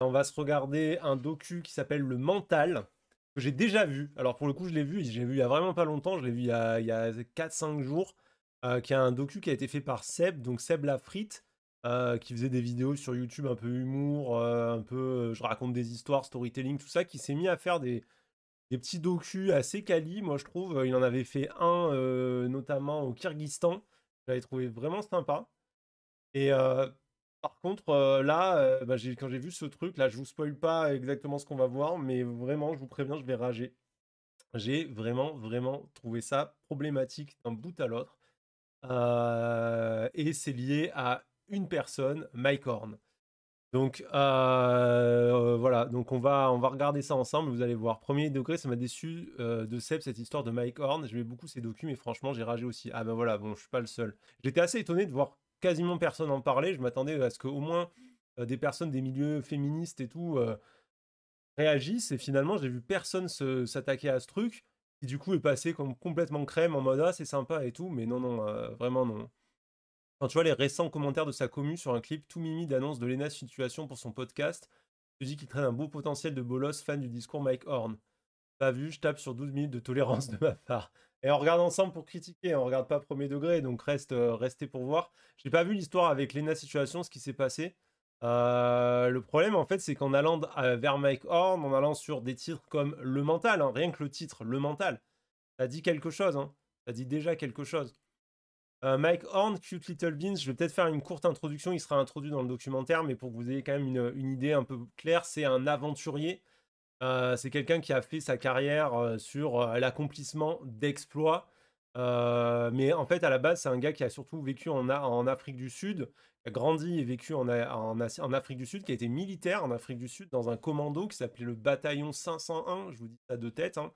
on va se regarder un docu qui s'appelle Le Mental, que j'ai déjà vu. Alors pour le coup, je l'ai vu, j'ai vu il y a vraiment pas longtemps, je l'ai vu il y a, a 4-5 jours, euh, qui a un docu qui a été fait par Seb, donc Seb Lafrite, euh, qui faisait des vidéos sur YouTube un peu humour, euh, un peu je raconte des histoires, storytelling, tout ça, qui s'est mis à faire des, des petits docus assez quali, moi je trouve. Il en avait fait un notamment au Kyrgyzstan, j'avais trouvé vraiment sympa. Et par contre, euh, là, euh, bah, quand j'ai vu ce truc, là, je vous spoil pas exactement ce qu'on va voir, mais vraiment, je vous préviens, je vais rager. J'ai vraiment, vraiment trouvé ça problématique d'un bout à l'autre. Euh, et c'est lié à une personne, Mike Horn. Donc voilà, donc on va, on va regarder ça ensemble, vous allez voir. Premier degré, ça m'a déçu de Seb, cette histoire de Mike Horn. J'aimais beaucoup ces documents, mais franchement, j'ai ragé aussi. Ah ben voilà, bon, je suis pas le seul. J'étais assez étonné de voir quasiment personne en parlait. Je m'attendais à ce qu'au moins euh, des personnes des milieux féministes et tout euh, réagissent. Et finalement, j'ai vu personne s'attaquer à ce truc qui du coup est passé comme complètement crème en mode ah c'est sympa et tout, mais non non euh, vraiment non. Quand tu vois les récents commentaires de sa commu sur un clip tout mimi d'annonce de Lena situation pour son podcast, je dis qu'il traîne un beau potentiel de bolos fan du discours Mike Horn. Pas vu, je tape sur 12 minutes de tolérance de ma part. Et on regarde ensemble pour critiquer, on regarde pas premier degré, donc reste, euh, restez pour voir. J'ai pas vu l'histoire avec Lena Situation, ce qui s'est passé. Euh, le problème, en fait, c'est qu'en allant vers Mike Horn, en allant sur des titres comme Le Mental, hein, rien que le titre Le Mental, ça dit quelque chose, hein, ça dit déjà quelque chose. Euh, Mike Horn, Cute Little Beans, je vais peut-être faire une courte introduction, il sera introduit dans le documentaire, mais pour que vous ayez quand même une idée un peu claire, c'est un aventurier euh, c'est quelqu'un qui a fait sa carrière euh, sur euh, l'accomplissement d'exploits. mais en fait, à la base, c'est un gars qui a surtout vécu en, Afrique du Sud, qui a grandi et vécu en, Afrique du Sud, qui a été militaire en Afrique du Sud dans un commando qui s'appelait le Bataillon 501. Je vous dis ça de tête. Hein.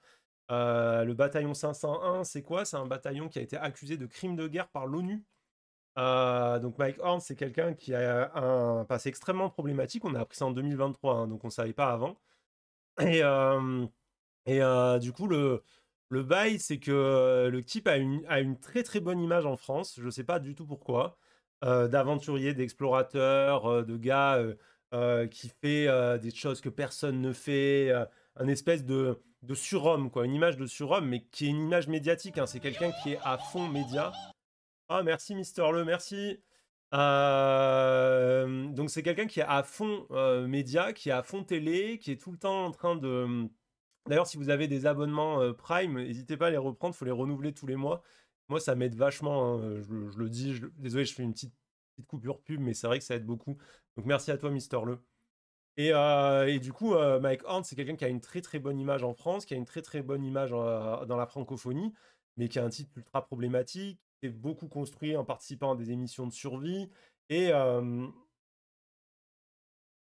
le Bataillon 501, c'est quoi C'est un bataillon qui a été accusé de crimes de guerre par l'ONU. donc Mike Horn, c'est quelqu'un qui a un passé extrêmement problématique. On a appris ça en 2023, hein, donc on ne savait pas avant. Et, et du coup, le, le bail, c'est que le type a une, a une très très bonne image en France, je ne sais pas du tout pourquoi, d'aventurier, d'explorateur, de gars qui fait des choses que personne ne fait, un espèce de, de surhomme, quoi, une image de surhomme, mais qui est une image médiatique, hein. c'est quelqu'un qui est à fond média. Ah, merci Mister Le, merci. Euh, donc c'est quelqu'un qui est à fond euh, média, qui est à fond télé, qui est tout le temps en train de... Hum, d'ailleurs, si vous avez des abonnements euh, Prime, n'hésitez pas à les reprendre, faut les renouveler tous les mois. Moi, ça m'aide vachement, hein, je, le dis, désolé, je fais une petite, petite coupure pub, mais c'est vrai que ça aide beaucoup. Donc merci à toi, Mister Le. Et, et du coup, Mike Horn, c'est quelqu'un qui a une très très bonne image en France, qui a une très très bonne image dans la francophonie, mais qui a un titre ultra problématique, beaucoup construit en participant à des émissions de survie et,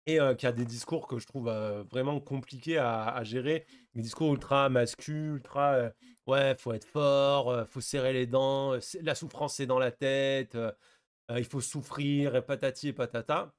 et qui a des discours que je trouve vraiment compliqués à, gérer. Des discours ultra masculins, ultra ouais, faut être fort, faut serrer les dents, la souffrance c'est dans la tête, il faut souffrir, et patati et patata.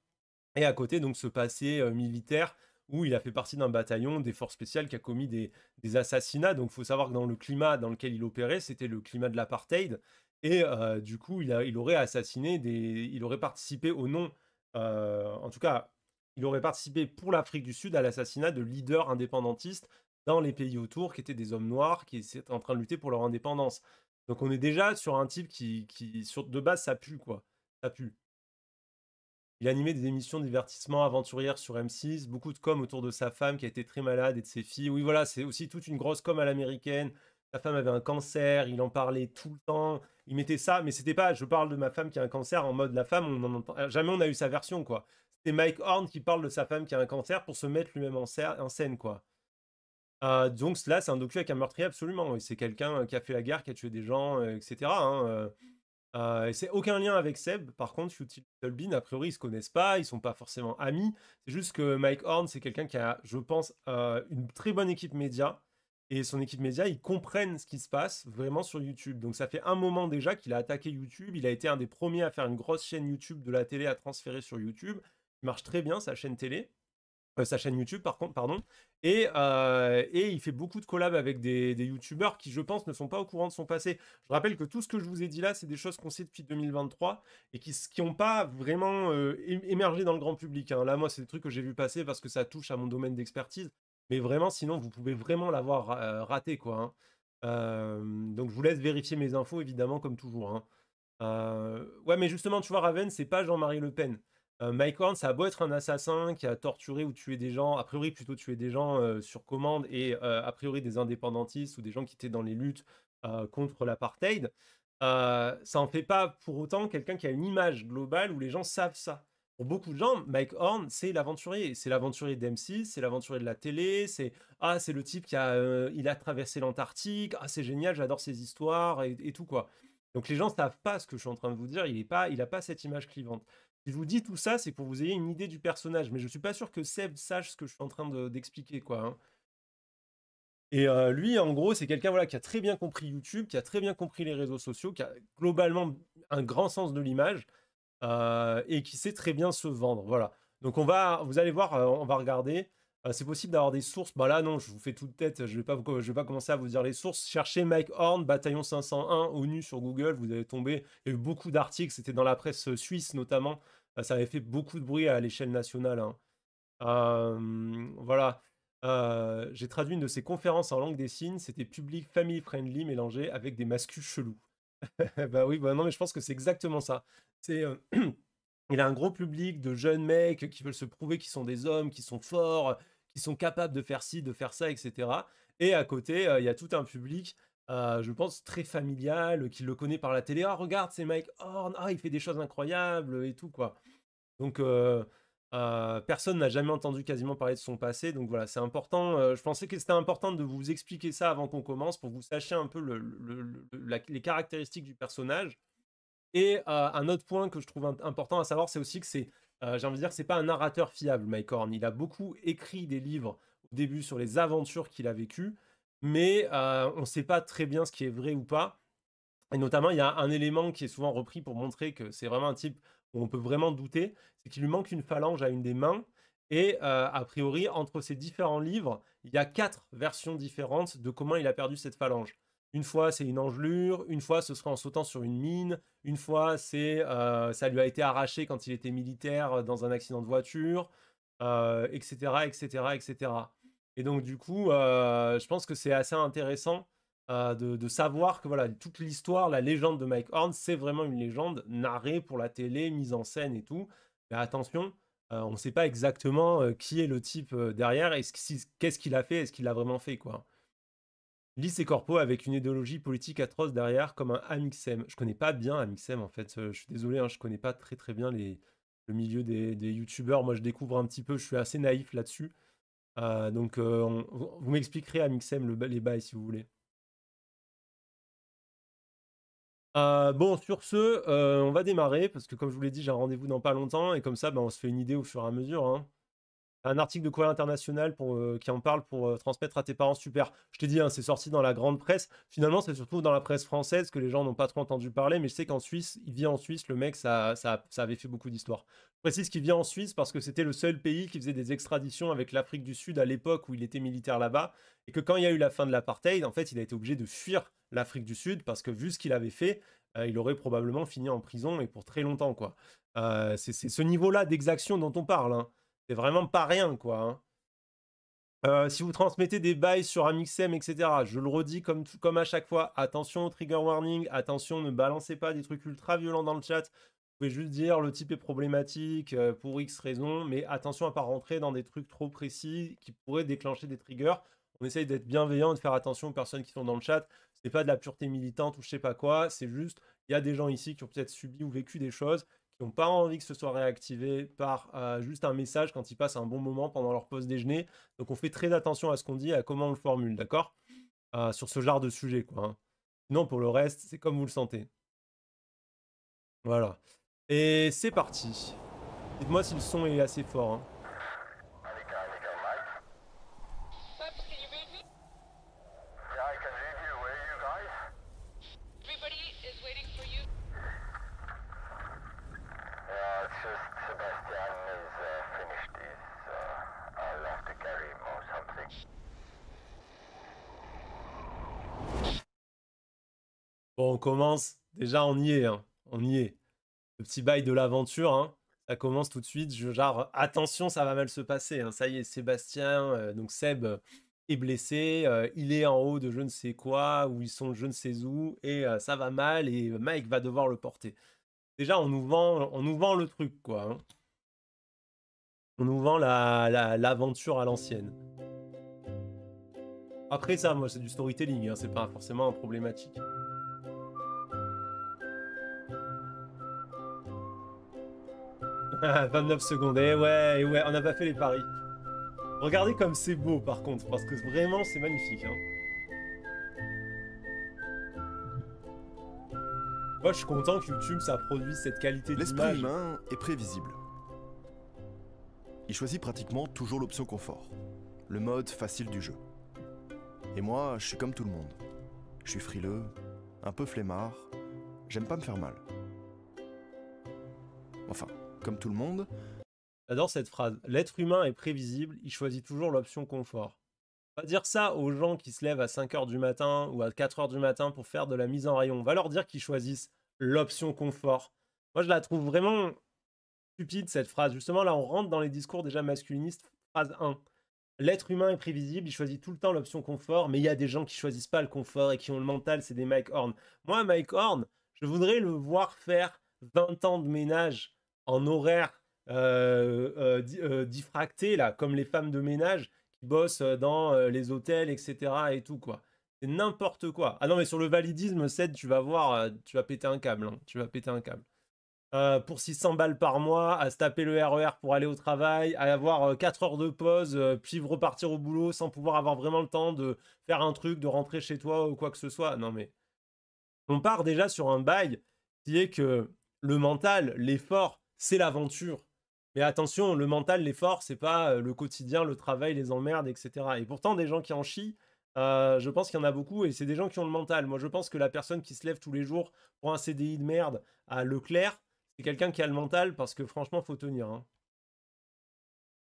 Et à côté, donc, ce passé militaire où il a fait partie d'un bataillon des forces spéciales qui a commis des, des assassinats. Donc, il faut savoir que dans le climat dans lequel il opérait, c'était le climat de l'apartheid. Et du coup, il, aurait assassiné des. Il aurait participé au nom. en tout cas, il aurait participé pour l'Afrique du Sud à l'assassinat de leaders indépendantistes dans les pays autour, qui étaient des hommes noirs, qui étaient en train de lutter pour leur indépendance. Donc on est déjà sur un type qui, de base, ça pue, quoi. Ça pue. Il animait des émissions de divertissement aventurières sur M6, beaucoup de com autour de sa femme qui a été très malade et de ses filles. Oui, voilà, c'est aussi toute une grosse com à l'américaine sa femme avait un cancer, il en parlait tout le temps, il mettait ça, mais c'était pas je parle de ma femme qui a un cancer en mode la femme, on jamais on a eu sa version quoi. c'est Mike Horn qui parle de sa femme qui a un cancer pour se mettre lui-même en, scène quoi. Euh, donc là c'est un docu avec un meurtrier absolument, c'est quelqu'un euh, qui a fait la guerre, qui a tué des gens, euh, etc. Hein, et c'est aucun lien avec Seb. Par contre, Shoot Tolbin, a priori, ils se connaissent pas, ils sont pas forcément amis. C'est juste que Mike Horn, c'est quelqu'un qui a, je pense, une très bonne équipe média et son équipe média, ils comprennent ce qui se passe vraiment sur YouTube. Donc ça fait un moment déjà qu'il a attaqué YouTube. Il a été un des premiers à faire une grosse chaîne YouTube de la télé à transférer sur YouTube. Il marche très bien sa chaîne télé, euh, sa chaîne YouTube par contre, pardon. Et, euh, et il fait beaucoup de collabs avec des, des YouTubeurs qui, je pense, ne sont pas au courant de son passé. Je rappelle que tout ce que je vous ai dit là, c'est des choses qu'on sait depuis 2023 et qui n'ont pas vraiment euh, émergé dans le grand public. Hein. Là, moi, c'est des trucs que j'ai vu passer parce que ça touche à mon domaine d'expertise. Mais vraiment, sinon, vous pouvez vraiment l'avoir euh, raté, quoi. Hein. donc, je vous laisse vérifier mes infos, évidemment, comme toujours. Hein. ouais, mais justement, tu vois, Raven, c'est pas Jean-Marie Le Pen. Mike Horn, ça a beau être un assassin qui a torturé ou tué des gens, a priori plutôt tué des gens sur commande et a priori des indépendantistes ou des gens qui étaient dans les luttes contre l'apartheid, ça en fait pas pour autant quelqu'un qui a une image globale où les gens savent ça beaucoup de gens, Mike Horn, c'est l'aventurier. C'est l'aventurier d'M6, c'est l'aventurier de la télé, c'est ah, c'est le type qui a, euh, il a traversé l'Antarctique, ah, c'est génial, j'adore ses histoires et, tout quoi. Donc les gens ne savent pas ce que je suis en train de vous dire, il n'a pas, il a pas cette image clivante. je vous dis tout ça, c'est pour vous ayez une idée du personnage, mais je ne suis pas sûr que Seb sache ce que je suis en train d'expliquer quoi. Hein. Et euh, lui, en gros, c'est quelqu'un voilà, qui a très bien compris YouTube, qui a très bien compris les réseaux sociaux, qui a globalement un grand sens de l'image. Euh, et qui sait très bien se vendre. Voilà. Donc on va, vous allez voir, euh, on va regarder. Euh, c'est possible d'avoir des sources. Bah là non, je vous fais toute tête. Je vais pas, je vais pas commencer à vous dire les sources. Cherchez Mike Horn, Bataillon 501, ONU sur Google. Vous allez tomber. Il y a eu beaucoup d'articles. C'était dans la presse suisse notamment. ça avait fait beaucoup de bruit à l'échelle nationale. Hein. voilà. J'ai traduit une de ses conférences en langue des signes. C'était public, family friendly, mélangé avec des mascus chelous. bah oui, bah non, mais je pense que c'est exactement ça. C'est euh, il a un gros public de jeunes mecs qui veulent se prouver qu'ils sont des hommes, qui sont forts, euh, qui sont capables de faire ci, de faire ça, etc. Et à côté, euh, il y a tout un public, je pense, très familial, qui le connaît par la télé. Ah, regarde, c'est Mike Horn, oh, ah, il fait des choses incroyables et tout, quoi. Donc, personne n'a jamais entendu quasiment parler de son passé. Donc voilà, c'est important. je pensais que c'était important de vous expliquer ça avant qu'on commence, pour que vous sachiez un peu les caractéristiques du personnage. Et euh, un autre point que je trouve important à savoir, c'est aussi que c'est, euh, j'ai envie de dire, c'est pas un narrateur fiable, Mike Horn. Il a beaucoup écrit des livres au début sur les aventures qu'il a vécues, mais euh, on ne sait pas très bien ce qui est vrai ou pas. Et notamment, il y a un élément qui est souvent repris pour montrer que c'est vraiment un type où on peut vraiment douter, c'est qu'il lui manque une phalange à une des mains. Et a priori, entre ces différents livres, il y a quatre versions différentes de comment il a perdu cette phalange. Une fois, c'est une engelure. Une fois, ce serait en sautant sur une mine. Une fois, c'est euh, ça lui a été arraché quand il était militaire euh, dans un accident de voiture, etc., etc., etc. Et donc, du coup, euh, je pense que c'est assez intéressant de, savoir que voilà, toute l'histoire, la légende de Mike Horn, c'est vraiment une légende narrée pour la télé, mise en scène et tout. Mais attention, on ne sait pas exactement qui est le type derrière et qu'est-ce qu'il a fait, est-ce qu'il a vraiment fait quoi. Lys et corpo avec une idéologie politique atroce derrière, comme un Amixem. Je connais pas bien Amixem en fait. Euh, je suis désolé, je hein, je connais pas très très bien le milieu des, Youtubers. youtubeurs. Moi, je découvre un petit peu. Je suis assez naïf là-dessus. Euh, donc, euh, vous m'expliquerez Amixem les bails si vous voulez. bon, sur ce, on va démarrer parce que comme je vous l'ai dit, j'ai un rendez-vous dans pas longtemps et comme ça, ben, on se fait une idée au fur et à mesure. Hein un article de Courrier International pour, euh, qui en parle pour euh, transmettre à tes parents. Super. Je t'ai dit, hein, c'est sorti dans la grande presse. Finalement, c'est surtout dans la presse française que les gens n'ont pas trop entendu parler. Mais je sais qu'en Suisse, il vit en Suisse, le mec, ça, ça, ça avait fait beaucoup d'histoires. Je précise qu'il vient en Suisse parce que c'était le seul pays qui faisait des extraditions avec l'Afrique du Sud à l'époque où il était militaire là-bas. Et que quand il y a eu la fin de l'apartheid, en fait, il a été obligé de fuir l'Afrique du Sud parce que vu ce qu'il avait fait, euh, il aurait probablement fini en prison et pour très longtemps, quoi. c'est ce niveau-là d'exaction dont on parle. Hein. C'est vraiment pas rien, quoi. Hein. Euh, si vous transmettez des bails sur un Amixem, etc., je le redis comme, comme à chaque fois, attention au trigger warning, attention, ne balancez pas des trucs ultra violents dans le chat. Vous pouvez juste dire le type est problématique euh, pour X raison, mais attention à ne pas rentrer dans des trucs trop précis qui pourraient déclencher des triggers. On essaye d'être bienveillant et de faire attention aux personnes qui sont dans le chat. C'est pas de la pureté militante ou je sais pas quoi, c'est juste, il y a des gens ici qui ont peut-être subi ou vécu des choses pas envie que ce soit réactivé par euh, juste un message quand ils passent un bon moment pendant leur pause déjeuner. Donc on fait très attention à ce qu'on dit à comment on le formule, d'accord euh, Sur ce genre de sujet, quoi. Hein. Non pour le reste, c'est comme vous le sentez. Voilà. Et c'est parti. Dites-moi si le son est assez fort. Hein. commence. Déjà, on y est. Hein. On y est. Le petit bail de l'aventure. Hein, ça commence tout de suite. Genre, attention, ça va mal se passer. Hein. Ça y est, Sébastien, euh, donc Seb, euh, est blessé. Euh, il est en haut de je ne sais quoi, où ils sont je ne sais où. Et ça va mal. Et Mike va devoir le porter. Déjà, on nous vend, on nous vend le truc, quoi. On nous vend l'aventure à l'ancienne. Après ça, moi, c'est du storytelling, c'est pas forcément problématique. 29 secondes, et eh ouais, eh ouais, on n'a pas fait les paris. Regardez comme c'est beau par contre, parce que vraiment c'est magnifique. Hein. Moi je suis content que YouTube ça produit cette qualité d'image. L'esprit humain est prévisible. Il choisit pratiquement toujours l'option confort, le mode facile du jeu. Et moi, je suis comme tout le monde. Je suis frileux, un peu flemmard, j'aime pas me faire mal. Enfin, comme tout le monde. J'adore cette phrase. L'être humain est prévisible, il choisit toujours l'option confort. On va dire ça aux gens qui se lèvent à 5h du matin ou à 4h du matin pour faire de la mise en rayon. On va leur dire qu'ils choisissent l'option confort. Moi, je la trouve vraiment stupide, cette phrase. Justement, là, on rentre dans les discours déjà masculinistes. Phrase 1. L'être humain est prévisible, il choisit tout le temps l'option confort, mais il y a des gens qui choisissent pas le confort et qui ont le mental, c'est des Mike Horn. Moi, Mike Horn, je voudrais le voir faire 20 ans de ménage en horaire euh, euh, euh, diffracté, là, comme les femmes de ménage qui bossent dans les hôtels, etc. et tout, quoi. C'est n'importe quoi. Ah non, mais sur le validisme, c'est tu vas voir, tu vas péter un câble. Hein. tu vas péter un câble. pour 600 balles par mois, à se taper le RER e pour aller au travail, à avoir 4 heures de pause, puis repartir au boulot sans pouvoir avoir vraiment le temps de faire un truc, de rentrer chez toi ou quoi que ce soit. Non mais on part déjà sur un bail qui est que le mental, l'effort, c'est l'aventure. Mais attention, le mental, l'effort, c'est pas euh, le quotidien, le travail, les emmerdes, etc. Et pourtant, des gens qui en chient, euh, je pense qu'il y en a beaucoup et c'est des gens qui ont le mental. Moi, je pense que la personne qui se lève tous les jours pour un CDI de merde à Leclerc, c'est quelqu'un qui a le mental parce que franchement, faut tenir. Hein.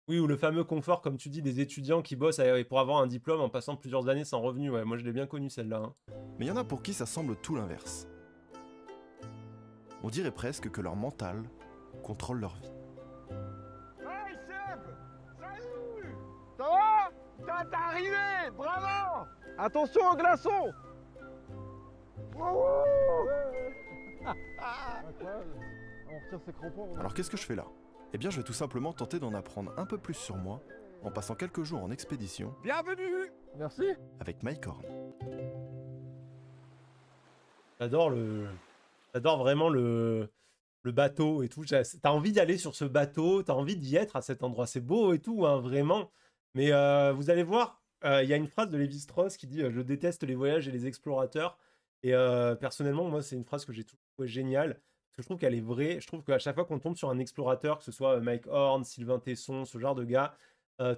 Oui, ou le fameux confort, comme tu dis, des étudiants qui bossent pour avoir un diplôme en passant plusieurs années sans revenu. Ouais, moi, je l'ai bien connu celle-là. Hein. Mais il y en a pour qui ça semble tout l'inverse. On dirait presque que leur mental contrôle leur vie. Salut Bravo Attention au glaçon Alors qu'est-ce que je fais là Eh bien je vais tout simplement tenter d'en apprendre un peu plus sur moi en passant quelques jours en expédition. Bienvenue Merci Avec Mike Horn. J'adore le. J'adore vraiment le le bateau et tout. T'as envie d'aller sur ce bateau, t'as envie d'y être à cet endroit, c'est beau et tout, hein, vraiment. Mais euh, vous allez voir, euh, il y a une phrase de Lévi-Strauss qui dit euh, Je déteste les voyages et les explorateurs. Et personnellement, moi, c'est une phrase que j'ai toujours trouvée géniale. Parce que je trouve qu'elle est vraie. Je trouve qu'à chaque fois qu'on tombe sur un explorateur, que ce soit Mike Horn, Sylvain Tesson, ce genre de gars,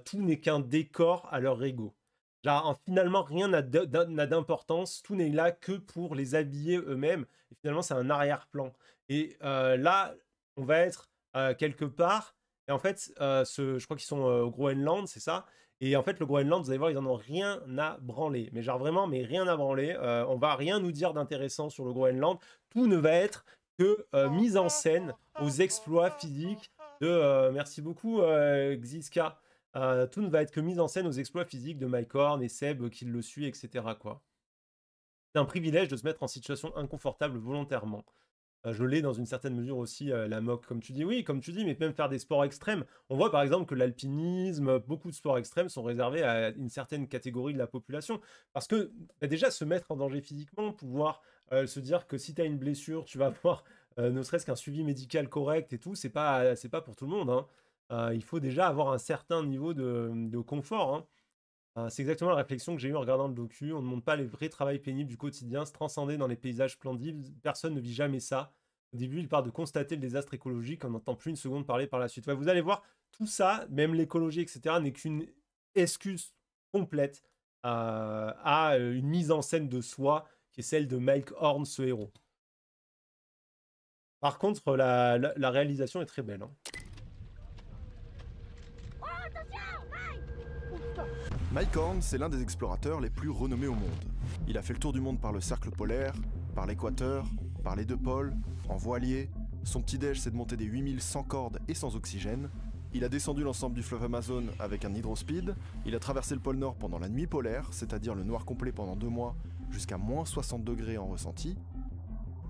tout n'est qu'un décor à leur ego. Genre, finalement, rien n'a d'importance, tout n'est là que pour les habiller eux-mêmes, et finalement, c'est un arrière-plan. Et euh, là, on va être euh, quelque part. Et en fait, euh, je crois qu'ils sont au Groenland, c'est ça. Et en fait, le Groenland, vous allez voir, ils n'en ont rien à branler. Mais genre vraiment, mais rien à branler. on va rien nous dire d'intéressant sur le Groenland. Tout ne va être que mise en scène aux exploits physiques de. merci beaucoup, Xiska. tout ne va être que mise en scène aux exploits physiques de Mike Horn et Seb qui le suit, etc. C'est un privilège de se mettre en situation inconfortable volontairement. Bah, je l'ai dans une certaine mesure aussi euh, la moque, comme tu dis. Oui, comme tu dis, mais même faire des sports extrêmes. On voit par exemple que l'alpinisme, beaucoup de sports extrêmes sont réservés à une certaine catégorie de la population. Parce que bah, déjà, se mettre en danger physiquement, pouvoir euh, se dire que si tu as une blessure, tu vas avoir euh, ne serait-ce qu'un suivi médical correct et tout, c'est pas, pas pour tout le monde. Hein. il faut déjà avoir un certain niveau de, de confort. Hein. Euh, c'est exactement la réflexion que j'ai eue en regardant le docu. On ne montre pas les vrais travails pénibles du quotidien, se transcender dans les paysages splendides. Personne ne vit jamais ça. Au début, il part de constater le désastre écologique. On n'entend plus une seconde parler par la suite. vous allez voir, tout ça, même l'écologie, etc., n'est qu'une excuse complète euh, à euh, une mise en scène de soi qui est celle de Mike Horn, ce héros. Par contre, la, réalisation est très belle. Hein. Mike Horn, c'est l'un des explorateurs les plus renommés au monde. Il a fait le tour du monde par le cercle polaire, par l'équateur, par les deux pôles, en voilier. Son petit déj, c'est de monter des sans cordes et sans oxygène. Il a descendu l'ensemble du fleuve Amazon avec un hydrospeed. Il a traversé le pôle Nord pendant la nuit polaire, c'est-à-dire le noir complet pendant deux mois, jusqu'à moins 60 degrés en ressenti.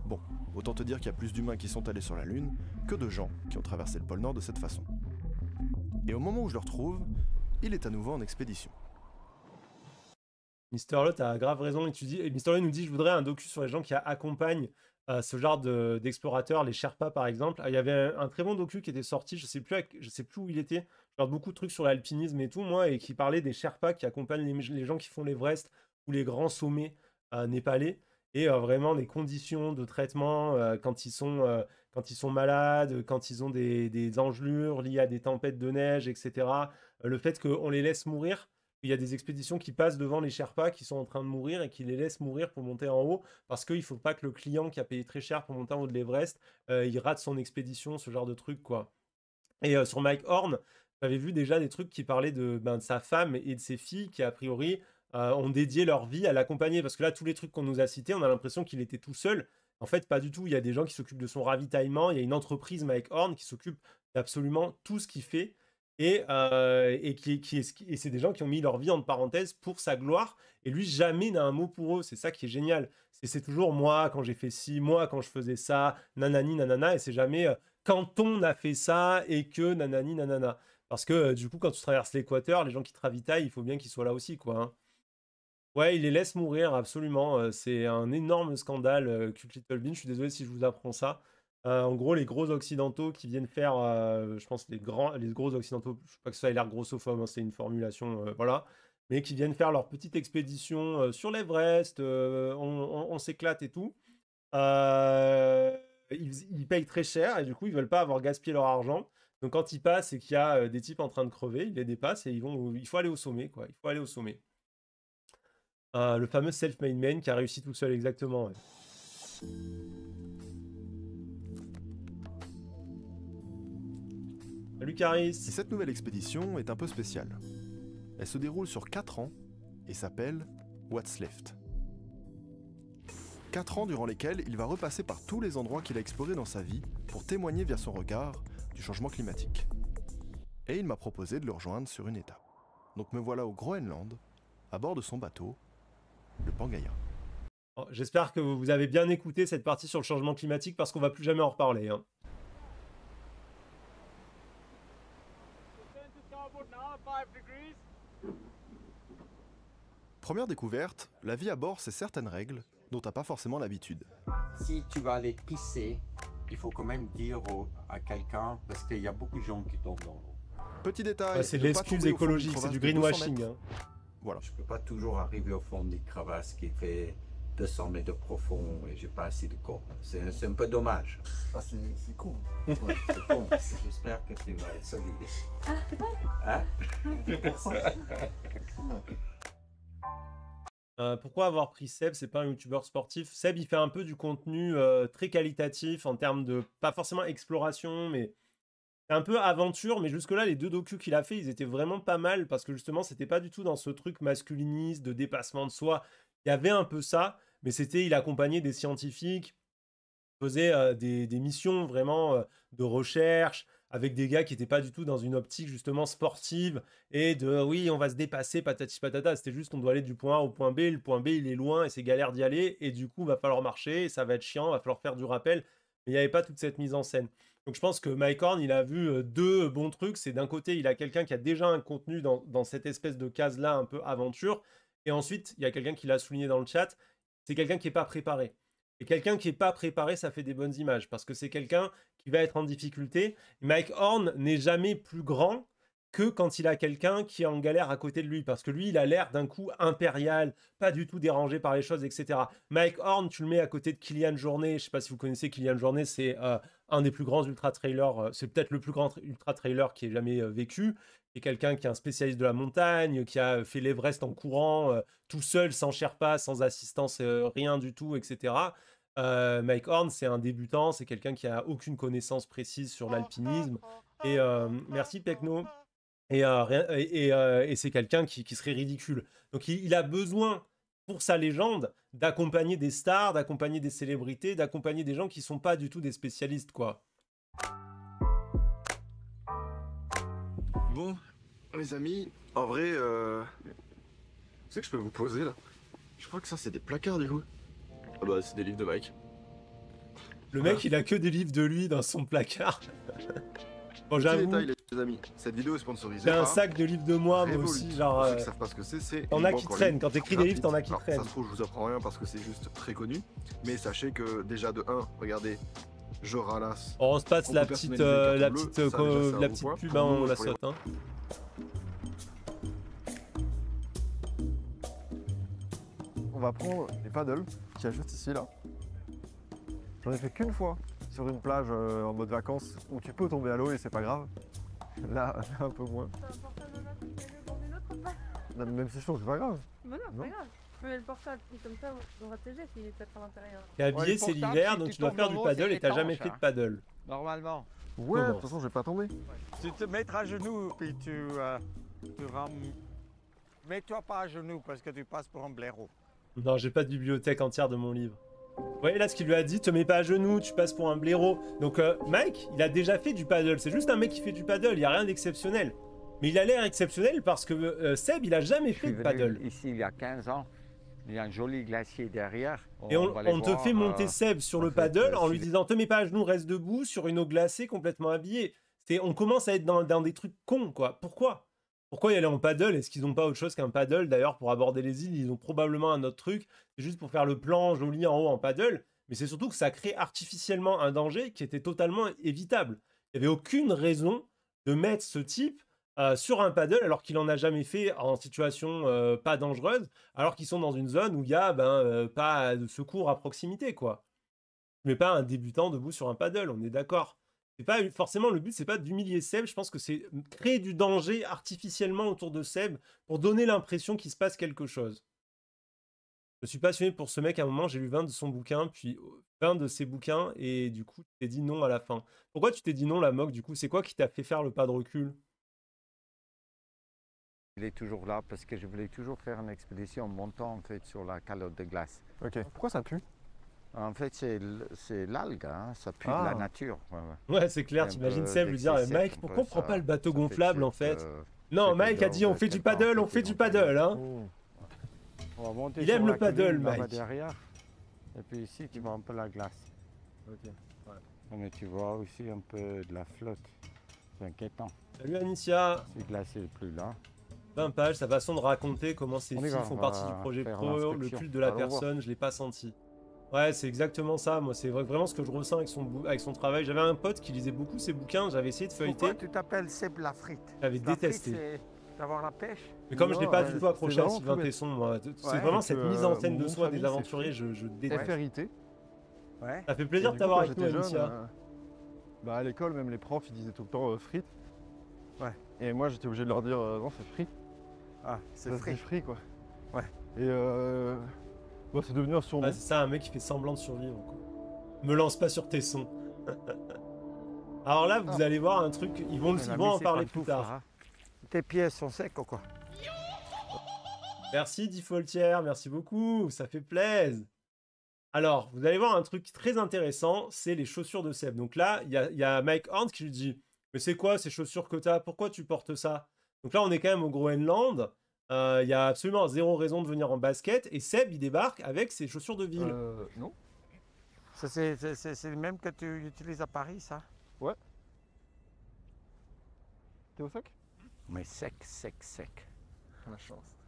Bon, autant te dire qu'il y a plus d'humains qui sont allés sur la Lune que de gens qui ont traversé le pôle Nord de cette façon. Et au moment où je le retrouve, il est à nouveau en expédition. Mister Lot a grave raison. Et Mister Lot nous dit, je voudrais un docu sur les gens qui accompagnent euh, ce genre d'explorateurs, les Sherpas par exemple. Ah, il y avait un, très bon docu qui était sorti, je sais plus, je sais plus où il était. Je beaucoup de trucs sur l'alpinisme et tout, moi, et qui parlait des Sherpas qui accompagnent les, gens qui font l'Everest ou les grands sommets euh, népalais. Et euh, vraiment les conditions de traitement quand, ils sont, quand ils sont malades, quand ils ont des, des, engelures liées à des tempêtes de neige, etc. le fait qu'on les laisse mourir, il y a des expéditions qui passent devant les Sherpas qui sont en train de mourir et qui les laissent mourir pour monter en haut parce qu'il ne faut pas que le client qui a payé très cher pour monter en haut de l'Everest, euh, il rate son expédition, ce genre de truc quoi. Et euh, sur Mike Horn, j'avais vu déjà des trucs qui parlaient de, ben, de sa femme et de ses filles qui a priori euh, ont dédié leur vie à l'accompagner parce que là tous les trucs qu'on nous a cités, on a l'impression qu'il était tout seul. En fait, pas du tout. Il y a des gens qui s'occupent de son ravitaillement. Il y a une entreprise, Mike Horn, qui s'occupe d'absolument tout ce qu'il fait et, euh, qui, et c'est des gens qui ont mis leur vie en parenthèse pour sa gloire. Et lui, jamais n'a un mot pour eux. C'est ça qui est génial. C'est toujours moi quand j'ai fait ci, moi quand je faisais ça, nanani, nanana. Et c'est jamais euh, quand on a fait ça et que nanani, nanana. Parce que euh, du coup, quand tu traverses l'équateur, les gens qui te ravitaillent, il faut bien qu'ils soient là aussi, quoi. Hein. Ouais, il les laisse mourir, absolument. C'est un énorme scandale, Cult Little Je suis désolé si je vous apprends ça. Euh, en gros, les gros occidentaux qui viennent faire, euh, je pense, les, grands, les gros occidentaux, je ne pas que ça a l'air grossophobe, hein, c'est une formulation, euh, voilà, mais qui viennent faire leur petite expédition sur l'Everest, on, s'éclate et tout. Ils, payent très cher et du coup, ils veulent pas avoir gaspillé leur argent. Donc, quand ils passent et qu'il y a des types en train de crever, ils les dépassent et ils vont, il faut aller au sommet, quoi. Il faut aller au sommet. le fameux self-made man qui a réussi tout seul, exactement. Salut cette nouvelle expédition est un peu spéciale. Elle se déroule sur 4 ans et s'appelle What's Left. 4 ans durant lesquels il va repasser par tous les endroits qu'il a explorés dans sa vie pour témoigner via son regard du changement climatique. Et il m'a proposé de le rejoindre sur une étape. Donc me voilà au Groenland, à bord de son bateau, le Pangaea. Oh, j'espère que vous avez bien écouté cette partie sur le changement climatique parce qu'on va plus jamais en reparler. Hein. Première découverte, la vie à bord, c'est certaines règles dont t'as pas forcément l'habitude. Si tu vas aller pisser, il faut quand même dire à quelqu'un parce qu'il y a beaucoup de gens qui tombent dans l'eau. Petit détail. c'est de l'excuse écologique, c'est du greenwashing. Hein. Voilà. Je peux pas toujours arriver au fond des crevasses qui fait de mètres de profond et j'ai pas assez de corps. C'est un peu dommage. Ah, c'est con. c'est J'espère que tu vas être Ah, c'est Hein euh, pourquoi avoir pris Seb C'est pas un youtubeur sportif. Seb, il fait un peu du contenu euh, très qualitatif en termes de, pas forcément exploration, mais un peu aventure, mais jusque-là, les deux docu qu'il a fait, ils étaient vraiment pas mal parce que justement, c'était pas du tout dans ce truc masculiniste de dépassement de soi il y avait un peu ça, mais c'était il accompagnait des scientifiques, faisait des, missions vraiment de recherche avec des gars qui n'étaient pas du tout dans une optique justement sportive et de oui on va se dépasser patati patata. C'était juste qu'on doit aller du point A au point B, le point B il est loin et c'est galère d'y aller et du coup va falloir marcher, ça va être chiant, va falloir faire du rappel. Mais il n'y avait pas toute cette mise en scène. Donc je pense que Mike Horn, il a vu deux bons trucs. C'est d'un côté, il a quelqu'un qui a déjà un contenu dans, dans cette espèce de case-là un peu aventure, et ensuite, il y a quelqu'un qui l'a souligné dans le chat, c'est quelqu'un qui n'est pas préparé. Et quelqu'un qui n'est pas préparé, ça fait des bonnes images, parce que c'est quelqu'un qui va être en difficulté. Mike Horn n'est jamais plus grand que quand il a quelqu'un qui est en galère à côté de lui, parce que lui, il a l'air d'un coup impérial, pas du tout dérangé par les choses, etc. Mike Horn, tu le mets à côté de Kylian Journée, je sais pas si vous connaissez Kylian Journée c'est euh, un des plus grands ultra-trailers, euh, c'est peut-être le plus grand ultra-trailer qui ait jamais euh, vécu, et quelqu'un qui est un spécialiste de la montagne, qui a fait l'Everest en courant, tout seul, sans Sherpa, sans assistance, rien du tout, etc. Mike Horn, c'est un débutant, c'est quelqu'un qui a aucune connaissance précise sur oh, oh, l'alpinisme. Oh, et merci Pecno. Euh, euh, et, c'est quelqu'un qui, serait ridicule. Donc il, a besoin pour sa légende d'accompagner des stars, d'accompagner des célébrités, d'accompagner des gens qui sont pas du tout des spécialistes quoi. Bon, mes amis, en vrai, euh... vous que je peux vous poser là Je crois que ça c'est des placards du coup. Ah bah c'est des livres de Mike. Le mec il a que des livres de lui dans son placard. bon j'avoue les amis, cette vidéo est sponsorisée. J'ai un sac de livres de moi, mais aussi, genre. Ceux euh, savent pas que c'est, T'en as qui traînent, quand t'écris des livres, t'en as qui traînent. Ça se trouve, je vous apprends rien parce que c'est juste très connu. Mais sachez que déjà de 1, regardez, je ralasse. on se passe la petite, la petite, la petite pub, on la saute. Euh, euh, hein, on va prendre les paddles qui y juste ici là. J'en ai fait qu'une fois sur une plage en mode vacances où tu peux tomber à l'eau et c'est pas grave. Là, là, un peu moins. même si je que c'est pas grave. mais non, c'est pas grave. Tu le portable, comme ça, on va t'aider s'il est peut-être à l'intérieur. T'es habillé, c'est l'hiver, donc tu dois faire du paddle et t'as jamais fait de hein. paddle. Normalement. Ouais, de toute façon, je vais pas tomber. Tu te mets à genoux, puis tu, euh, tu vas... Mets-toi pas à genoux parce que tu passes pour un blaireau. Non, j'ai pas de bibliothèque entière de mon livre. Vous voyez là ce qu'il lui a dit, te mets pas à genoux, tu passes pour un blaireau. Donc euh, Mike, il a déjà fait du paddle. C'est juste un mec qui fait du paddle, il n'y a rien d'exceptionnel. Mais il a l'air exceptionnel parce que euh, Seb, il a jamais fait de paddle. ici, il y a 15 ans, il y a un joli glacier derrière. et on, te fait monter euh, Seb sur le paddle en lui disant te mets pas à genoux, reste debout sur une eau glacée complètement habillée. On commence à être dans, des trucs cons, quoi. Pourquoi pourquoi y aller en paddle Est-ce qu'ils n'ont pas autre chose qu'un paddle D'ailleurs, pour aborder les îles, ils ont probablement un autre truc. C'est juste pour faire le plan joli en haut en paddle. Mais c'est surtout que ça crée artificiellement un danger qui était totalement évitable. Il n'y avait aucune raison de mettre ce type euh, sur un paddle alors qu'il n'en a jamais fait en situation euh, pas dangereuse, alors qu'ils sont dans une zone où il n'y a ben, euh, pas de secours à proximité. quoi. Mais pas un débutant debout sur un paddle, on est d'accord c'est forcément le but, c'est pas d'humilier Seb. Je pense que c'est créer du danger artificiellement autour de Seb pour donner l'impression qu'il se passe quelque chose. Je suis passionné pour ce mec. À un moment, j'ai lu 20 de son bouquin, puis 20 de ses bouquins, et du coup, tu t'es dit non à la fin. Pourquoi tu t'es dit non, la moque Du coup, c'est quoi qui t'a fait faire le pas de recul il est toujours là parce que je voulais toujours faire une expédition en montant en fait sur la calotte de glace. Ok. Pourquoi ça pue en fait, c'est l'algue, hein. ça pue la ah. nature. Ouais, c'est clair, t'imagines Sam lui dire Mike, pourquoi on prend pas le bateau gonflable en fait euh, Non, Mike a dit on fait du paddle, on fait du paddle. Hein. Il aime le paddle, Mike. Derrière. Et puis ici, tu vois un peu la glace. Ok, Mais tu vois aussi un peu de la flotte. C'est inquiétant. Salut Anicia C'est glacé plus là. 20 pages, Sa façon de raconter comment ces filles font partie du projet pro, le culte de la personne, je l'ai pas senti. Ouais, c'est exactement ça. Moi, c'est vraiment ce que je ressens avec son, avec son travail. J'avais un pote qui lisait beaucoup ses bouquins. J'avais essayé de feuilleter. tu t'appelles Seb Lafrite J'avais détesté. D'avoir la pêche. Mais comme je n'ai pas du tout accroché à Sylvain Tesson, moi, c'est vraiment cette mise en euh, scène de soi des aventuriers, je, déteste. Ouais. Ça fait plaisir de t'avoir avec nous, euh, Bah, à l'école, même les profs, ils disaient tout le temps euh, Frite. Ouais. Et moi, j'étais obligé de leur dire non, c'est frites. Ah, c'est frites. C'est frites, quoi. Ouais. Et euh, c'est devenu un c'est ça, un mec qui fait semblant de survivre. Me lance pas sur tes sons. Alors là, vous ah. allez voir un truc, ils vont, en parler plus tard. Tes pièces sont secs ou quoi Merci Diffoltière, merci beaucoup, ça fait plaisir. Alors, vous allez voir un truc très intéressant, c'est les chaussures de Seb. Donc là, il y, y a, Mike Horn qui lui dit « Mais c'est quoi ces chaussures que tu as Pourquoi tu portes ça ?» Donc là, on est quand même au Groenland. Euh, il y a absolument zéro raison de venir en basket. Et Seb, il débarque avec ses chaussures de ville. Euh, non. C'est le même que tu utilises à Paris, ça Ouais. T'es au sec Mais sec, sec, sec. La chance.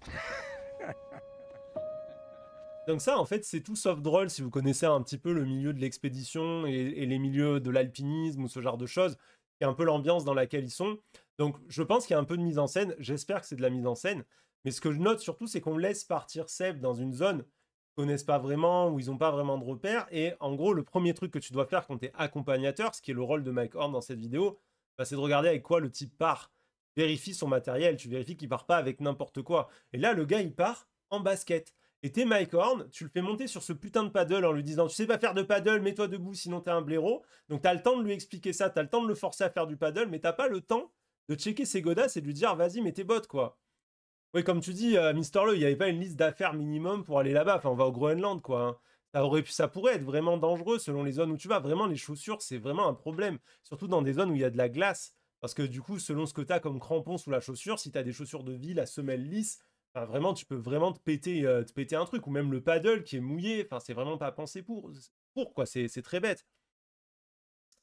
Donc ça, en fait, c'est tout sauf drôle si vous connaissez un petit peu le milieu de l'expédition et, les milieux de l'alpinisme ou ce genre de choses, et un peu l'ambiance dans laquelle ils sont. Donc je pense qu'il y a un peu de mise en scène, j'espère que c'est de la mise en scène, mais ce que je note surtout c'est qu'on laisse partir Seb dans une zone qu'ils connaissent pas vraiment, où ils n'ont pas vraiment de repères, et en gros le premier truc que tu dois faire quand tu es accompagnateur, ce qui est le rôle de Mike Horn dans cette vidéo, bah, c'est de regarder avec quoi le type part. Vérifie son matériel, tu vérifies qu'il part pas avec n'importe quoi. Et là le gars il part en basket. Et t'es Mike Horn, tu le fais monter sur ce putain de paddle en lui disant Tu sais pas faire de paddle, mets-toi debout, sinon t'es un blaireau. Donc t'as le temps de lui expliquer ça, t'as le temps de le forcer à faire du paddle, mais t'as pas le temps de checker ses godasses et de lui dire vas-y, mets tes bottes, quoi. Oui, comme tu dis, euh, Mister Le, il n'y avait pas une liste d'affaires minimum pour aller là-bas. Enfin, on va au Groenland, quoi. Hein. Ça, pourrait être vraiment dangereux selon les zones où tu vas. Vraiment, les chaussures, c'est vraiment un problème. Surtout dans des zones où il y a de la glace. Parce que du coup, selon ce que tu as comme crampon sous la chaussure, si tu as des chaussures de ville à semelle lisse, enfin, vraiment, tu peux vraiment te péter, euh, te péter un truc. Ou même le paddle qui est mouillé. Enfin, c'est vraiment pas pensé pour. pour quoi. C'est très bête.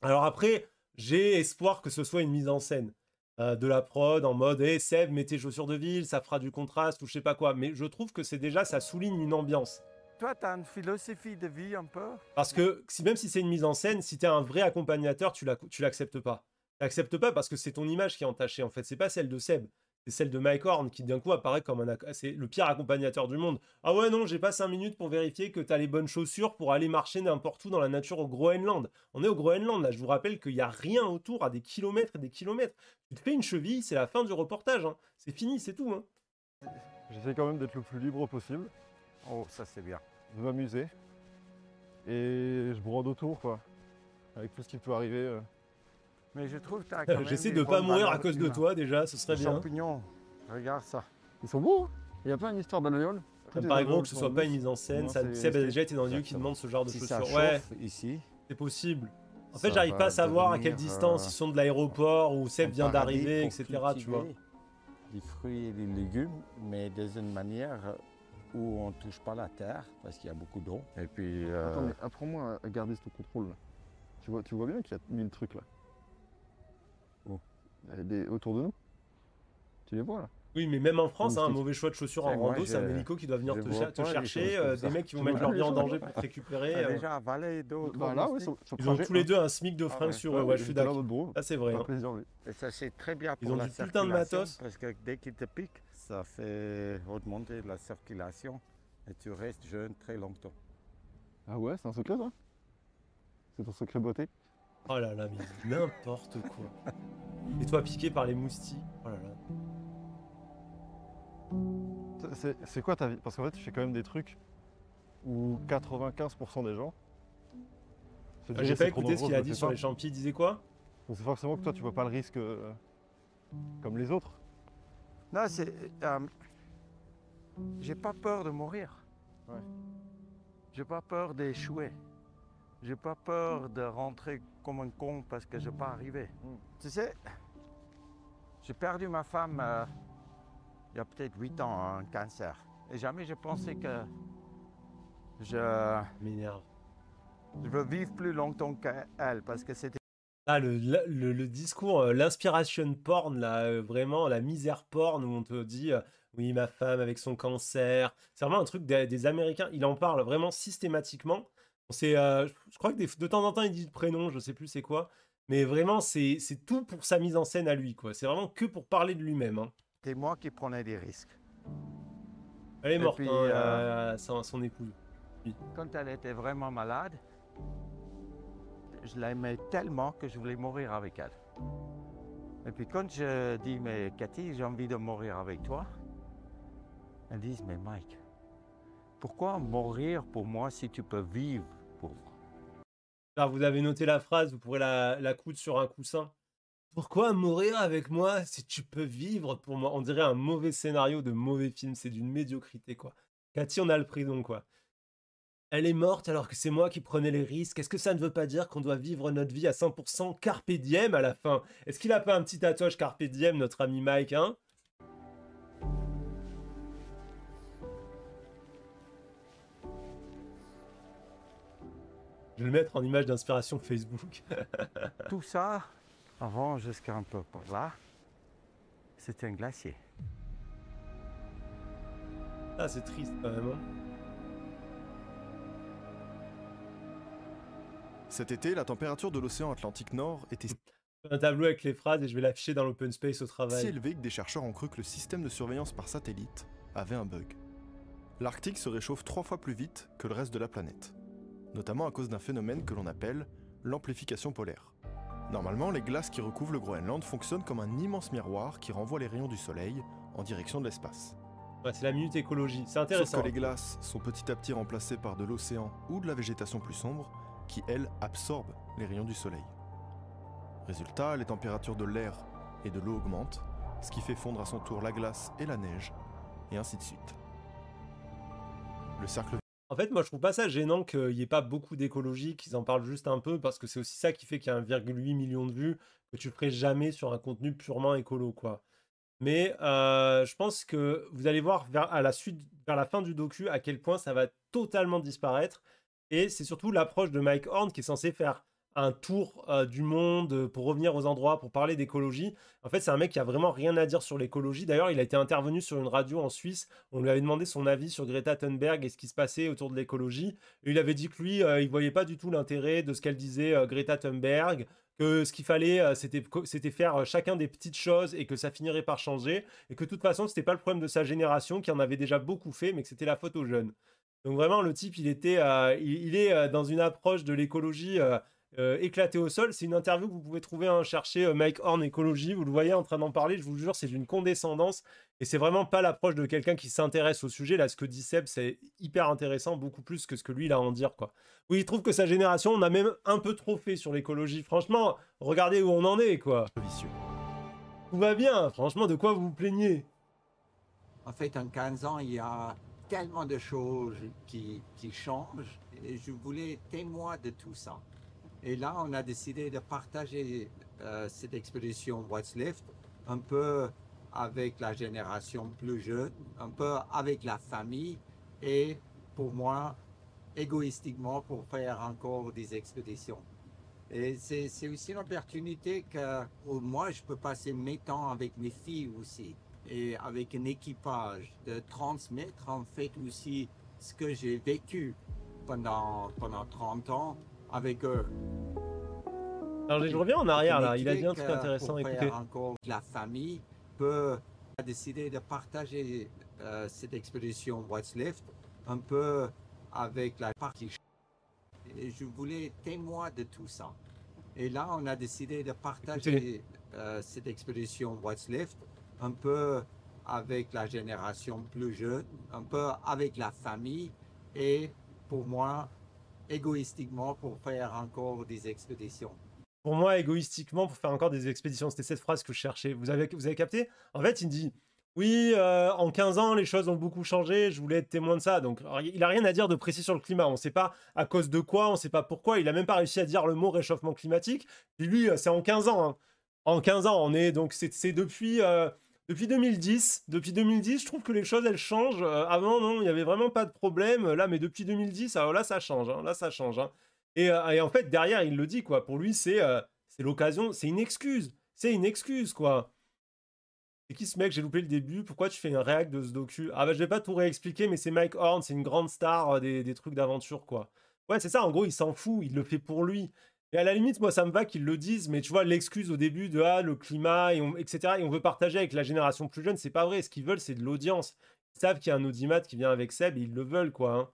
Alors après, j'ai espoir que ce soit une mise en scène. Euh, de la prod en mode hey, «Eh, Seb, mets tes chaussures de ville, ça fera du contraste ou je sais pas quoi. Mais je trouve que c'est déjà, ça souligne une ambiance. Toi, t'as une philosophie de vie un peu Parce que même si c'est une mise en scène, si tu un vrai accompagnateur, tu l'acceptes pas. Tu pas parce que c'est ton image qui est entachée en fait, c'est pas celle de Seb c'est celle de Mike Horn qui d'un coup apparaît comme un c'est le pire accompagnateur du monde. Ah ouais non, j'ai pas cinq minutes pour vérifier que t'as les bonnes chaussures pour aller marcher n'importe où dans la nature au Groenland. On est au Groenland là, je vous rappelle qu'il y a rien autour à des kilomètres et des kilomètres. Tu te fais une cheville, c'est la fin du reportage, hein. c'est fini, c'est tout. Hein. J'essaie quand même d'être le plus libre possible. Oh ça c'est bien. De m'amuser et je brode autour quoi, avec tout ce qui peut arriver. Euh je trouve J'essaie de pas mourir à cause de toi déjà, ce serait bien. regarde ça. Ils sont beaux. Hein. Il y a pas une histoire Par exemple, que ce soit pas une mise en scène, Seb a déjà été dans le lieu qui demande ce genre de choses. Ouais, ici. C'est possible. En fait, j'arrive pas à savoir à quelle distance euh, ils sont de l'aéroport où Seb vient d'arriver, etc. Tu vois. Des fruits et des légumes, mais d'une manière où on touche pas la terre parce qu'il y a beaucoup d'eau. Et puis. Euh, Attends, apprends-moi à garder ce contrôle Tu vois, tu vois bien qu'il y a mille trucs là autour de nous. Tu les vois là oui, mais même en France, hein, un mauvais choix de chaussures en rando, c'est un hélico qui doit venir te, chercher, euh, des mecs qui vont mettre leur vie en danger pour te récupérer. Déjà ils ont tous les deux un SMIC de ah, fringues sur. Ah, ouais, je suis d'accord. Ah, c'est vrai. Et ça, c'est très bien pour ils ont du putain de matos. Parce que dès qu'ils te piquent, ça fait augmenter la circulation et tu restes jeune très longtemps. Ah ouais, c'est un secret, toi C'est ton secret beauté Oh là là, mais n'importe quoi. Et toi, piqué par les moustiques. Oh c'est quoi ta vie Parce qu'en fait, je fais quand même des trucs où 95% des gens. Ah, j'ai pas écouté ce qu'il a dit sur les champis, disait quoi C'est forcément que toi, tu vois pas le risque euh, comme les autres. Non, c'est. Euh, j'ai pas peur de mourir. J'ai pas peur d'échouer. J'ai pas peur de rentrer comme un con parce que je n'ai pas arrivé. Hmm. Tu sais, j'ai perdu ma femme euh, il y a peut-être 8 ans, hein, un cancer. Et jamais je pensais que je. M'énerve. Je veux vivre plus longtemps qu'elle parce que c'était. Ah, le, le, discours, euh, l'inspiration porn, là, euh, vraiment, la misère porn où on te dit oui, ma femme avec son cancer. C'est vraiment un truc des, Américains, il en parle vraiment systématiquement. C'est, je crois que de temps en temps, ils disent prénom, je sais plus c'est quoi. Mais vraiment, c'est tout pour sa mise en scène à lui, quoi. C'est vraiment que pour parler de lui-même. Hein. C'est moi qui prenais des risques. Elle est morte, hein, euh, son, épouse. Quand elle était vraiment malade, je l'aimais tellement que je voulais mourir avec elle. Et puis quand je dis, mais Cathy, j'ai envie de mourir avec toi, elles disent, mais Mike, pourquoi mourir pour moi si tu peux vivre pour moi alors, vous avez noté la phrase, vous pourrez la, la coudre sur un coussin. Pourquoi mourir avec moi si tu peux vivre pour moi On dirait un mauvais scénario de mauvais film, c'est d'une médiocrité quoi. Cathy, on a le prix donc quoi. Elle est morte alors que c'est moi qui prenais les risques. Est-ce que ça ne veut pas dire qu'on doit vivre notre vie à 100% carpe diem à la fin Est-ce qu'il a pas un petit tatouage carpe diem, notre ami Mike hein Je vais le mettre en image d'inspiration Facebook. Tout ça, avant jusqu'à un peu pour là, c'était un glacier. Ah, c'est triste quand même. Hein. Cet été, la température de l'océan Atlantique Nord était... Un tableau avec les phrases et je vais l'afficher dans l'open space au travail. Si élevé que des chercheurs ont cru que le système de surveillance par satellite avait un bug. L'Arctique se réchauffe trois fois plus vite que le reste de la planète notamment à cause d'un phénomène que l'on appelle l'amplification polaire. Normalement, les glaces qui recouvrent le Groenland fonctionnent comme un immense miroir qui renvoie les rayons du soleil en direction de l'espace. c'est la minute écologie, c'est intéressant. Sauf que les glaces sont petit à petit remplacées par de l'océan ou de la végétation plus sombre qui, elle, absorbe les rayons du soleil. Résultat, les températures de l'air et de l'eau augmentent, ce qui fait fondre à son tour la glace et la neige, et ainsi de suite. Le cercle en fait, moi, je trouve pas ça gênant qu'il n'y ait pas beaucoup d'écologie, qu'ils en parlent juste un peu, parce que c'est aussi ça qui fait qu'il y a 1,8 million de vues que tu ferais jamais sur un contenu purement écolo, quoi. Mais euh, je pense que vous allez voir vers, à la suite, vers la fin du docu à quel point ça va totalement disparaître. Et c'est surtout l'approche de Mike Horn qui est censé faire un tour euh, du monde euh, pour revenir aux endroits, pour parler d'écologie. En fait, c'est un mec qui a vraiment rien à dire sur l'écologie. D'ailleurs, il a été intervenu sur une radio en Suisse. On lui avait demandé son avis sur Greta Thunberg et ce qui se passait autour de l'écologie. Il avait dit que lui, il euh, il voyait pas du tout l'intérêt de ce qu'elle disait Greta Thunberg, que ce qu'il fallait, c'était faire chacun des petites choses et que ça finirait par changer, et que de toute façon, c'était pas le problème de sa génération qui en avait déjà beaucoup fait, mais que c'était la faute aux jeunes. Donc vraiment, le type, il était, il, est dans une approche de l'écologie euh, éclaté au sol. C'est une interview que vous pouvez trouver, hein, chercher euh, Mike Horn écologie, vous le voyez en train d'en parler, je vous jure, c'est une condescendance et c'est vraiment pas l'approche de quelqu'un qui s'intéresse au sujet. Là, ce que dit Seb, c'est hyper intéressant, beaucoup plus que ce que lui, il a à en dire, quoi. Oui, il trouve que sa génération, on a même un peu trop fait sur l'écologie. Franchement, regardez où on en est, quoi. Vicieux. Tout va bien, franchement, de quoi vous vous plaignez En fait, en 15 ans, il y a tellement de choses qui, qui changent et je voulais témoin de tout ça. Et là, on a décidé de partager euh, cette expédition What's un peu avec la génération plus jeune, un peu avec la famille et pour moi, égoïstiquement, pour faire encore des expéditions. Et c'est aussi une opportunité que moi, je peux passer mes temps avec mes filles aussi et avec un équipage, de transmettre en fait aussi ce que j'ai vécu pendant, pendant 30 ans avec eux. Alors je reviens en arrière là, il a dit un truc intéressant, euh, écoutez. La famille peut décider de partager euh, cette expédition Left, un peu avec la partie. Et je voulais témoin de tout ça. Et là, on a décidé de partager euh, cette expédition Left, un peu avec la génération plus jeune, un peu avec la famille. Et pour moi, égoïstiquement pour faire encore des expéditions Pour moi, égoïstiquement, pour faire encore des expéditions, c'était cette phrase que je cherchais. Vous avez, vous avez capté En fait, il dit Oui, euh, en 15 ans, les choses ont beaucoup changé, je voulais être témoin de ça. Donc, il n'a rien à dire de précis sur le climat. On ne sait pas à cause de quoi, on ne sait pas pourquoi. Il n'a même pas réussi à dire le mot réchauffement climatique. Puis lui, euh, c'est en 15 ans. Hein. En 15 ans, on est donc, c'est depuis. Euh, depuis 2010, depuis 2010, je trouve que les choses elles changent. Euh, avant non, il n'y avait vraiment pas de problème. Euh, là, mais depuis 2010, alors là ça change. Hein, là ça change. Hein. Euh, et, en fait derrière il le dit quoi. Pour lui c'est c'est l'occasion, c'est une excuse, c'est une excuse quoi. C'est qui ce mec J'ai loupé le début. Pourquoi tu fais un react de ce docu Ah bah je vais pas tout réexpliquer, mais c'est Mike Horn, c'est une grande star des, des trucs d'aventure quoi. Ouais c'est ça. En gros il s'en fout, il le fait pour lui. Et à la limite, moi, ça me va qu'ils le disent, mais tu vois, l'excuse au début de ah, le climat, et on, etc., et on veut partager avec la génération plus jeune, c'est pas vrai. Ce qu'ils veulent, c'est de l'audience. Ils savent qu'il y a un audimat qui vient avec Seb et ils le veulent, quoi. Hein.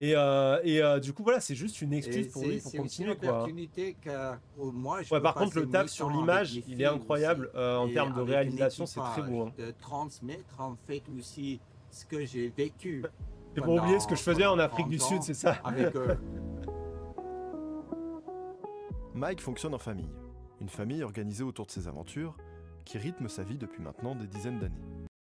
Et, euh, et euh, du coup, voilà, c'est juste une excuse pour lui pour continuer. quoi. je par contre, le taf sur l'image, il est incroyable euh, en termes de réalisation, c'est très beau. Hein. transmettre en fait aussi ce que j'ai vécu. C'est pour oublier ce que je faisais en Afrique du Sud, c'est ça. Avec, Mike fonctionne en famille, une famille organisée autour de ses aventures, qui rythme sa vie depuis maintenant des dizaines d'années.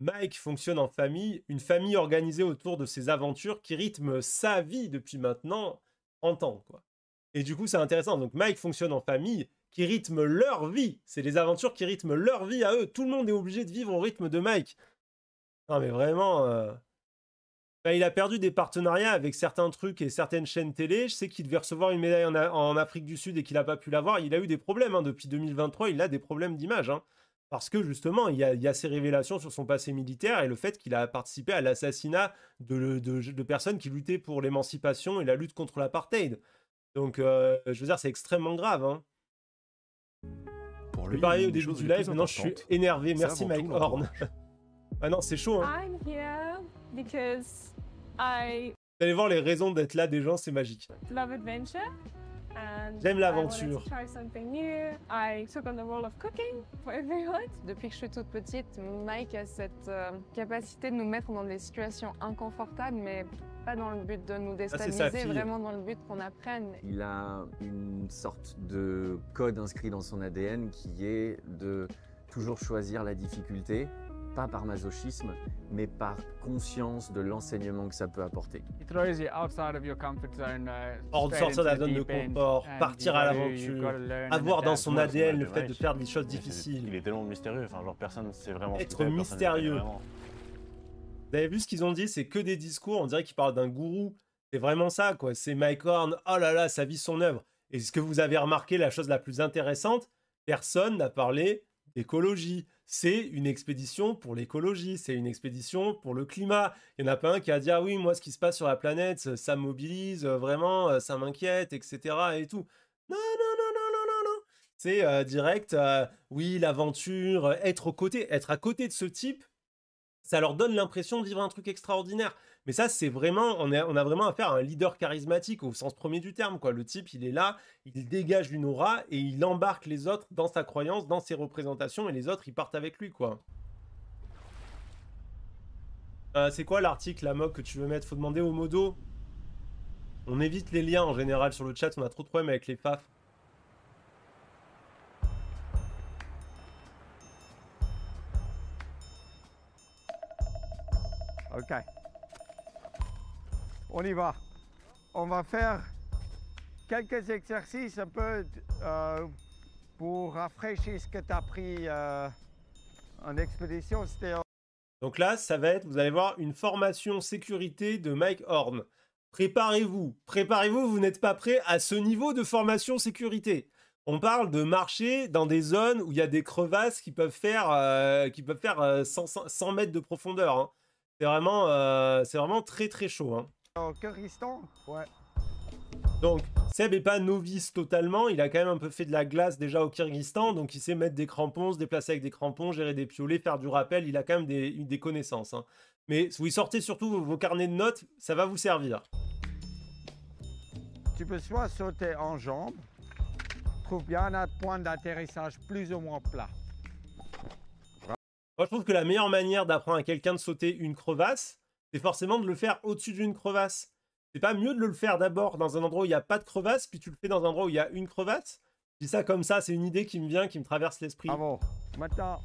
Mike fonctionne en famille, une famille organisée autour de ses aventures, qui rythme sa vie depuis maintenant en temps, quoi. Et du coup, c'est intéressant. Donc Mike fonctionne en famille, qui rythme leur vie. C'est les aventures qui rythment leur vie à eux. Tout le monde est obligé de vivre au rythme de Mike. Non mais vraiment, euh, bah, il a perdu des partenariats avec certains trucs et certaines chaînes télé. Je sais qu'il devait recevoir une médaille en, Afrique du Sud et qu'il n'a pas pu l'avoir. Il a eu des problèmes hein. depuis 2023. Il a des problèmes d'image. Hein. Parce que justement, il y, a, ces révélations sur son passé militaire et le fait qu'il a participé à l'assassinat de, de, de, personnes qui luttaient pour l'émancipation et la lutte contre l'apartheid. Donc, euh, je veux dire, c'est extrêmement grave. Hein. Pour lui, pareil au début du live, maintenant je suis énervé. Merci Mike Horn. ah non, c'est chaud. Hein because I vous allez voir les raisons d'être là des gens, c'est magique. Love adventure. J'aime l'aventure. Depuis que je suis toute petite, Mike a cette euh, capacité de nous mettre dans des situations inconfortables, mais pas dans le but de nous déstabiliser, vraiment dans le but qu'on apprenne. Il a une sorte de code inscrit dans son ADN qui est de toujours choisir la difficulté, pas par masochisme, mais par conscience de l'enseignement que ça peut apporter. Hors de uh, sortir de la zone de confort, partir à l'aventure, avoir dans son ADN le fait de faire des choses difficiles. Il est tellement mystérieux, enfin genre personne ne vraiment. Être mystérieux. Vous avez vu ce qu'ils ont dit C'est que des discours, on dirait qu'ils parlent d'un gourou. C'est vraiment ça, quoi. C'est Mike Horn, oh là là, sa vit son œuvre. Et ce que vous avez remarqué, la chose la plus intéressante, personne n'a parlé d'écologie c'est une expédition pour l'écologie, c'est une expédition pour le climat. Il n'y en a pas un qui a dit ah oui, moi ce qui se passe sur la planète, ça me mobilise euh, vraiment, euh, ça m'inquiète, etc. et tout. Non, non, non, non, non, non, non. C'est euh, direct, oui, l'aventure, être aux côtés, être à côté de ce type, ça leur donne l'impression de vivre un truc extraordinaire. Mais ça, c'est vraiment, on a, vraiment affaire à un leader charismatique au sens premier du terme. Quoi. Le type, il est là, il dégage une aura et il embarque les autres dans sa croyance, dans ses représentations, et les autres, ils partent avec lui. quoi. Euh, c'est quoi l'article, la moque que tu veux mettre Faut demander au modo. On évite les liens en général sur le chat, on a trop de problèmes avec les faf. Ok. On y va. On va faire quelques exercices un peu euh, pour rafraîchir ce que tu as pris euh, en expédition. Donc là, ça va être, vous allez voir, une formation sécurité de Mike Horn. Préparez-vous, préparez-vous, vous, n'êtes pas prêt à ce niveau de formation sécurité. On parle de marcher dans des zones où il y a des crevasses qui peuvent faire, euh, qui peuvent faire 100, mètres de profondeur. Hein. C'est vraiment, vraiment très très chaud. Hein. Au Ouais. Donc, Seb est pas novice totalement, il a quand même un peu fait de la glace déjà au Kyrgyzstan, donc il sait mettre des crampons, se déplacer avec des crampons, gérer des piolets, faire du rappel, il a quand même des, connaissances. Mais hein. Mais vous sortez surtout vos, carnets de notes, ça va vous servir. Tu peux soit sauter en jambes, trouve bien un point d'atterrissage plus ou moins plat. Moi, je trouve que la meilleure manière d'apprendre à quelqu'un de sauter une crevasse, c'est forcément de le faire au-dessus d'une crevasse. C'est pas mieux de le faire d'abord dans un endroit où il n'y a pas de crevasse, puis tu le fais dans un endroit où il y a une crevasse Je dis ça comme ça, c'est une idée qui me vient, qui me traverse l'esprit. Ah bon, maintenant,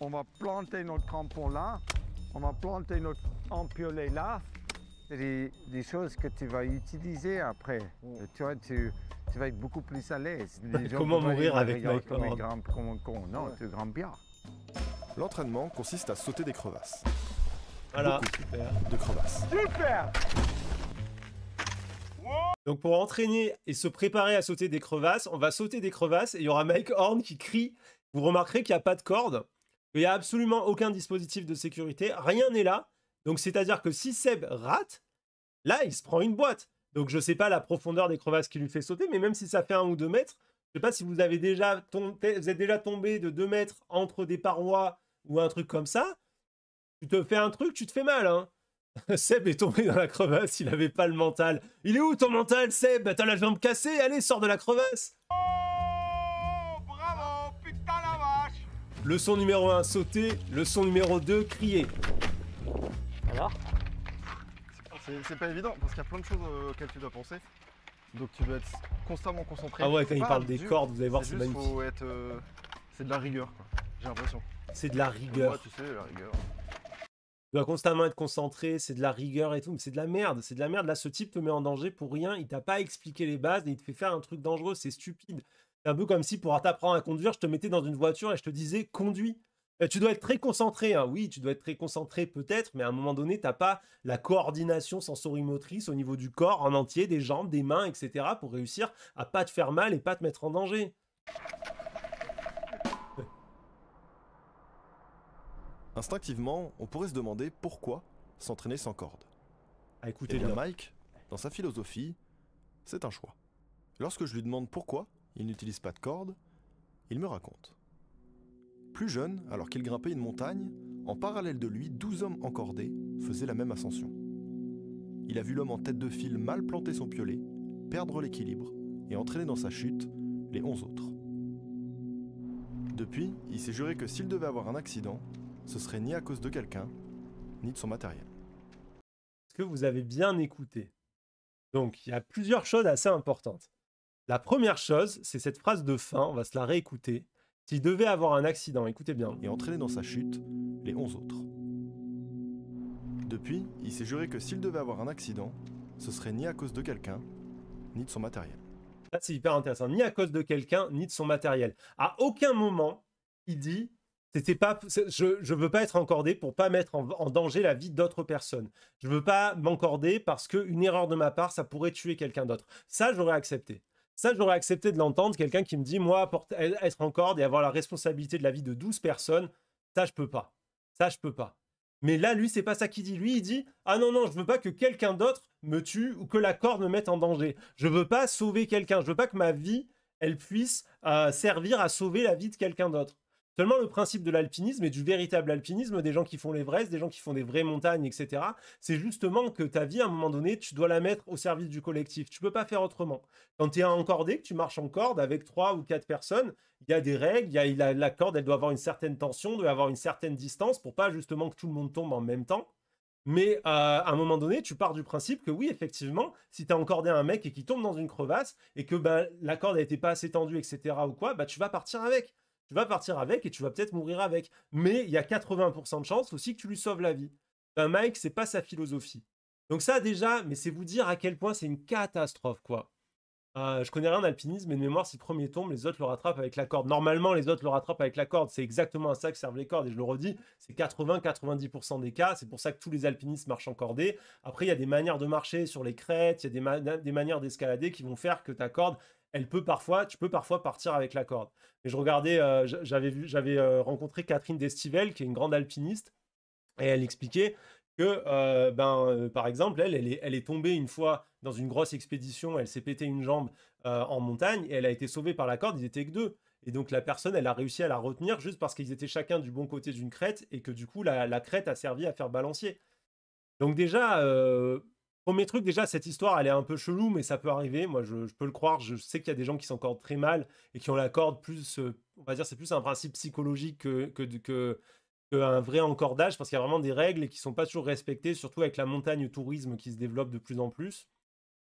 on va planter notre crampon là, on va planter notre empiolet là. C'est des, choses que tu vas utiliser après. Tu vois, tu, vas être beaucoup plus à l'aise. Comment mourir avec Mike comme Non, tu grimpes bien. L'entraînement consiste à sauter des crevasses. Voilà. Super. De crevasses. donc pour entraîner et se préparer à sauter des crevasses, on va sauter des crevasses et il y aura Mike Horn qui crie. Vous remarquerez qu'il n'y a pas de corde, Il n'y a absolument aucun dispositif de sécurité, rien n'est là. Donc c'est-à-dire que si Seb rate, là il se prend une boîte. Donc je ne sais pas la profondeur des crevasses qui lui fait sauter, mais même si ça fait un ou deux mètres, je ne sais pas si vous, avez déjà vous êtes déjà tombé de deux mètres entre des parois ou un truc comme ça, tu te fais un truc, tu te fais mal, hein. Seb est tombé dans la crevasse, il avait pas le mental. Il est où ton mental, Seb bah, T'as la jambe cassée, allez, sors de la crevasse oh, Bravo, putain la vache Leçon numéro 1, sauter. Leçon numéro 2, crier. Alors C'est pas évident, parce qu'il y a plein de choses euh, auxquelles tu dois penser. Donc tu dois être constamment concentré. Ah ouais, quand il parle des cordes, vous allez voir, c'est magnifique. Euh, c'est de la rigueur, quoi. J'ai l'impression. C'est de la rigueur. Tu dois constamment être concentré, c'est de la rigueur et tout, mais c'est de la merde, c'est de la merde. Là, ce type te met en danger pour rien, il t'a pas expliqué les bases et il te fait faire un truc dangereux, c'est stupide. C'est un peu comme si pour t'apprendre à conduire, je te mettais dans une voiture et je te disais conduis. Euh, tu dois être très concentré, hein. oui, tu dois être très concentré peut-être, mais à un moment donné, t'as pas la coordination sensorimotrice au niveau du corps en entier, des jambes, des mains, etc. pour réussir à pas te faire mal et pas te mettre en danger. Instinctivement, on pourrait se demander pourquoi s'entraîner sans corde. À écouter eh Mike, dans sa philosophie, c'est un choix. Lorsque je lui demande pourquoi il n'utilise pas de corde, il me raconte. Plus jeune, alors qu'il grimpait une montagne, en parallèle de lui, 12 hommes encordés faisaient la même ascension. Il a vu l'homme en tête de file mal planter son piolet, perdre l'équilibre et entraîner dans sa chute les 11 autres. Depuis, il s'est juré que s'il devait avoir un accident, ce serait ni à cause de quelqu'un, ni de son matériel. Est-ce que vous avez bien écouté Donc, il y a plusieurs choses assez importantes. La première chose, c'est cette phrase de fin, on va se la réécouter. S'il devait avoir un accident, écoutez bien. Et entraîner dans sa chute les 11 autres. Depuis, il s'est juré que s'il devait avoir un accident, ce serait ni à cause de quelqu'un, ni de son matériel. Là, c'est hyper intéressant. Ni à cause de quelqu'un, ni de son matériel. À aucun moment, il dit pas, je, ne veux pas être encordé pour pas mettre en, danger la vie d'autres personnes. Je veux pas m'encorder parce qu'une erreur de ma part, ça pourrait tuer quelqu'un d'autre. Ça, j'aurais accepté. Ça, j'aurais accepté de l'entendre. Quelqu'un qui me dit, moi, être encordé et avoir la responsabilité de la vie de 12 personnes, ça, je peux pas. Ça, je peux pas. Mais là, lui, c'est pas ça qu'il dit. Lui, il dit Ah non, non, je veux pas que quelqu'un d'autre me tue ou que la corde me mette en danger. Je veux pas sauver quelqu'un. Je veux pas que ma vie, elle puisse euh, servir à sauver la vie de quelqu'un d'autre. Seulement le principe de l'alpinisme et du véritable alpinisme, des gens qui font l'Everest, des gens qui font des vraies montagnes, etc., c'est justement que ta vie, à un moment donné, tu dois la mettre au service du collectif. Tu peux pas faire autrement. Quand tu es en que tu marches en corde avec trois ou quatre personnes, il y a des règles, il y a, la, corde, elle doit avoir une certaine tension, doit avoir une certaine distance pour pas justement que tout le monde tombe en même temps. Mais euh, à un moment donné, tu pars du principe que oui, effectivement, si tu as encordé un mec et qu'il tombe dans une crevasse et que ben, la corde n'était pas assez tendue, etc., ou quoi, bah tu vas partir avec tu vas partir avec et tu vas peut-être mourir avec. Mais il y a 80% de chances aussi que tu lui sauves la vie. Ben Mike, c'est pas sa philosophie. Donc ça déjà, mais c'est vous dire à quel point c'est une catastrophe, quoi. Euh, je connais rien d'alpinisme, mais de mémoire, si le premier tombe, les autres le rattrapent avec la corde. Normalement, les autres le rattrapent avec la corde. C'est exactement à ça que servent les cordes. Et je le redis, c'est 80-90% des cas. C'est pour ça que tous les alpinistes marchent en cordée. Après, il y a des manières de marcher sur les crêtes, il y a des manières d'escalader qui vont faire que ta corde, elle peut parfois, tu peux parfois partir avec la corde. Et je regardais, euh, j'avais vu, j'avais euh, rencontré Catherine Destivelle, qui est une grande alpiniste, et elle expliquait que, euh, ben, par exemple, elle, elle est, tombée une fois dans une grosse expédition, elle s'est pété une jambe en montagne, et elle a été sauvée par la corde, ils était que deux. Et donc la personne, elle a réussi à la retenir juste parce qu'ils étaient chacun du bon côté d'une crête, et que du coup, la, crête a servi à faire balancier. Donc déjà, Premier truc, déjà, cette histoire, elle est un peu chelou, mais ça peut arriver. Moi, je, peux le croire. Je sais qu'il y a des gens qui s'encordent très mal et qui ont la corde plus, euh, on va dire, c'est plus un principe psychologique que, un vrai encordage, parce qu'il y a vraiment des règles qui sont pas toujours respectées, surtout avec la montagne tourisme qui se développe de plus en plus.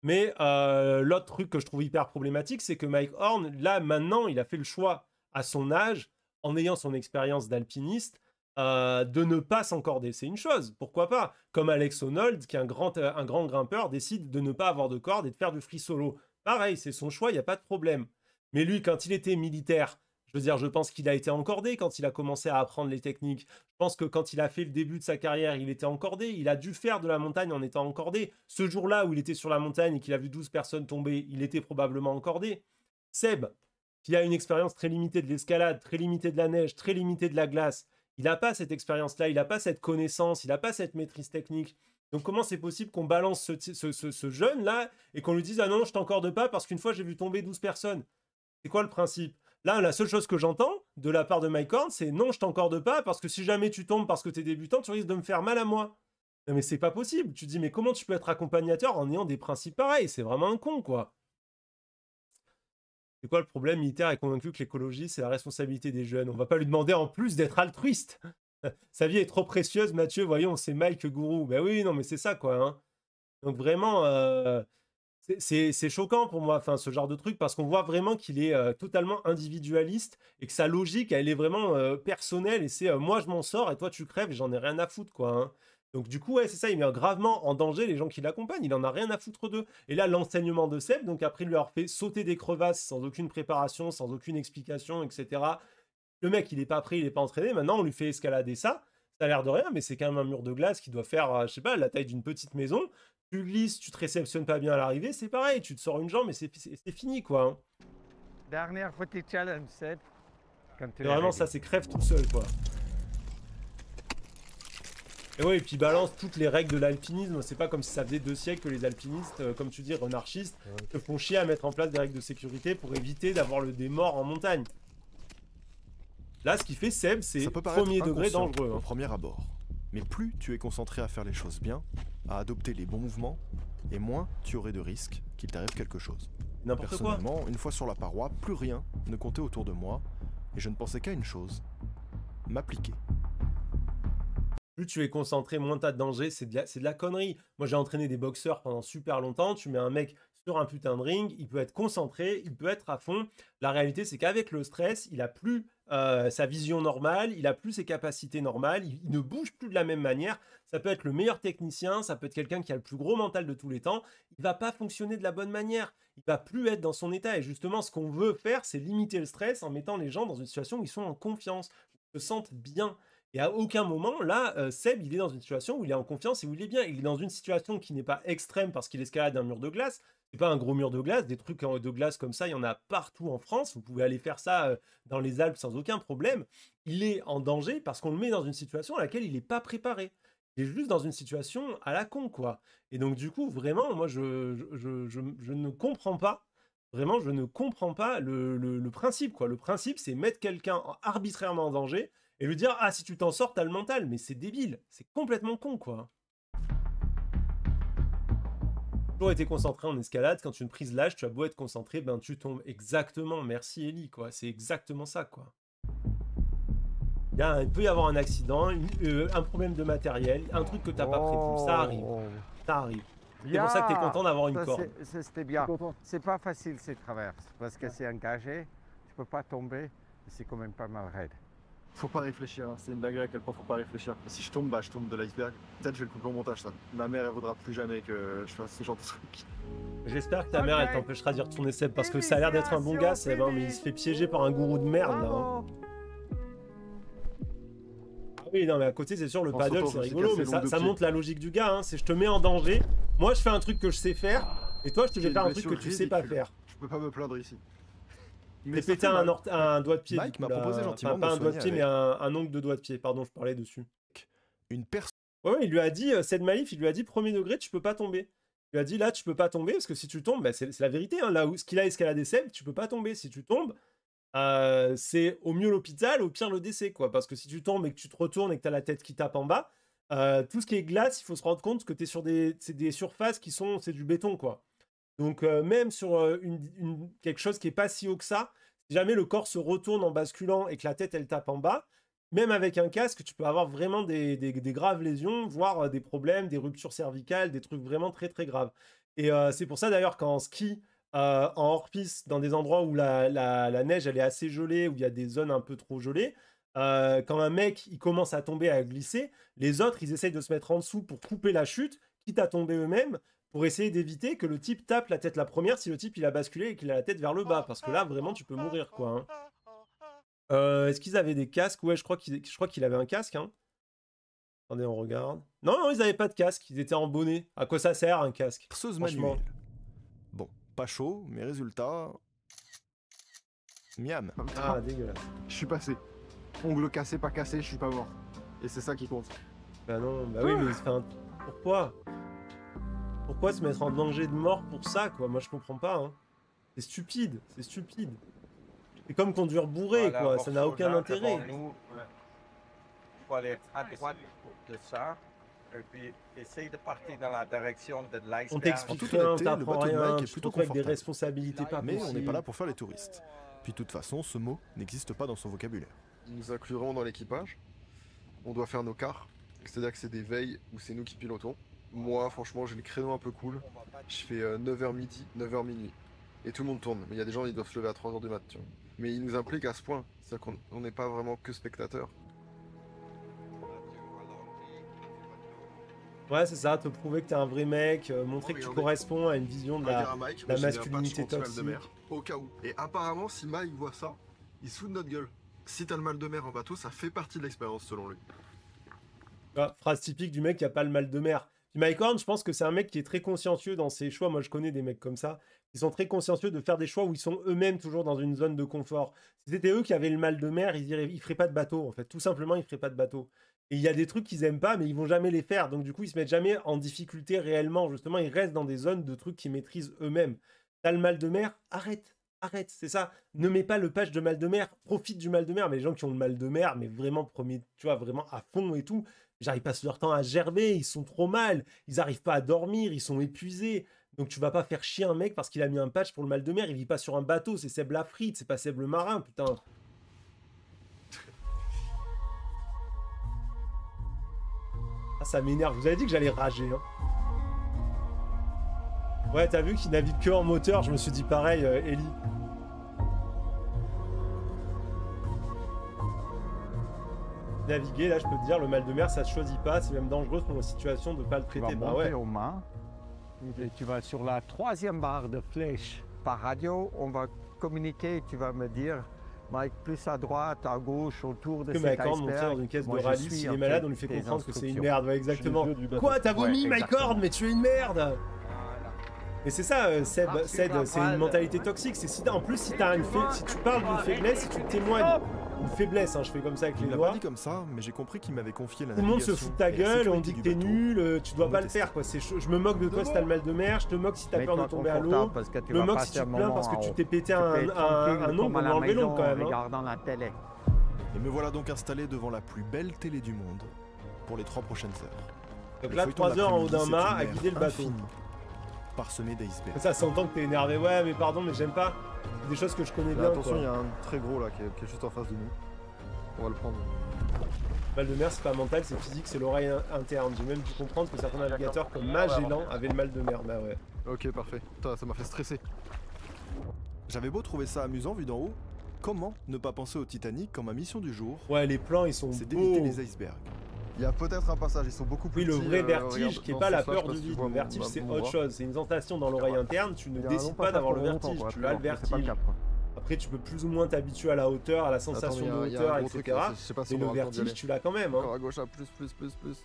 Mais euh, l'autre truc que je trouve hyper problématique, c'est que Mike Horn, là, maintenant, il a fait le choix à son âge, en ayant son expérience d'alpiniste, euh, de ne pas s'encorder, c'est une chose, pourquoi pas Comme Alex Honnold, qui est un grand, euh, un grand grimpeur, décide de ne pas avoir de corde et de faire du free solo. Pareil, c'est son choix, il n'y a pas de problème. Mais lui, quand il était militaire, je veux dire, je pense qu'il a été encordé quand il a commencé à apprendre les techniques. Je pense que quand il a fait le début de sa carrière, il était encordé. Il a dû faire de la montagne en étant encordé. Ce jour-là où il était sur la montagne et qu'il a vu 12 personnes tomber, il était probablement encordé. Seb, qui a une expérience très limitée de l'escalade, très limitée de la neige, très limitée de la glace, il n'a pas cette expérience-là, il n'a pas cette connaissance, il n'a pas cette maîtrise technique. Donc comment c'est possible qu'on balance ce, jeune-là et qu'on lui dise ⁇ Ah non, je t'encorde pas parce qu'une fois j'ai vu tomber 12 personnes ⁇ C'est quoi le principe Là, la seule chose que j'entends de la part de Mike Horn, c'est ⁇ Non, je t'encorde pas parce que si jamais tu tombes parce que tu es débutant, tu risques de me faire mal à moi ⁇ Non mais c'est pas possible. Tu dis ⁇ Mais comment tu peux être accompagnateur en ayant des principes pareils C'est vraiment un con, quoi. C'est quoi le problème Militaire est convaincu que l'écologie, c'est la responsabilité des jeunes. On va pas lui demander en plus d'être altruiste. Sa vie est trop précieuse, Mathieu. Voyons, c'est Mike Gourou. Ben oui, non, mais c'est ça, quoi. Hein. Donc vraiment, euh, c'est choquant pour moi, enfin, ce genre de truc, parce qu'on voit vraiment qu'il est euh, totalement individualiste et que sa logique, elle est vraiment euh, personnelle. Et c'est moi, je m'en sors et toi, tu crèves et j'en ai rien à foutre, quoi. Hein. Donc du coup, ouais, c'est ça, il met gravement en danger les gens qui l'accompagnent, il en a rien à foutre d'eux. Et là, l'enseignement de Seb, donc après, il leur fait sauter des crevasses sans aucune préparation, sans aucune explication, etc. Le mec, il n'est pas prêt, il n'est pas entraîné, maintenant on lui fait escalader ça. Ça a l'air de rien, mais c'est quand même un mur de glace qui doit faire, euh, je sais pas, la taille d'une petite maison. Tu glisses, tu te réceptionnes pas bien à l'arrivée, c'est pareil, tu te sors une jambe mais c'est fini, quoi. Hein. Dernière challenge, Seb. vraiment, ça, c'est crève tout seul, quoi. Et puis balance toutes les règles de l'alpinisme. C'est pas comme si ça faisait deux siècles que les alpinistes, euh, comme tu dis, renarchistes, Te font chier à mettre en place des règles de sécurité pour éviter d'avoir le démort en montagne. Là, ce qui fait Seb, c'est premier degré dangereux. Hein. premier abord. Mais plus tu es concentré à faire les choses bien, à adopter les bons mouvements, et moins tu aurais de risques qu'il t'arrive quelque chose. Personnellement, une fois sur la paroi, plus rien ne comptait autour de moi, et je ne pensais qu'à une chose m'appliquer plus tu es concentré, moins tu as de danger. C'est de, la, connerie. Moi, j'ai entraîné des boxeurs pendant super longtemps. Tu mets un mec sur un putain de ring, il peut être concentré, il peut être à fond. La réalité, c'est qu'avec le stress, il a plus euh, sa vision normale, il a plus ses capacités normales, il, ne bouge plus de la même manière. Ça peut être le meilleur technicien, ça peut être quelqu'un qui a le plus gros mental de tous les temps. Il va pas fonctionner de la bonne manière, il va plus être dans son état. Et justement, ce qu'on veut faire, c'est limiter le stress en mettant les gens dans une situation où ils sont en confiance, ils se sentent bien. Et à aucun moment, là, euh, Seb, il est dans une situation où il est en confiance et où il est bien. Il est dans une situation qui n'est pas extrême parce qu'il escalade un mur de glace. C'est pas un gros mur de glace, des trucs de glace comme ça, il y en a partout en France. Vous pouvez aller faire ça euh, dans les Alpes sans aucun problème. Il est en danger parce qu'on le met dans une situation à laquelle il n'est pas préparé. Il est juste dans une situation à la con, quoi. Et donc, du coup, vraiment, moi, je, je, je, je ne comprends pas Vraiment, je ne comprends pas le, le principe. Quoi. Le principe, c'est mettre quelqu'un arbitrairement en danger et lui dire ah si tu t'en sors t'as le mental mais c'est débile c'est complètement con quoi toujours été concentré en escalade quand une prise lâche tu as beau être concentré ben tu tombes exactement merci Ellie quoi c'est exactement ça quoi il, il, peut y avoir un accident euh, un problème de matériel un truc que t'as pas prévu ça arrive oh. ça arrive c'est pour ça que tu es content d'avoir une corde. C'était bien. C'est pas facile ces traverses parce que c'est engagé, tu peux pas tomber, c'est quand même pas mal raide. Faut pas réfléchir, hein. c'est une bagarre à quel point faut pas réfléchir. Si je tombe, bah je tombe de l'iceberg. Peut-être je vais le couper au montage ça. Ma mère elle voudra plus jamais que je fasse ce genre de truc. J'espère que ta mère elle t'empêchera d'y retourner Seb parce que ça a l'air d'être un bon gars Seb, hein, mais il se fait piéger par un gourou de merde là. Hein. Ah oui, non, mais à côté, c'est sûr, le paddle, c'est rigolo, mais ça, montre la logique du gars. Hein. C'est je te mets en danger. Moi, je fais un truc que je sais faire, et toi, je te fais pas un truc que tu sais pas faire. Je peux pas me plaindre ici. Il m'a pété un, doigt de pied. Mike m'a proposé gentiment. pas un doigt de pied, mais un, ongle de doigt de pied. Pardon, je parlais dessus. Une personne. Ouais, il lui a dit, c'est euh, cette malif, il lui a dit, premier degré, tu peux pas tomber. Il lui a dit, là, tu peux pas tomber, parce que si tu tombes, bah, c'est la vérité. Hein. là où ce qu'il a escaladé, décès, tu peux pas tomber. Si tu tombes, euh, c'est au mieux l'hôpital, au pire le décès, quoi. Parce que si tu tombes et que tu te retournes et que t'as la tête qui tape en bas, euh, tout ce qui est glace, il faut se rendre compte que es sur des, des surfaces qui sont, c'est du béton, quoi. Donc euh, même sur euh, quelque chose qui n'est pas si haut que ça, si jamais le corps se retourne en basculant et que la tête elle tape en bas, même avec un casque, tu peux avoir vraiment des, graves lésions, voire euh, des problèmes, des ruptures cervicales, des trucs vraiment très très graves. Et c'est pour ça d'ailleurs qu'en ski, en hors-piste, dans des endroits où la, neige elle est assez gelée, où il y a des zones un peu trop gelées, quand un mec il commence à tomber à glisser, les autres ils essayent de se mettre en dessous pour couper la chute, quitte à tomber eux-mêmes pour essayer d'éviter que le type tape la tête la première si le type il a basculé et qu'il a la tête vers le bas, parce que là vraiment tu peux mourir quoi. Hein. Euh, est-ce qu'ils avaient des casques Ouais, je crois qu'il avait un casque. Hein. Attendez, on regarde. Non, non, ils avaient pas de casque, ils étaient en bonnet. À quoi ça sert un casque Franchement. Bon, pas chaud, mais résultat. Miam. Ah, ah, dégueulasse. Je suis passé. Ongle cassé, pas cassé, je suis pas mort. Et c'est ça qui compte. Bah non, bah oui, mais c'est ah. Pourquoi pourquoi se mettre en danger de mort pour ça, quoi Moi, je comprends pas. Hein. C'est stupide, c'est stupide. C'est comme conduire bourré, quoi. Ça n'a aucun intérêt. ça. de partir On t'explique rien, t'apprend Mike plutôt avec des responsabilités Mais on n'est pas là pour faire les touristes. Puis, de toute façon, ce mot n'existe pas dans son vocabulaire. Nous inclurons dans l'équipage. On doit faire nos cars, C'est-à-dire que c'est des veilles où c'est nous qui pilotons moi, franchement, j'ai le créneau un peu cool. Je fais 9h euh, midi, 9h minuit. Et tout le monde tourne. Mais il y a des gens, ils doivent se lever à 3h du mat, Mais il nous implique à ce point. C'est-à-dire qu'on n'est pas vraiment que spectateurs. Ouais, c'est ça, te prouver que t'es un vrai mec, euh, montrer que tu corresponds à une vision de la, masculinité toxique. au cas où. Et apparemment, si Mike voit ça, il se notre gueule. Si t'as le mal de mer en bateau, ça fait partie de l'expérience selon lui. Ah, phrase typique du mec qui a pas le mal de mer. Mike Horn, je pense que c'est un mec qui est très consciencieux dans ses choix. Moi, je connais des mecs comme ça. Ils sont très consciencieux de faire des choix où ils sont eux-mêmes toujours dans une zone de confort. Si c'était eux qui avaient le mal de mer, ils diraient, ils feraient pas de bateau, en fait. Tout simplement, ils feraient pas de bateau. Et il y a des trucs qu'ils aiment pas, mais ils vont jamais les faire. Donc, du coup, ils se mettent jamais en difficulté réellement. Justement, ils restent dans des zones de trucs qu'ils maîtrisent eux-mêmes. T'as le mal de mer, arrête. Arrête, c'est ça. Ne mets pas le patch de mal de mer. Profite du mal de mer. Mais les gens qui ont le mal de mer, mais vraiment premier, tu vois, vraiment à fond et tout J'arrive pas passent leur temps à gerber, ils sont trop mal, ils arrivent pas à dormir, ils sont épuisés. Donc tu vas pas faire chier un mec parce qu'il a mis un patch pour le mal de mer, il vit pas sur un bateau, c'est Seb Lafrite, c'est pas Seb le marin, putain. Ah, ça m'énerve, vous avez dit que j'allais rager. Hein. Ouais, t'as vu qu'il navigue que en moteur, je me suis dit pareil, euh, Ellie. naviguer, là, je peux te dire, le mal de mer, ça se choisit pas. C'est même dangereux pour la situation de ne pas le traiter. Tu vas bah aux mains et tu vas sur la troisième barre de flèche par radio. On va communiquer. Tu vas me dire, Mike, plus à droite, à gauche, autour de que Mike iceberg. dans une caisse de rallye, s'il est malade, on lui fait comprendre que c'est une merde. exactement. Quoi, t'as vomi, Mike mais tu es une merde et c'est ça, euh, Seb, c'est une mentalité toxique. C'est si en plus si, as une si tu parles d'une faiblesse, si tu témoignes une faiblesse, hein, je fais comme ça avec il les doigts. pas dit comme ça, mais j'ai compris qu'il m'avait confié la Tout le monde se fout de ta gueule, on dit que t'es nul, euh, tu dois pas le faire quoi. C'est, Je me moque de toi si t'as le mal de mer, je te moque si t'as peur de tomber à l'eau. Je me moque si tu te plains parce que tu t'es pété un ongle dans vélo quand même. Hein. la télé. Et me voilà donc installé devant la plus belle télé du monde pour les trois prochaines heures. Donc là, 3 heures en haut d'un mât à guider le bateau parsemé d'icebergs. Ça s'entend que t'es énervé, ouais mais pardon mais j'aime pas. des choses que je connais bien. Attention, il y a un très gros là qui est, juste en face de nous. On va le prendre. Mal de mer, c'est pas mental, c'est physique, c'est l'oreille interne. J'ai même dû comprendre que certains navigateurs comme Magellan avaient le mal de mer, bah ouais. Ok, parfait. ça m'a fait stresser. J'avais beau trouver ça amusant vu d'en haut, comment ne pas penser au Titanic comme ma mission du jour Ouais, les plans ils sont C'est d'éviter les icebergs. Il y a peut-être un passage, ils sont beaucoup plus. Oui, le vrai euh, vertige qui n'est pas la peur du vide. Le vertige, c'est autre chose. C'est une sensation dans l'oreille interne. Tu ne décides pas d'avoir le vertige. Tu as le vertige. Après, tu peux plus ou moins t'habituer à la hauteur, à la sensation de hauteur, etc. Mais le vertige, tu l'as quand même. Hein. à gauche, plus, plus, plus, plus.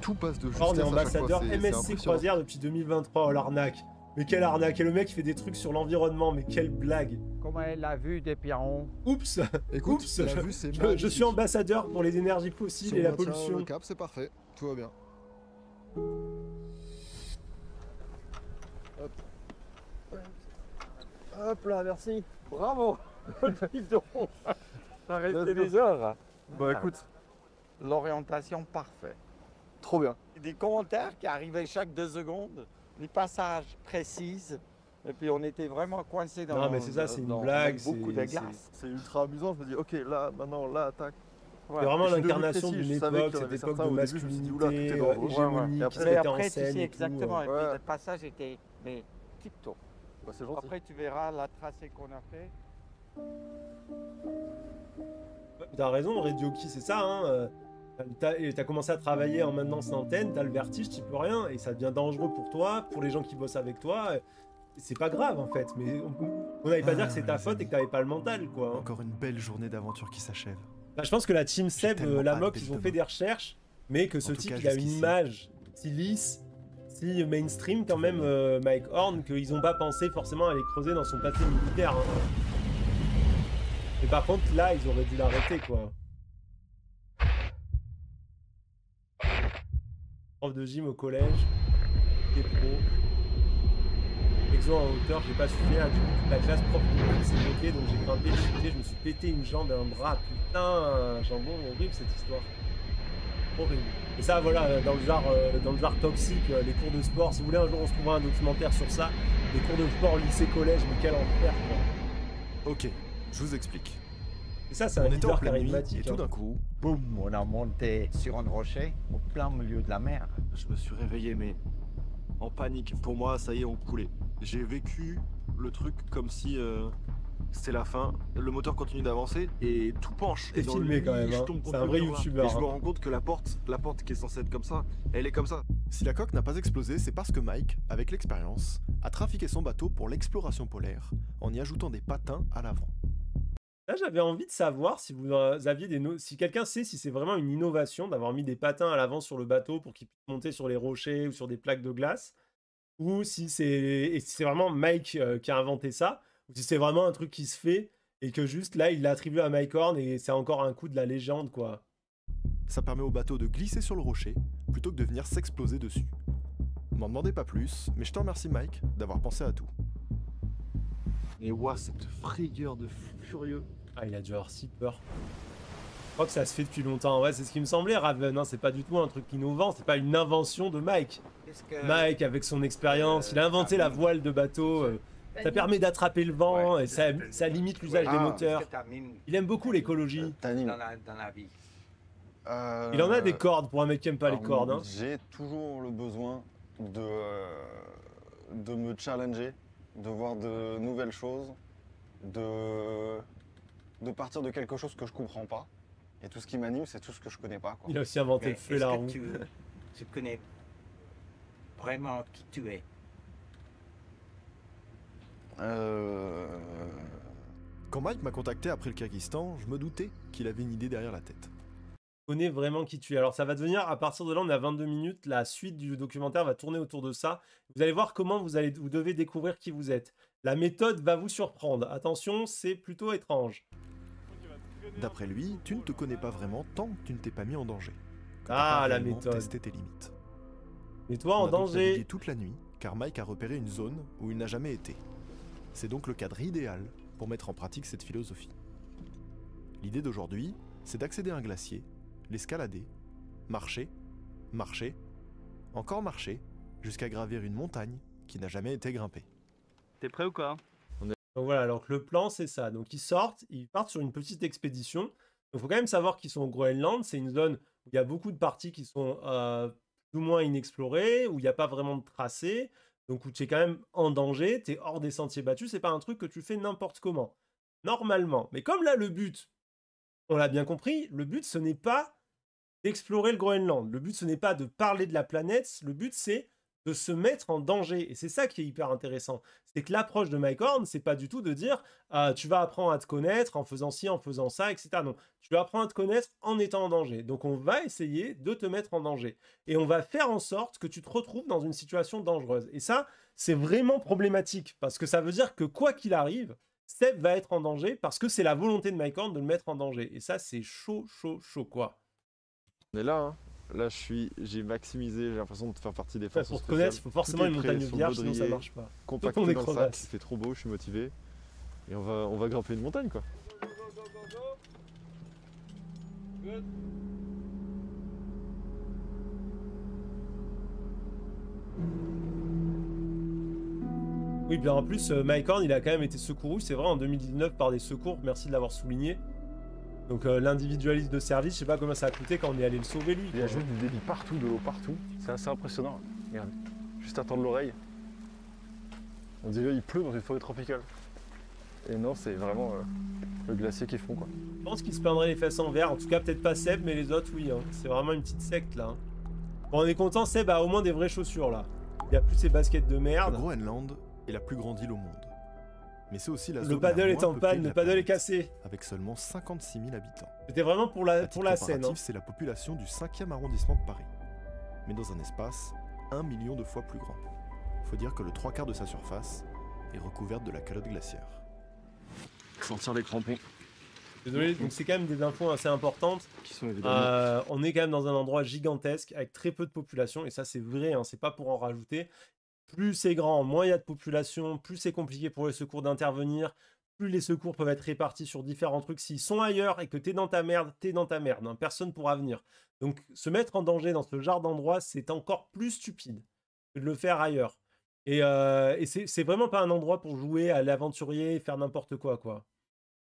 Tout passe de justesse. on est ambassadeur MSC Croisière depuis 2023, oh l'arnaque. Mais quel arnaque Et le mec, il fait des trucs sur l'environnement, mais quelle blague Comment elle a vu des pirons Oups Écoute, Oups je, suis ambassadeur pour les énergies possibles et la pollution. c'est parfait. Tout va bien. Hop. là, merci. Bravo Ça resté des heures. Hein. Bon écoute, l'orientation parfaite. Trop bien. Des commentaires qui arrivaient chaque deux secondes les passages précises. Et puis on était vraiment coincé dans. Non, mais c'est ça, c'est une blague. Beaucoup de glace. C'est ultra amusant. Je me dis, ok, là, maintenant, là, attaque. C'est vraiment l'incarnation d'une époque, cette époque de masculinité, hégémonie euh, ouais, ouais. qui se mettait en scène. Tu sais, et exactement, tout, et puis le passage était mais tip-top. Bah, après, tu verras la tracée qu'on a fait. T'as raison, Redioki, c'est ça. Hein euh. T'as commencé à travailler en maintenance d'antenne, t'as le vertige, tu peux rien, et ça devient dangereux pour toi, pour les gens qui bossent avec toi. C'est pas grave en fait, mais on n'allait pas dire que c'est ta ah, faute et que t'avais pas le mental quoi. Hein. Encore une belle journée d'aventure qui s'achève. Bah, je pense que la team Seb, euh, la MOC, ils ont fait des recherches, mais que ce type il a une image si lisse, si mainstream quand même, euh, Mike Horn, qu'ils ont pas pensé forcément à aller creuser dans son passé militaire. Hein. Et par contre là, ils auraient dû l'arrêter quoi. de gym au collège, des pros. Exo en hauteur, j'ai pas suffi à du coup la classe propre bloquée, donc j'ai grimpé, chuté, je me suis pété une jambe et un bras. Putain, jambon, horrible cette histoire. Horrible. Et ça voilà, dans le genre, euh, dans le genre toxique, euh, les cours de sport, si vous voulez un jour on se trouvera un documentaire sur ça, les cours de sport lycée-collège, mais quel enfer quoi. Ok, je vous explique. Et ça, c'est un on était nuit, et tout hein. d'un coup, boum, on a monté sur un rocher au plein milieu de la mer. Je me suis réveillé, mais en panique. Pour moi, ça y est, on coulait. J'ai vécu le truc comme si euh, c'était la fin. Le moteur continue d'avancer et tout penche. Et, et filmé quand même. Hein. C'est un vrai youtubeur. Et je me hein. rends compte que la porte, la porte qui est censée être comme ça, elle est comme ça. Si la coque n'a pas explosé, c'est parce que Mike, avec l'expérience, a trafiqué son bateau pour l'exploration polaire en y ajoutant des patins à l'avant. Là, j'avais envie de savoir si vous aviez des si quelqu'un sait si c'est vraiment une innovation d'avoir mis des patins à l'avant sur le bateau pour qu'il puisse monter sur les rochers ou sur des plaques de glace, ou si c'est vraiment Mike euh, qui a inventé ça, ou si c'est vraiment un truc qui se fait et que juste là il l'a attribué à Mike Horn et c'est encore un coup de la légende quoi. Ça permet au bateau de glisser sur le rocher plutôt que de venir s'exploser dessus. M'en demandez pas plus, mais je te remercie Mike d'avoir pensé à tout. Et ouah, cette frayeur de furieux. Ah, il a dû avoir si peur. Je crois que ça se fait depuis longtemps. Ouais, c'est ce qui me semblait, Raven. Hein. C'est pas du tout un truc qui nous innovant. C'est pas une invention de Mike. Mike, avec son expérience, il a inventé la voile de bateau. Euh, ça permet d'attraper le vent et ça, limite l'usage des ah, moteurs. Il aime beaucoup l'écologie. Dans vie. Euh, il en a des cordes pour un mec qui aime pas les cordes. Hein. J'ai toujours le besoin de, euh, de me challenger, de voir de nouvelles choses, de de partir de quelque chose que je comprends pas. Et tout ce qui m'anime, c'est tout ce que je connais pas. Il a aussi inventé le feu la roue. connais vraiment qui tu es euh. Quand Mike m'a contacté après le Kyrgyzstan, je me doutais qu'il avait une idée derrière la tête. Je connais vraiment qui tu es. Alors ça va devenir, à partir de là, on a 22 minutes, la suite du documentaire va tourner autour de ça. Vous allez voir comment vous, allez, vous devez découvrir qui vous êtes. La méthode va vous surprendre. Attention, c'est plutôt étrange. D'après lui, tu ne te connais pas vraiment tant que tu ne t'es pas mis en danger. Ah, la méthode. Tester tes limites. Mais toi en danger. toute la nuit, car Mike a repéré une zone où il n'a jamais été. C'est donc le cadre idéal pour mettre en pratique cette philosophie. L'idée d'aujourd'hui, c'est d'accéder à un glacier, l'escalader, marcher, marcher, encore marcher, jusqu'à gravir une montagne qui n'a jamais été grimpée. T'es prêt ou quoi donc voilà, que le plan, c'est ça. Donc ils sortent, ils partent sur une petite expédition. il faut quand même savoir qu'ils sont au Groenland. C'est une zone où il y a beaucoup de parties qui sont tout euh, ou moins inexplorées, où il n'y a pas vraiment de tracé. Donc où tu es quand même en danger, tu es hors des sentiers battus. C'est pas un truc que tu fais n'importe comment. Normalement. Mais comme là, le but, on l'a bien compris, le but, ce n'est pas d'explorer le Groenland. Le but, ce n'est pas de parler de la planète. Le but, c'est de se mettre en danger. Et c'est ça qui est hyper intéressant. C'est que l'approche de Mike Horn, c'est pas du tout de dire ah, tu vas apprendre à te connaître en faisant ci, en faisant ça, etc. Non, tu vas apprendre à te connaître en étant en danger. Donc on va essayer de te mettre en danger. Et on va faire en sorte que tu te retrouves dans une situation dangereuse. Et ça, c'est vraiment problématique parce que ça veut dire que quoi qu'il arrive, Steph va être en danger parce que c'est la volonté de Mike Horn de le mettre en danger. Et ça, c'est chaud, chaud, chaud, quoi. On est là, hein. Là, je suis, j'ai maximisé, j'ai l'impression de faire partie des forces. pour te connaître, il faut forcément une montagne vierge, sinon ça marche pas. Compacté dans le il trop beau, je suis motivé. Et on va, on va grimper une montagne, quoi. oui, bien en plus, euh, Mycorn, il a quand même été secouru, c'est vrai, en 2019 par des secours, merci de l'avoir souligné. Donc euh, l'individualiste de service, je sais pas comment ça a coûté quand on est allé le sauver lui. Il y a du débit partout, de l'eau partout. C'est assez impressionnant. Regarde, juste à tendre l'oreille. On dirait qu'il pleut dans une forêt tropicale. Et non, c'est vraiment euh, le glacier qui fond quoi. Je pense qu'il se peindrait les fesses en verre. En tout cas, peut-être pas Seb, mais les autres, oui. Hein. C'est vraiment une petite secte là. Hein. Bon, on est content, Seb a au moins des vraies chaussures là. Il n'y a plus ses baskets de merde. Le Groenland est la plus grande île au monde. Mais c'est aussi la zone Le paddle est en panne, le paddle est cassé. Avec seulement 56 000 habitants. C'était vraiment pour la, pour la scène. Hein. C'est la population du 5e arrondissement de Paris. Mais dans un espace un million de fois plus grand. Faut dire que le trois quarts de sa surface est recouverte de la calotte glaciaire. Sentir les crampons. Désolé, donc c'est quand même des infos assez importantes. Qui sont euh, on est quand même dans un endroit gigantesque avec très peu de population et ça c'est vrai, hein, c'est pas pour en rajouter plus c'est grand, moins il y a de population, plus c'est compliqué pour les secours d'intervenir, plus les secours peuvent être répartis sur différents trucs. S'ils sont ailleurs et que t'es dans ta merde, t'es dans ta merde. personne hein, Personne pourra venir. Donc se mettre en danger dans ce genre d'endroit, c'est encore plus stupide que de le faire ailleurs. Et, euh, c'est vraiment pas un endroit pour jouer à l'aventurier et faire n'importe quoi, quoi.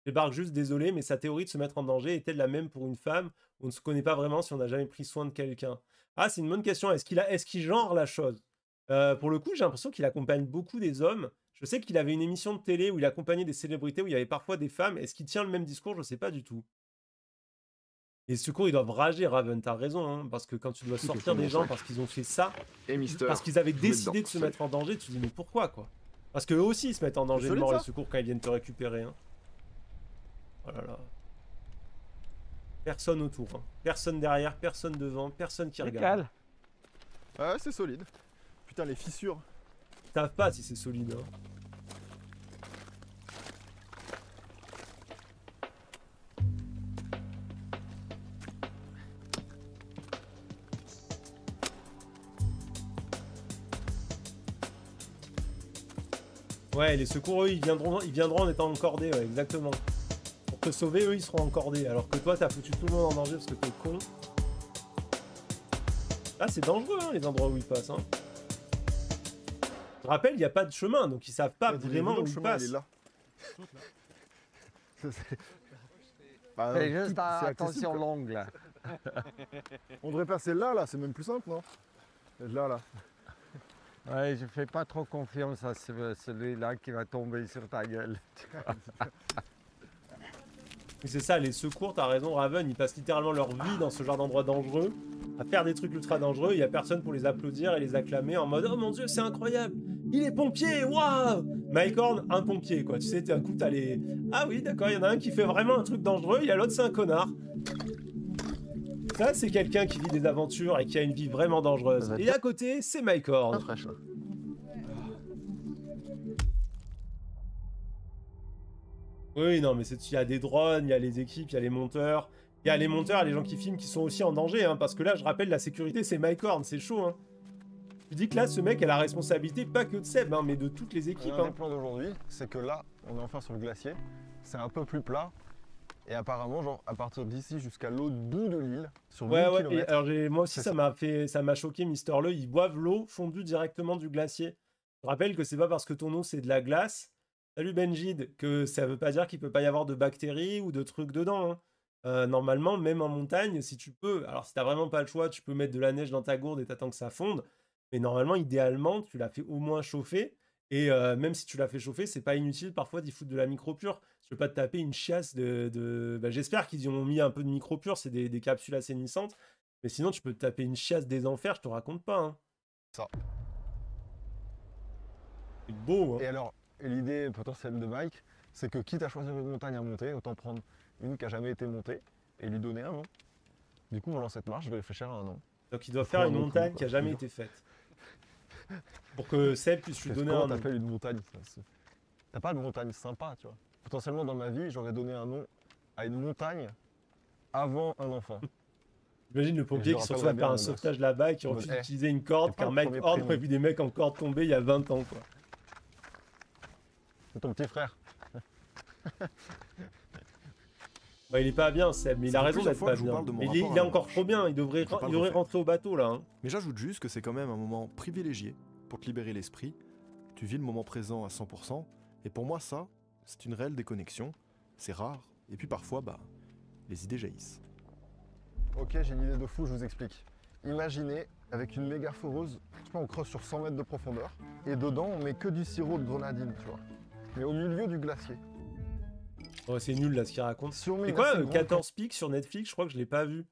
Débarque juste, désolé, mais sa théorie de se mettre en danger était la même pour une femme. On ne se connaît pas vraiment si on n'a jamais pris soin de quelqu'un. Ah, c'est une bonne question. Est-ce qu'il est genre la chose pour le coup, j'ai l'impression qu'il accompagne beaucoup des hommes. Je sais qu'il avait une émission de télé où il accompagnait des célébrités, où il y avait parfois des femmes. Est-ce qu'il tient le même discours Je sais pas du tout. Les secours, ils doivent rager, Raven, t'as raison, hein, parce que quand tu dois sortir des gens parce qu'ils ont fait ça, parce qu'ils avaient décidé de se mettre en danger, tu te dis mais pourquoi quoi Parce qu'eux aussi ils se mettent en danger de mort les secours quand ils viennent te récupérer. Hein. Oh là là. Personne autour, hein. personne derrière, personne devant, personne qui regarde. Ouais, ah, c'est solide. Putain, les fissures. Ils pas si c'est solide. Hein. Ouais, les secours, eux, ils viendront, ils viendront en étant encordés, ouais, exactement. Pour te sauver, eux, ils seront encordés. Alors que toi, t'as foutu tout le monde en danger parce que t'es con. Ah, c'est dangereux, hein, les endroits où ils passent. Hein rappelle, il n'y a pas de chemin, donc ils savent pas vraiment où ils passent. juste attention l'angle. On devrait passer là, là, c'est même plus simple, non Là, là. Ouais, je fais pas trop confiance à celui-là qui va tomber sur ta gueule. c'est ça, les secours, t'as raison, Raven, ils passent littéralement leur vie dans ce genre d'endroit dangereux, à faire des trucs ultra dangereux, il y a personne pour les applaudir et les acclamer en mode Oh mon dieu, c'est incroyable il est pompier, waouh Mike Horn, un pompier, quoi. Tu sais, t'as un coup, t'as les... Ah oui, d'accord, il y en a un qui fait vraiment un truc dangereux, il y a l'autre, c'est un connard. Ça, c'est quelqu'un qui vit des aventures et qui a une vie vraiment dangereuse. Et à côté, c'est Mike Horn. Oui, non, mais il y a des drones, il y a les équipes, il y a les monteurs. Il y a les monteurs, les gens qui filment qui sont aussi en danger, hein, parce que là, je rappelle, la sécurité, c'est Mike Horn, c'est chaud, hein. Je dis que là, ce mec a la responsabilité pas que de Seb, hein, mais de toutes les équipes. Le hein. des plan d'aujourd'hui, c'est que là, on est enfin sur le glacier. C'est un peu plus plat. Et apparemment, genre, à partir d'ici jusqu'à l'autre bout de l'île, sur ouais, ouais, alors moi aussi, ça m'a fait, ça m'a choqué, Mister Le. Ils boivent l'eau fondue directement du glacier. Je rappelle que c'est pas parce que ton eau c'est de la glace, salut Benjid, que ça veut pas dire qu'il peut pas y avoir de bactéries ou de trucs dedans. Hein. Euh, normalement, même en montagne, si tu peux, alors si t'as vraiment pas le choix, tu peux mettre de la neige dans ta gourde et t'attends que ça fonde. Mais normalement, idéalement, tu la fais au moins chauffer. Et même si tu la fais chauffer, c'est pas inutile parfois d'y foutre de la micro pure. Je veux pas te taper une chiasse de. Bah, j'espère qu'ils y ont mis un peu de micro pure, c'est des, capsules assainissantes. Mais sinon, tu peux te taper une chiasse des enfers, je te raconte pas. Hein. Ça. C'est beau. Hein. Et alors, l'idée potentielle de Mike, c'est que quitte à choisir une montagne à monter, autant prendre une qui a jamais été montée et lui donner un nom. Du coup, on lance cette marche, je vais réfléchir à un nom. Donc, il doit faire une montagne qui a jamais été faite. Pour que Seb puisse lui donner un nom. t'appelles une montagne T'as pas de montagne sympa, tu vois. Potentiellement, dans ma vie, j'aurais donné un nom à une montagne avant un enfant. Imagine le pompier qui se retrouve un sauvetage là-bas et qui refuse d'utiliser une corde car Mike aurait vu des mecs en corde tomber il y a 20 ans, quoi. C'est ton petit frère. Bah, il est pas bien, Seb, il a raison pas il, est, encore trop bien, il devrait, rentrer au bateau là. Hein. Mais j'ajoute juste que c'est quand même un moment privilégié pour te libérer l'esprit. Tu vis le moment présent à 100%, et pour moi, ça, c'est une réelle déconnexion. C'est rare, et puis parfois, bah, les idées jaillissent. Ok, j'ai une idée de fou, je vous explique. Imaginez, avec une méga foreuse, on creuse sur 100 mètres de profondeur, et dedans, on met que du sirop de grenadine, tu vois. Mais au milieu du glacier c'est nul là ce qu'il raconte. mais quoi 14 pics sur Netflix Je crois que je l'ai pas vu.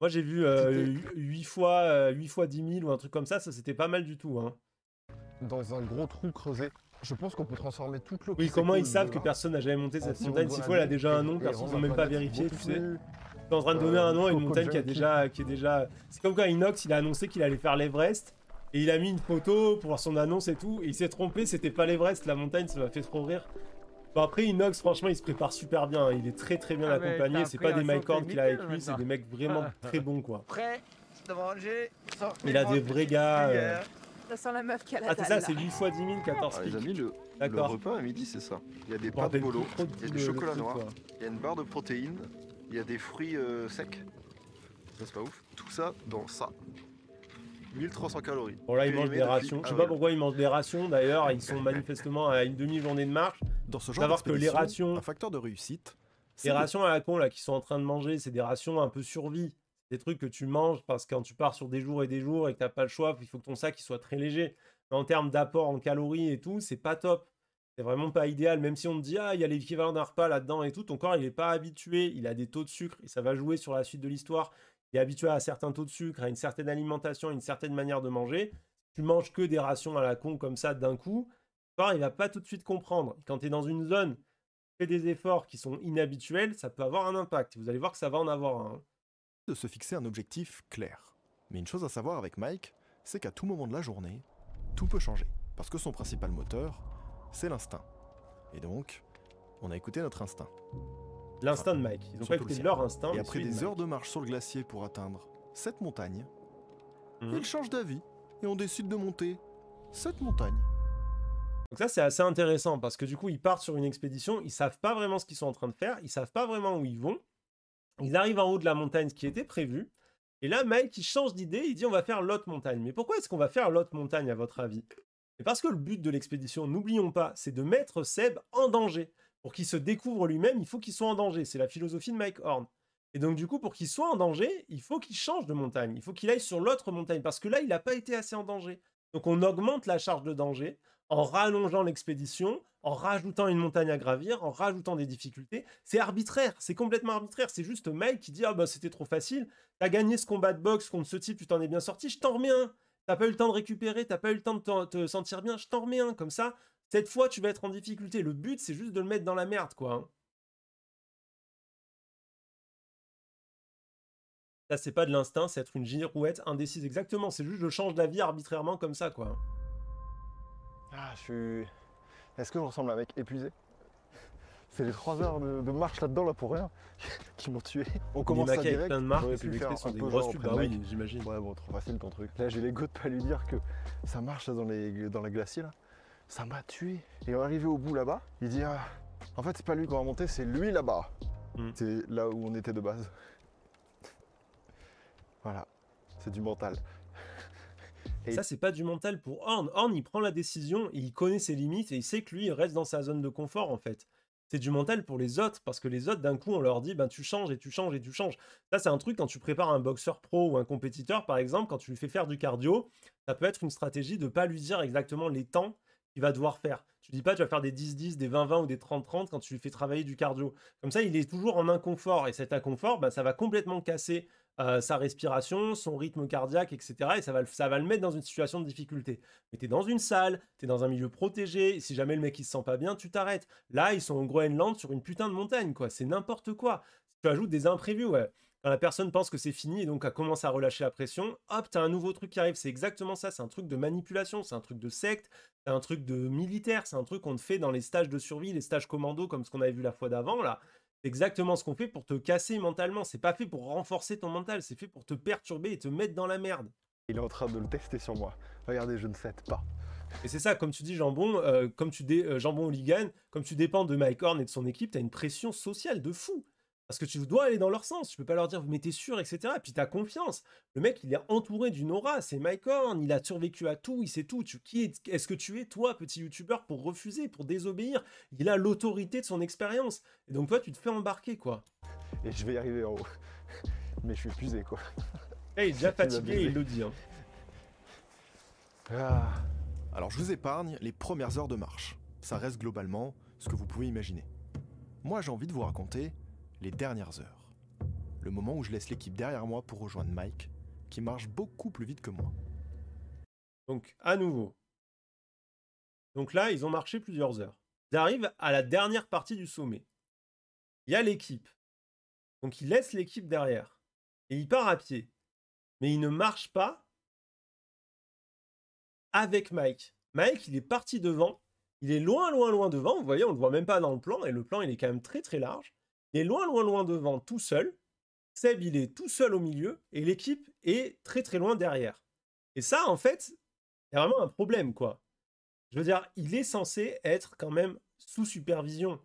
Moi j'ai vu 8, euh, fois, 8 euh, fois 10 000 ou un truc comme ça, ça c'était pas mal du tout. Hein. Dans un gros trou creusé. Je pense qu'on peut transformer toute l'eau. Oui, comment ils savent que personne n'a jamais monté cette montagne Six fois, elle a déjà un nom, personne n'a même pas vérifié, tu sais. T'es en train de donner un euh, nom à une montagne qui a déjà, qui est déjà. C'est comme quand Inox, il a annoncé qu'il allait faire l'Everest et il a mis une photo pour son annonce et tout. Et il s'est trompé, c'était pas l'Everest. La montagne, ça m'a fait trop rire. Bon après Inox franchement il se prépare super bien, hein. il est très très bien ah accompagné, c'est pas des MyCorn qu'il a avec lui, c'est des mecs vraiment très bons quoi. Prêt, ranger, il a des vrais gars. Euh. Ça sent la meuf qui a la Ah c'est ça, c'est 8 fois 10 000, 14 ah, Les le, le repas à midi c'est ça. Il y a des pâtes polo, il y a du chocolat noir, il y a une barre de protéines, il y a des fruits euh, secs. Ça c'est pas ouf. Tout ça dans ça. 1300 calories. Bon là ils mangent des rations. Je ah sais pas pourquoi ils mangent des rations d'ailleurs, ils sont manifestement à une demi-journée de marche. Dans ce genre de que les rations... Un facteur de réussite. Les rations à la con là qu'ils sont en train de manger, c'est des rations un peu survie. Des trucs que tu manges parce que quand tu pars sur des jours et des jours et que t'as pas le choix, il faut que ton sac soit très léger. en termes d'apport en calories et tout, c'est pas top. C'est vraiment pas idéal. Même si on te dit, ah, il y a l'équivalent d'un repas là-dedans et tout, ton corps, il n'est pas habitué. Il a des taux de sucre et ça va jouer sur la suite de l'histoire est habitué à certains taux de sucre, à une certaine alimentation, à une certaine manière de manger. tu manges que des rations à la con comme ça d'un coup, il va pas tout de suite comprendre. Quand tu es dans une zone, fais des efforts qui sont inhabituels, ça peut avoir un impact. Vous allez voir que ça va en avoir un. Hein. De se fixer un objectif clair. Mais une chose à savoir avec Mike, c'est qu'à tout moment de la journée, tout peut changer. Parce que son principal moteur, c'est l'instinct. Et donc, on a écouté notre instinct. L'instinct de Mike. Ils ont pas écouté leur instinct. Et après des heures de marche sur le glacier pour atteindre cette montagne, mhm. ils changent d'avis et on décide de monter cette montagne. Donc ça c'est assez intéressant parce que du coup ils partent sur une expédition, ils savent pas vraiment ce qu'ils sont en train de faire, ils savent pas vraiment où ils vont. Ils arrivent en haut de la montagne, ce qui était prévu. Et là, Mike, il change d'idée, il dit on va faire l'autre montagne. Mais pourquoi est-ce qu'on va faire l'autre montagne, à votre avis Et parce que le but de l'expédition, n'oublions pas, c'est de mettre Seb en danger pour qu'il se découvre lui-même, il faut qu'il soit en danger. C'est la philosophie de Mike Horn. Et donc, du coup, pour qu'il soit en danger, il faut qu'il change de montagne. Il faut qu'il aille sur l'autre montagne parce que là, il n'a pas été assez en danger. Donc, on augmente la charge de danger en rallongeant l'expédition, en rajoutant une montagne à gravir, en rajoutant des difficultés. C'est arbitraire, c'est complètement arbitraire. C'est juste Mike qui dit Ah, bah, c'était trop facile. T'as gagné ce combat de boxe contre ce type, tu t'en es bien sorti, je t'en remets un. T'as pas eu le temps de récupérer, t'as pas eu le temps de te sentir bien, je t'en remets un. Comme ça, cette fois, tu vas être en difficulté. Le but, c'est juste de le mettre dans la merde, quoi. Là, hein. c'est pas de l'instinct, c'est être une girouette indécise. Exactement, c'est juste je change vie arbitrairement comme ça, quoi. Ah, je suis... Est-ce que je ressemble à un mec épuisé C'est les trois heures de, marche là-dedans, là, pour rien, qui m'ont tué. On commence à direct. plein de marques, et puis sont des grosses bah j'imagine. Ouais, bon, trop facile ton truc. Là, j'ai l'ego de pas lui dire que ça marche, là, dans, les, dans la glacier, là ça m'a tué. Et arrivé au bout là-bas, il dit ah, en fait c'est pas lui qu'on va monter, c'est lui là-bas. Mm. C'est là où on était de base. voilà, c'est du mental. Et ça, c'est pas du mental pour Horn. Horn, il prend la décision il connaît ses limites et il sait que lui, il reste dans sa zone de confort en fait. C'est du mental pour les autres parce que les autres, d'un coup, on leur dit ben, tu changes et tu changes et tu changes. Ça, c'est un truc quand tu prépares un boxeur pro ou un compétiteur, par exemple, quand tu lui fais faire du cardio, ça peut être une stratégie de pas lui dire exactement les temps il va devoir faire. Tu dis pas tu vas faire des 10-10, des 20-20 ou des 30-30 quand tu lui fais travailler du cardio. Comme ça, il est toujours en inconfort et cet inconfort, bah, ça va complètement casser euh, sa respiration, son rythme cardiaque, etc. Et ça va, ça va le mettre dans une situation de difficulté. Mais tu es dans une salle, tu es dans un milieu protégé, si jamais le mec il se sent pas bien, tu t'arrêtes. Là, ils sont au Groenland sur une putain de montagne, quoi. C'est n'importe quoi. Tu ajoutes des imprévus, ouais. Quand la personne pense que c'est fini et donc elle commence à relâcher la pression, hop, t'as un nouveau truc qui arrive. C'est exactement ça. C'est un truc de manipulation, c'est un truc de secte, c'est un truc de militaire, c'est un truc qu'on te fait dans les stages de survie, les stages commando, comme ce qu'on avait vu la fois d'avant, là. C'est exactement ce qu'on fait pour te casser mentalement. C'est pas fait pour renforcer ton mental, c'est fait pour te perturber et te mettre dans la merde. Il est en train de le tester sur moi. Regardez, je ne cède pas. Et c'est ça, comme tu dis Jambon, euh, comme tu dis euh, Jambon Oligan, comme tu dépends de Mike Horn et de son équipe, t'as une pression sociale de fou. Parce que tu dois aller dans leur sens. Tu peux pas leur dire, mais t'es sûr, etc. Et puis t'as confiance. Le mec, il est entouré d'une aura. C'est Mike Il a survécu à tout. Il sait tout. qui est, ce que tu es, toi, petit youtubeur, pour refuser, pour désobéir Il a l'autorité de son expérience. Et donc, toi, tu te fais embarquer, quoi. Et je vais y arriver en haut. Mais je suis épuisé, quoi. Et eh, il est déjà fatigué, il le dit. Hein. Ah. Alors, je vous épargne les premières heures de marche. Ça reste globalement ce que vous pouvez imaginer. Moi, j'ai envie de vous raconter les dernières heures. Le moment où je laisse l'équipe derrière moi pour rejoindre Mike, qui marche beaucoup plus vite que moi. Donc, à nouveau. Donc là, ils ont marché plusieurs heures. Ils arrivent à la dernière partie du sommet. Il y a l'équipe. Donc, il laisse l'équipe derrière. Et il part à pied. Mais il ne marche pas avec Mike. Mike, il est parti devant. Il est loin, loin, loin devant. Vous voyez, on ne le voit même pas dans le plan. Et le plan, il est quand même très, très large. Il est loin, loin, loin devant tout seul. Seb, il est tout seul au milieu et l'équipe est très, très loin derrière. Et ça, en fait, c'est vraiment un problème, quoi. Je veux dire, il est censé être quand même sous supervision.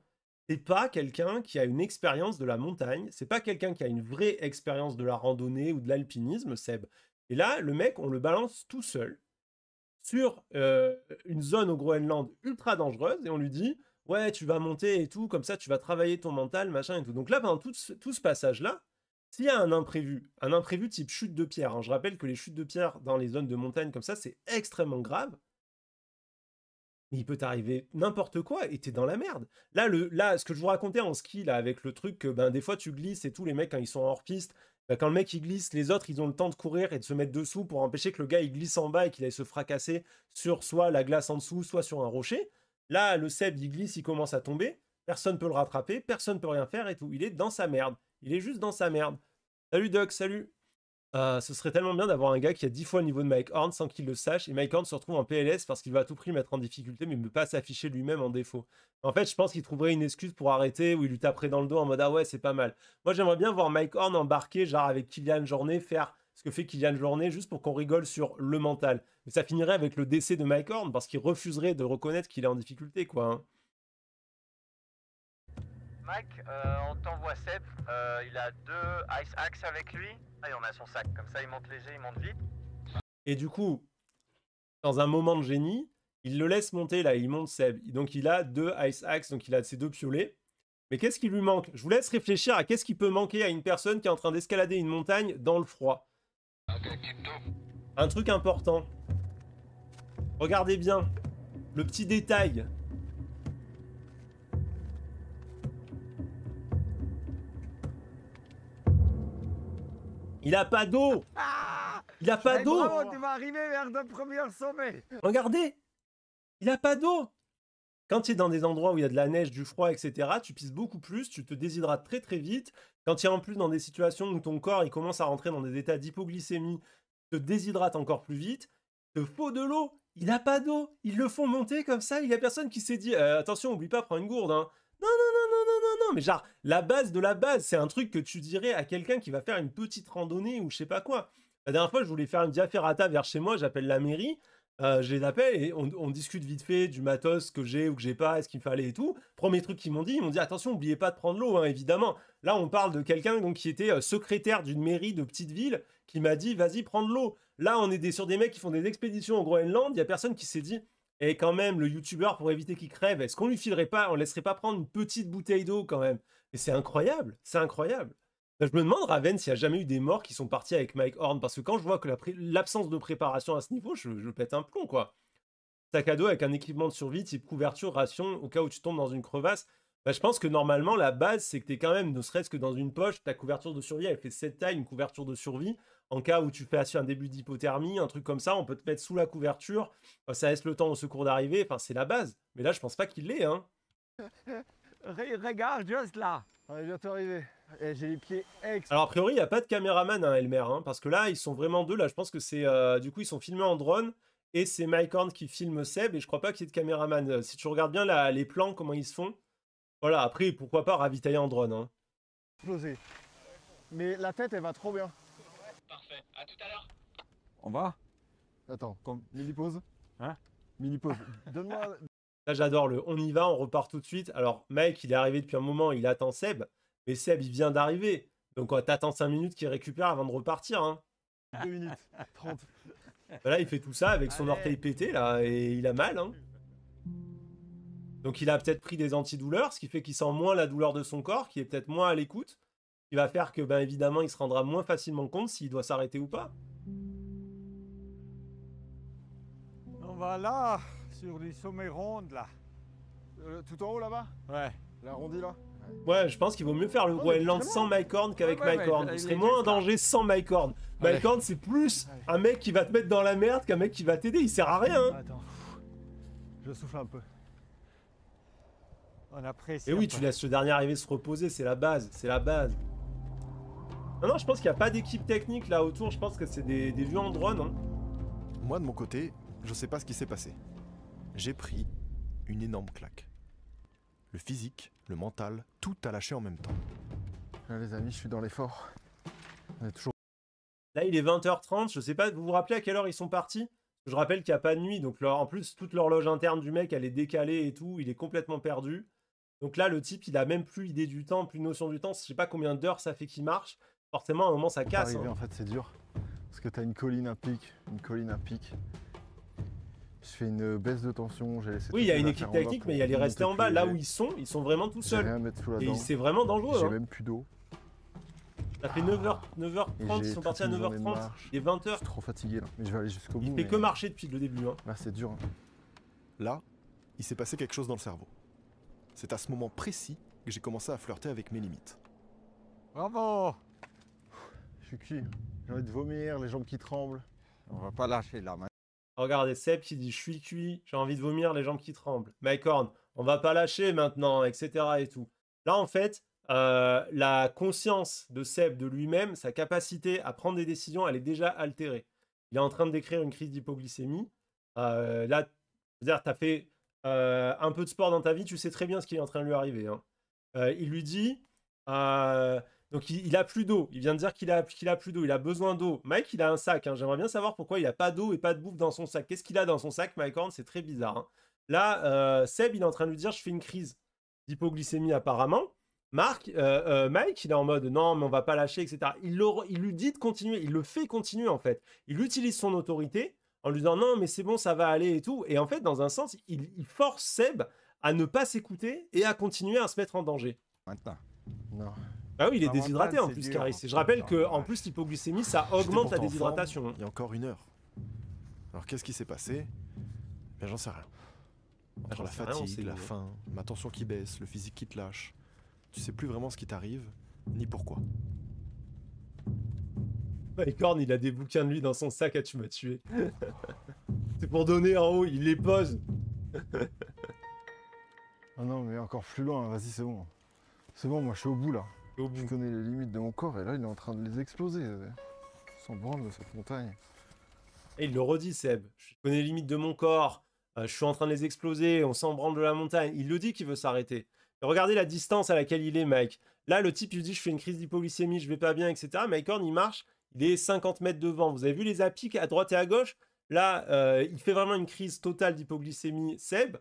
C'est pas quelqu'un qui a une expérience de la montagne, c'est pas quelqu'un qui a une vraie expérience de la randonnée ou de l'alpinisme, Seb. Et là, le mec, on le balance tout seul sur euh, une zone au Groenland ultra dangereuse et on lui dit ouais, tu vas monter et tout, comme ça tu vas travailler ton mental, machin et tout. Donc là, pendant tout ce, passage-là, s'il y a un imprévu, un imprévu type chute de pierre, hein, je rappelle que les chutes de pierre dans les zones de montagne comme ça, c'est extrêmement grave. il peut t'arriver n'importe quoi et t'es dans la merde. Là, le, là, ce que je vous racontais en ski, là, avec le truc que ben, des fois tu glisses et tous les mecs, quand ils sont hors piste, ben, quand le mec il glisse, les autres ils ont le temps de courir et de se mettre dessous pour empêcher que le gars il glisse en bas et qu'il aille se fracasser sur soit la glace en dessous, soit sur un rocher. Là, le Seb, il glisse, il commence à tomber. Personne ne peut le rattraper, personne ne peut rien faire et tout. Il est dans sa merde. Il est juste dans sa merde. Salut Doc, salut. Euh, ce serait tellement bien d'avoir un gars qui a 10 fois le niveau de Mike Horn sans qu'il le sache, et Mike Horn se retrouve en PLS parce qu'il va à tout prix mettre en difficulté, mais ne peut pas s'afficher lui-même en défaut. En fait, je pense qu'il trouverait une excuse pour arrêter, ou il lui taperait dans le dos en mode Ah ouais, c'est pas mal. Moi, j'aimerais bien voir Mike Horn embarquer, genre avec Kylian Journée, faire ce que fait une journée juste pour qu'on rigole sur le mental. Mais ça finirait avec le décès de Mike Horn parce qu'il refuserait de reconnaître qu'il est en difficulté, quoi. Hein. Mike, euh, on t'envoie Seb. Euh, il a deux Ice axes avec lui. Ah, et on a son sac. Comme ça, il monte léger, il monte vite. Et du coup, dans un moment de génie, il le laisse monter là. Il monte Seb. Donc, il a deux Ice Axe. Donc, il a ses deux piolets. Mais qu'est-ce qui lui manque Je vous laisse réfléchir à qu'est-ce qui peut manquer à une personne qui est en train d'escalader une montagne dans le froid. Un truc important. Regardez bien le petit détail. Il a pas d'eau. Ah Il a pas d'eau. Regardez. Il a pas d'eau. Quand tu es dans des endroits où il y a de la neige, du froid, etc., tu pisses beaucoup plus, tu te déshydrates très très vite. Quand tu es en plus dans des situations où ton corps il commence à rentrer dans des états d'hypoglycémie, tu te déshydrates encore plus vite, te faut de l'eau. Il n'a pas d'eau, ils le font monter comme ça, il n'y a personne qui s'est dit «Euh, attention, oublie pas, prends une gourde. Hein.» non, non, non, non, non, non, non, mais genre, la base de la base, c'est un truc que tu dirais à quelqu'un qui va faire une petite randonnée ou je sais pas quoi. La dernière fois, je voulais faire une diaférata vers chez moi, j'appelle la mairie. J'ai la paix et on, discute vite fait du matos que j'ai ou que j'ai pas, est-ce qu'il me fallait et tout. Premier truc qu'ils m'ont dit, ils m'ont dit attention, n'oubliez pas de prendre l'eau, hein, évidemment. Là, on parle de quelqu'un donc qui était secrétaire d'une mairie de petite ville qui m'a dit vas-y prendre l'eau. Là, on est des, sur des mecs qui font des expéditions au Groenland. Il y a personne qui s'est dit et «Eh, quand même le youtubeur pour éviter qu'il crève, est-ce qu'on lui filerait pas, on laisserait pas prendre une petite bouteille d'eau quand même. et c'est incroyable, c'est incroyable. Je me demande, Raven, s'il n'y a jamais eu des morts qui sont partis avec Mike Horn, parce que quand je vois que l'absence de préparation à ce niveau, je, pète un plomb, quoi. Sac à dos avec un équipement de survie, type couverture, ration, au cas où tu tombes dans une crevasse. Bah, je pense que normalement, la base, c'est que tu es quand même, ne serait-ce que dans une poche, ta couverture de survie, elle fait 7 tailles, une couverture de survie. En cas où tu fais un début d'hypothermie, un truc comme ça, on peut te mettre sous la couverture. Euh, ça laisse le temps au secours d'arriver. Enfin, c'est la base. Mais là, je pense pas qu'il l'ait. Hein. Regarde, juste là. On est bientôt arrivé. Eh, j'ai les pieds ex. Alors, a priori, il n'y a pas de caméraman, hein, Elmer, hein, parce que là, ils sont vraiment deux. Là, je pense que c'est. Euh, du coup, ils sont filmés en drone. Et c'est Mike Horn qui filme Seb. Et je crois pas qu'il y ait de caméraman. Euh, si tu regardes bien là les plans, comment ils se font. Voilà, après, pourquoi pas ravitailler en drone. Hein. Mais la tête, elle va trop bien. Parfait. À tout à l'heure. On va Attends, comme... mini-pause. Hein Mini-pause. Donne-moi. Là, j'adore le on y va, on repart tout de suite. Alors, Mike, il est arrivé depuis un moment, il attend Seb. Mais Seb, il vient d'arriver. Donc t'attends 5 minutes qu'il récupère avant de repartir. Hein. 2 minutes 30. Voilà, il fait tout ça avec son orteil pété là et il a mal. Hein. Donc il a peut-être pris des antidouleurs, ce qui fait qu'il sent moins la douleur de son corps, qui est peut-être moins à l'écoute, qui va faire que ben évidemment il se rendra moins facilement compte s'il doit s'arrêter ou pas. On va là, sur les sommets rondes là. Euh, tout en haut là-bas Ouais. L'arrondi là Ouais, je pense qu'il vaut mieux faire le Groenland sans Mike Horn qu'avec mycorn. Mike Horn. serait moins en danger sans Mike Horn. Mike Horn, c'est plus un mec qui va te mettre dans la merde qu'un mec qui va t'aider. Il sert à rien. Hein. Attends, je souffle un peu. On apprécie. Et oui, tu laisses le dernier arriver se reposer. C'est la base. C'est la base. Non, non, je pense qu'il n'y a pas d'équipe technique là autour. Je pense que c'est des, vues en drone. Hein. Moi, de mon côté, je sais pas ce qui s'est passé. J'ai pris une énorme claque. Le physique le mental, tout a lâché en même temps. Là, ah, les amis, je suis dans l'effort. On est toujours. Là, il est 20h30. Je sais pas, vous vous rappelez à quelle heure ils sont partis Je rappelle qu'il n'y a pas de nuit. Donc, en plus, toute l'horloge interne du mec, elle est décalée et tout. Il est complètement perdu. Donc là, le type, il a même plus idée du temps, plus notion du temps. Je sais pas combien d'heures ça fait qu'il marche. Forcément, à un moment, ça casse. Hein. En fait, c'est dur. Parce que t'as une colline, à pic, une colline, à pic je fais une baisse de tension. Oui, il y a une équipe technique mais il y a les rester en bas. Là où ils sont, ils sont vraiment tout seuls. et c'est vraiment dangereux. J'ai hein. même plus d'eau. Ça fait 9h, 9h30, ils sont partis à 9h30. Et 20h. Je suis trop fatigué mais je vais aller jusqu'au bout. Il fait que marcher depuis le début. Hein. c'est dur. Hein. Là, il s'est passé quelque chose dans le cerveau. C'est à ce moment précis que j'ai commencé à flirter avec mes limites. Bravo Je suis cuit. J'ai envie de vomir, les jambes qui tremblent. On va pas lâcher là maintenant. Regardez, Seb qui dit Je suis cuit, j'ai envie de vomir, les jambes qui tremblent. Mike Horn, on va pas lâcher maintenant, etc. et tout. Là, en fait, euh, la conscience de Seb, de lui-même, sa capacité à prendre des décisions, elle est déjà altérée. Il est en train de décrire une crise d'hypoglycémie. Euh, là, c'est-à-dire, tu as fait euh, un peu de sport dans ta vie, tu sais très bien ce qui est en train de lui arriver. Hein. il lui dit donc il, a plus d'eau. Il vient de dire qu'il a, qu'il a plus d'eau. Il a besoin d'eau. Mike, il a un sac. Hein. J'aimerais bien savoir pourquoi il a pas d'eau et pas de bouffe dans son sac. Qu'est-ce qu'il a dans son sac, Mike Horn C'est très bizarre. Hein. Là, euh, Seb, il est en train de lui dire je fais une crise d'hypoglycémie apparemment. Marc, euh, euh, Mike, il est en mode non, mais on va pas lâcher, etc. Il, il lui dit de continuer, il le fait continuer en fait. Il utilise son autorité en lui disant non, mais c'est bon, ça va aller et tout. Et en fait, dans un sens, il, il force Seb à ne pas s'écouter et à continuer à se mettre en danger. Maintenant, non, ah oui, il est bah, déshydraté en plus, je rappelle que en plus, l'hypoglycémie, ça augmente la déshydratation. Il y a encore une heure. Alors qu'est-ce qui s'est passé Ben j'en sais rien. Ah, Entre la fatigue, la faim, ma tension qui baisse, le physique qui te lâche, tu sais plus vraiment ce qui t'arrive, ni pourquoi. Bah, Corne, il a des bouquins de lui dans son sac à tu m'as tué. C'est pour donner en haut, il les pose. Ah non, mais encore plus loin, vas-y, c'est bon. C'est bon, moi je suis au bout là. Je connais les limites de mon corps et là, il est en train de les exploser. Euh, sans branle de cette montagne. Et il le redit, Seb. Je connais les limites de mon corps. Euh, je suis en train de les exploser. On s'en branle de la montagne. Il le dit qu'il veut s'arrêter. Regardez la distance à laquelle il est, Mike. Là, le type, il dit Je fais une crise d'hypoglycémie, je vais pas bien, etc. Mike Horn, il marche. Il est 50 mètres devant. Vous avez vu les appiques à droite et à gauche Là, euh, il fait vraiment une crise totale d'hypoglycémie. Seb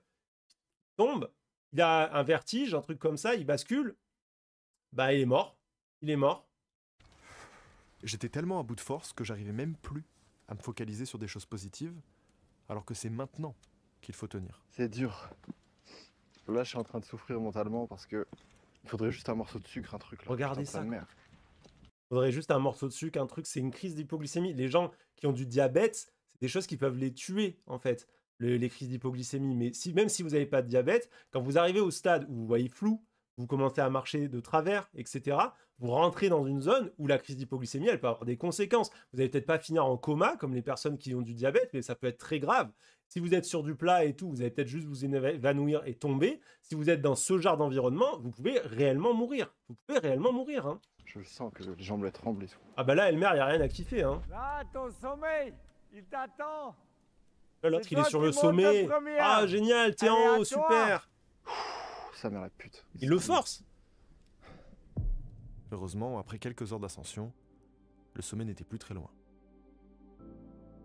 tombe, il a un vertige, un truc comme ça, il bascule. Bah, il est mort. Il est mort. J'étais tellement à bout de force que j'arrivais même plus à me focaliser sur des choses positives, alors que c'est maintenant qu'il faut tenir. C'est dur. Là, je suis en train de souffrir mentalement parce que il faudrait juste un morceau de sucre, un truc. Là, Regardez ça. Il faudrait juste un morceau de sucre, un truc. C'est une crise d'hypoglycémie. Les gens qui ont du diabète, c'est des choses qui peuvent les tuer en fait. les crises d'hypoglycémie. Mais si, même si vous n'avez pas de diabète, quand vous arrivez au stade où vous voyez flou, vous commencez à marcher de travers, etc. Vous rentrez dans une zone où la crise d'hypoglycémie, elle peut avoir des conséquences. Vous n'allez peut-être pas finir en coma, comme les personnes qui ont du diabète, mais ça peut être très grave. Si vous êtes sur du plat et tout, vous allez peut-être juste vous évanouir et tomber. Si vous êtes dans ce genre d'environnement, vous pouvez réellement mourir. Vous pouvez réellement mourir. Hein. Je sens que les jambes la tremblent. Ah bah là, Elmer, il n'y a rien à kiffer. Hein. Là, ton sommeil, il t'attend. L'autre, il est sur le sommet. Ah, génial, t'es en haut, super mère la pute. Il le force Heureusement, après quelques heures d'ascension, le sommet n'était plus très loin.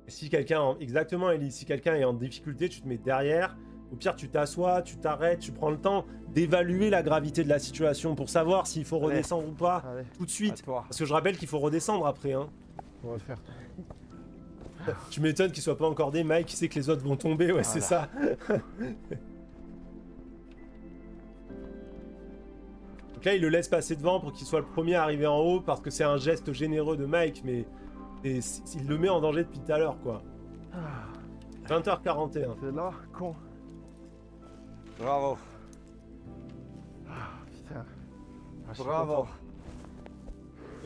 Si quelqu'un, exactement, Ellie, si quelqu'un est en difficulté, tu te mets derrière. Au pire, tu t'assois, tu t'arrêtes, tu prends le temps d'évaluer la gravité de la situation pour savoir s'il faut redescendre ou pas ah tout de suite. Parce que je rappelle qu'il faut redescendre après. Hein. On va le faire. Tu m'étonnes qu'il soit pas encore des Mike, qui sait que les autres vont tomber, ouais, c'est ça. Donc là, il le laisse passer devant pour qu'il soit le premier à arriver en haut parce que c'est un geste généreux de Mike, mais il le met en danger depuis tout à l'heure, quoi. 20h41. Ah. C'est là, con. Bravo. Ah, ah, bravo.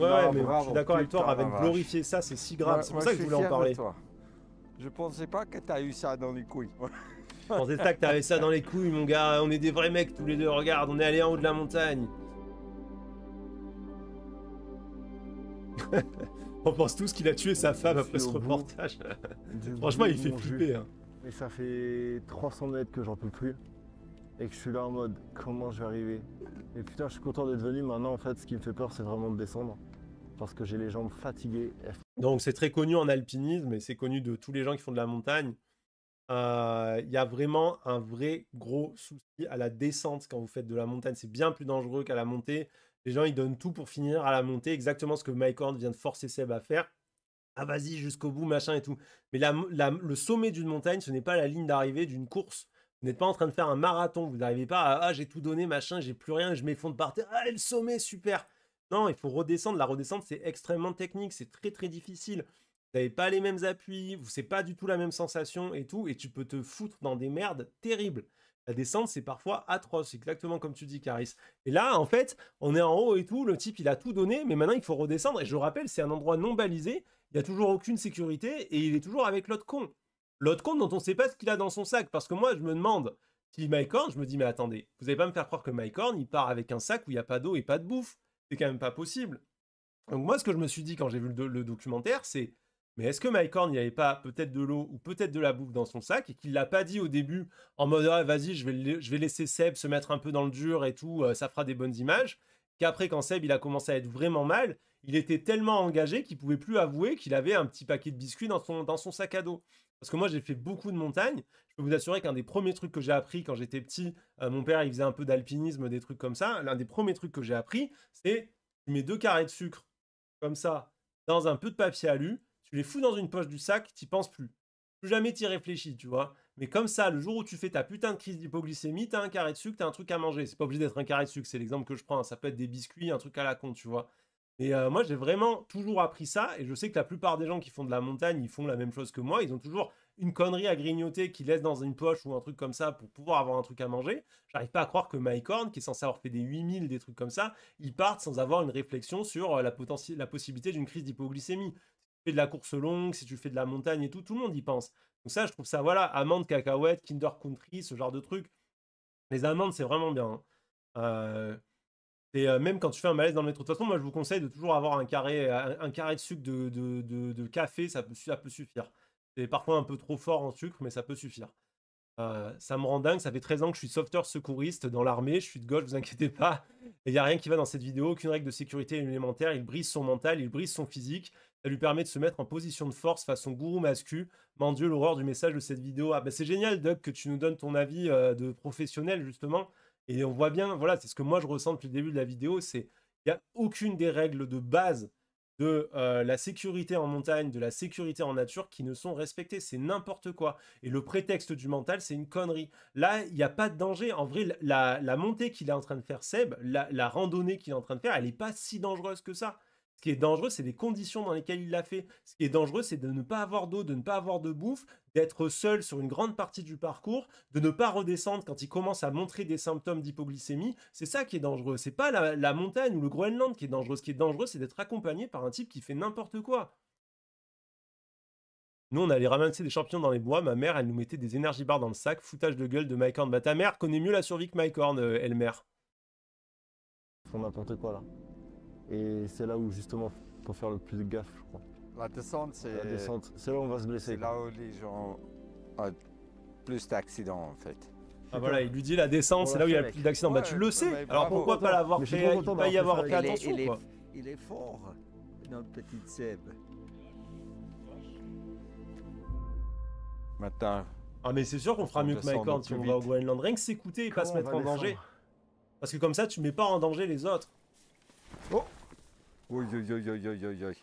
Ouais, mais je suis d'accord avec toi, avec glorifier ça, c'est si grave. C'est pour ça que je voulais en parler. Je pensais pas que t'as eu ça dans les couilles. je pensais pas que t'avais ça dans les couilles, mon gars. On est des vrais mecs tous les deux, regarde, on est allé en haut de la montagne. On pense tous qu'il a tué sa femme après ce reportage. Franchement, il fait flipper. Mais hein. ça fait 300 mètres que j'en peux plus. Et que je suis là en mode comment je vais arriver. Et putain, je suis content d'être venu. Maintenant, en fait, ce qui me fait peur, c'est vraiment de descendre. Parce que j'ai les jambes fatiguées. Donc, c'est très connu en alpinisme et c'est connu de tous les gens qui font de la montagne. Il euh, y a vraiment un vrai gros souci à la descente quand vous faites de la montagne. C'est bien plus dangereux qu'à la montée. Les gens, ils donnent tout pour finir à la montée, exactement ce que Mike Horn vient de forcer Seb à faire. Ah, vas-y, jusqu'au bout, machin et tout. Mais le sommet d'une montagne, ce n'est pas la ligne d'arrivée d'une course. Vous n'êtes pas en train de faire un marathon. Vous n'arrivez pas à Ah, j'ai tout donné, machin, j'ai plus rien, je m'effondre par terre. Ah, le sommet, super. Non, il faut redescendre. La redescente, c'est extrêmement technique, c'est très très difficile. Vous n'avez pas les mêmes appuis, vous c'est pas du tout la même sensation et tout, et tu peux te foutre dans des merdes terribles la descente, c'est parfois atroce, exactement comme tu dis, Caris. Et là, en fait, on est en haut et tout, le type, il a tout donné, mais maintenant, il faut redescendre. Et je rappelle, c'est un endroit non balisé, il n'y a toujours aucune sécurité, et il est toujours avec l'autre con. L'autre con dont on ne sait pas ce qu'il a dans son sac, parce que moi, je me demande, si Mike Horn, je me dis, mais attendez, vous n'allez pas me faire croire que Mike Horn, il part avec un sac où il n'y a pas d'eau et pas de bouffe. C'est quand même pas possible. Donc moi, ce que je me suis dit quand j'ai vu le documentaire, c'est mais est-ce que Mycorn, Horn n'y avait pas peut-être de l'eau ou peut-être de la bouffe dans son sac et qu'il l'a pas dit au début en mode ah, vas-y, je vais, laisser Seb se mettre un peu dans le dur et tout, euh, ça fera des bonnes images Qu'après, quand Seb il a commencé à être vraiment mal, il était tellement engagé qu'il pouvait plus avouer qu'il avait un petit paquet de biscuits dans son, dans son sac à dos. Parce que moi, j'ai fait beaucoup de montagnes. Je peux vous assurer qu'un des premiers trucs que j'ai appris quand j'étais petit, euh, mon père, il faisait un peu d'alpinisme, des trucs comme ça. L'un des premiers trucs que j'ai appris, c'est tu mets deux carrés de sucre, comme ça, dans un peu de papier alu, tu les fous dans une poche du sac, t'y penses plus. Plus jamais t'y réfléchis, tu vois. Mais comme ça, le jour où tu fais ta putain de crise d'hypoglycémie, t'as un carré de sucre, t'as un truc à manger. C'est pas obligé d'être un carré de sucre, c'est l'exemple que je prends. Hein. Ça peut être des biscuits, un truc à la con, tu vois. Et euh, moi, j'ai vraiment toujours appris ça. Et je sais que la plupart des gens qui font de la montagne, ils font la même chose que moi. Ils ont toujours une connerie à grignoter qu'ils laissent dans une poche ou un truc comme ça pour pouvoir avoir un truc à manger. J'arrive pas à croire que Mike Horn, qui est censé avoir fait des 8000, des trucs comme ça, il partent sans avoir une réflexion sur euh, la possibilité d'une crise d'hypoglycémie fais de la course longue, si tu fais de la montagne et tout, tout le monde y pense. Donc ça, je trouve ça, voilà, amandes, cacahuètes, Kinder Country, ce genre de truc. Les amandes, c'est vraiment bien. Hein. Euh, et euh, même quand tu fais un malaise dans le métro, de toute façon, moi, je vous conseille de toujours avoir un carré, un, carré de sucre de, café, ça peut, suffire. C'est parfois un peu trop fort en sucre, mais ça peut suffire. Euh, ça me rend dingue, ça fait 13 ans que je suis sauveteur secouriste dans l'armée, je suis de gauche, vous inquiétez pas. Il n'y a rien qui va dans cette vidéo, qu'une règle de sécurité élémentaire, il brise son mental, il brise son physique, ça lui permet de se mettre en position de force façon gourou mascu. Mon Dieu, l'horreur du message de cette vidéo. Ah, ben, c'est génial, Doug, que tu nous donnes ton avis euh, de professionnel, justement. Et on voit bien, voilà, c'est ce que moi je ressens depuis le début de la vidéo, c'est il n'y a aucune des règles de base de euh, la sécurité en montagne, de la sécurité en nature qui ne sont respectées. C'est n'importe quoi. Et le prétexte du mental, c'est une connerie. Là, il n'y a pas de danger. En vrai, la, montée qu'il est en train de faire, Seb, la, la randonnée qu'il est en train de faire, elle n'est pas si dangereuse que ça qui est dangereux, c'est les conditions dans lesquelles il l'a fait. Ce qui est dangereux, c'est de ne pas avoir d'eau, de ne pas avoir de bouffe, d'être seul sur une grande partie du parcours, de ne pas redescendre quand il commence à montrer des symptômes d'hypoglycémie. C'est ça qui est dangereux. C'est pas la, montagne ou le Groenland qui est dangereux. Ce qui est dangereux, c'est d'être accompagné par un type qui fait n'importe quoi. Nous, on allait ramasser des champions dans les bois. Ma mère, elle nous mettait des énergies barres dans le sac. Foutage de gueule de Mike Bah, ta mère connaît mieux la survie que Mike Horn, elle mère Ils font n'importe quoi là. Et c'est là où justement faut faire le plus de gaffe, je crois. La descente, c'est. La descente, c'est là où on va se blesser. C'est là où les gens ont plus d'accidents en fait. Ah voilà, il lui dit la descente, c'est là où il y a le plus d'accidents. bah tu le sais, alors pourquoi pas l'avoir fait pas y avoir fait attention il est, quoi. Il est fort, notre petite Seb. Maintenant. Ah mais c'est sûr qu'on fera mieux que Mike Horn si on va au Groenland. Rien que s'écouter et pas se mettre en danger. Parce que comme ça, tu mets pas en danger les autres. Oh oui, oui, oui, oui, oui, oui.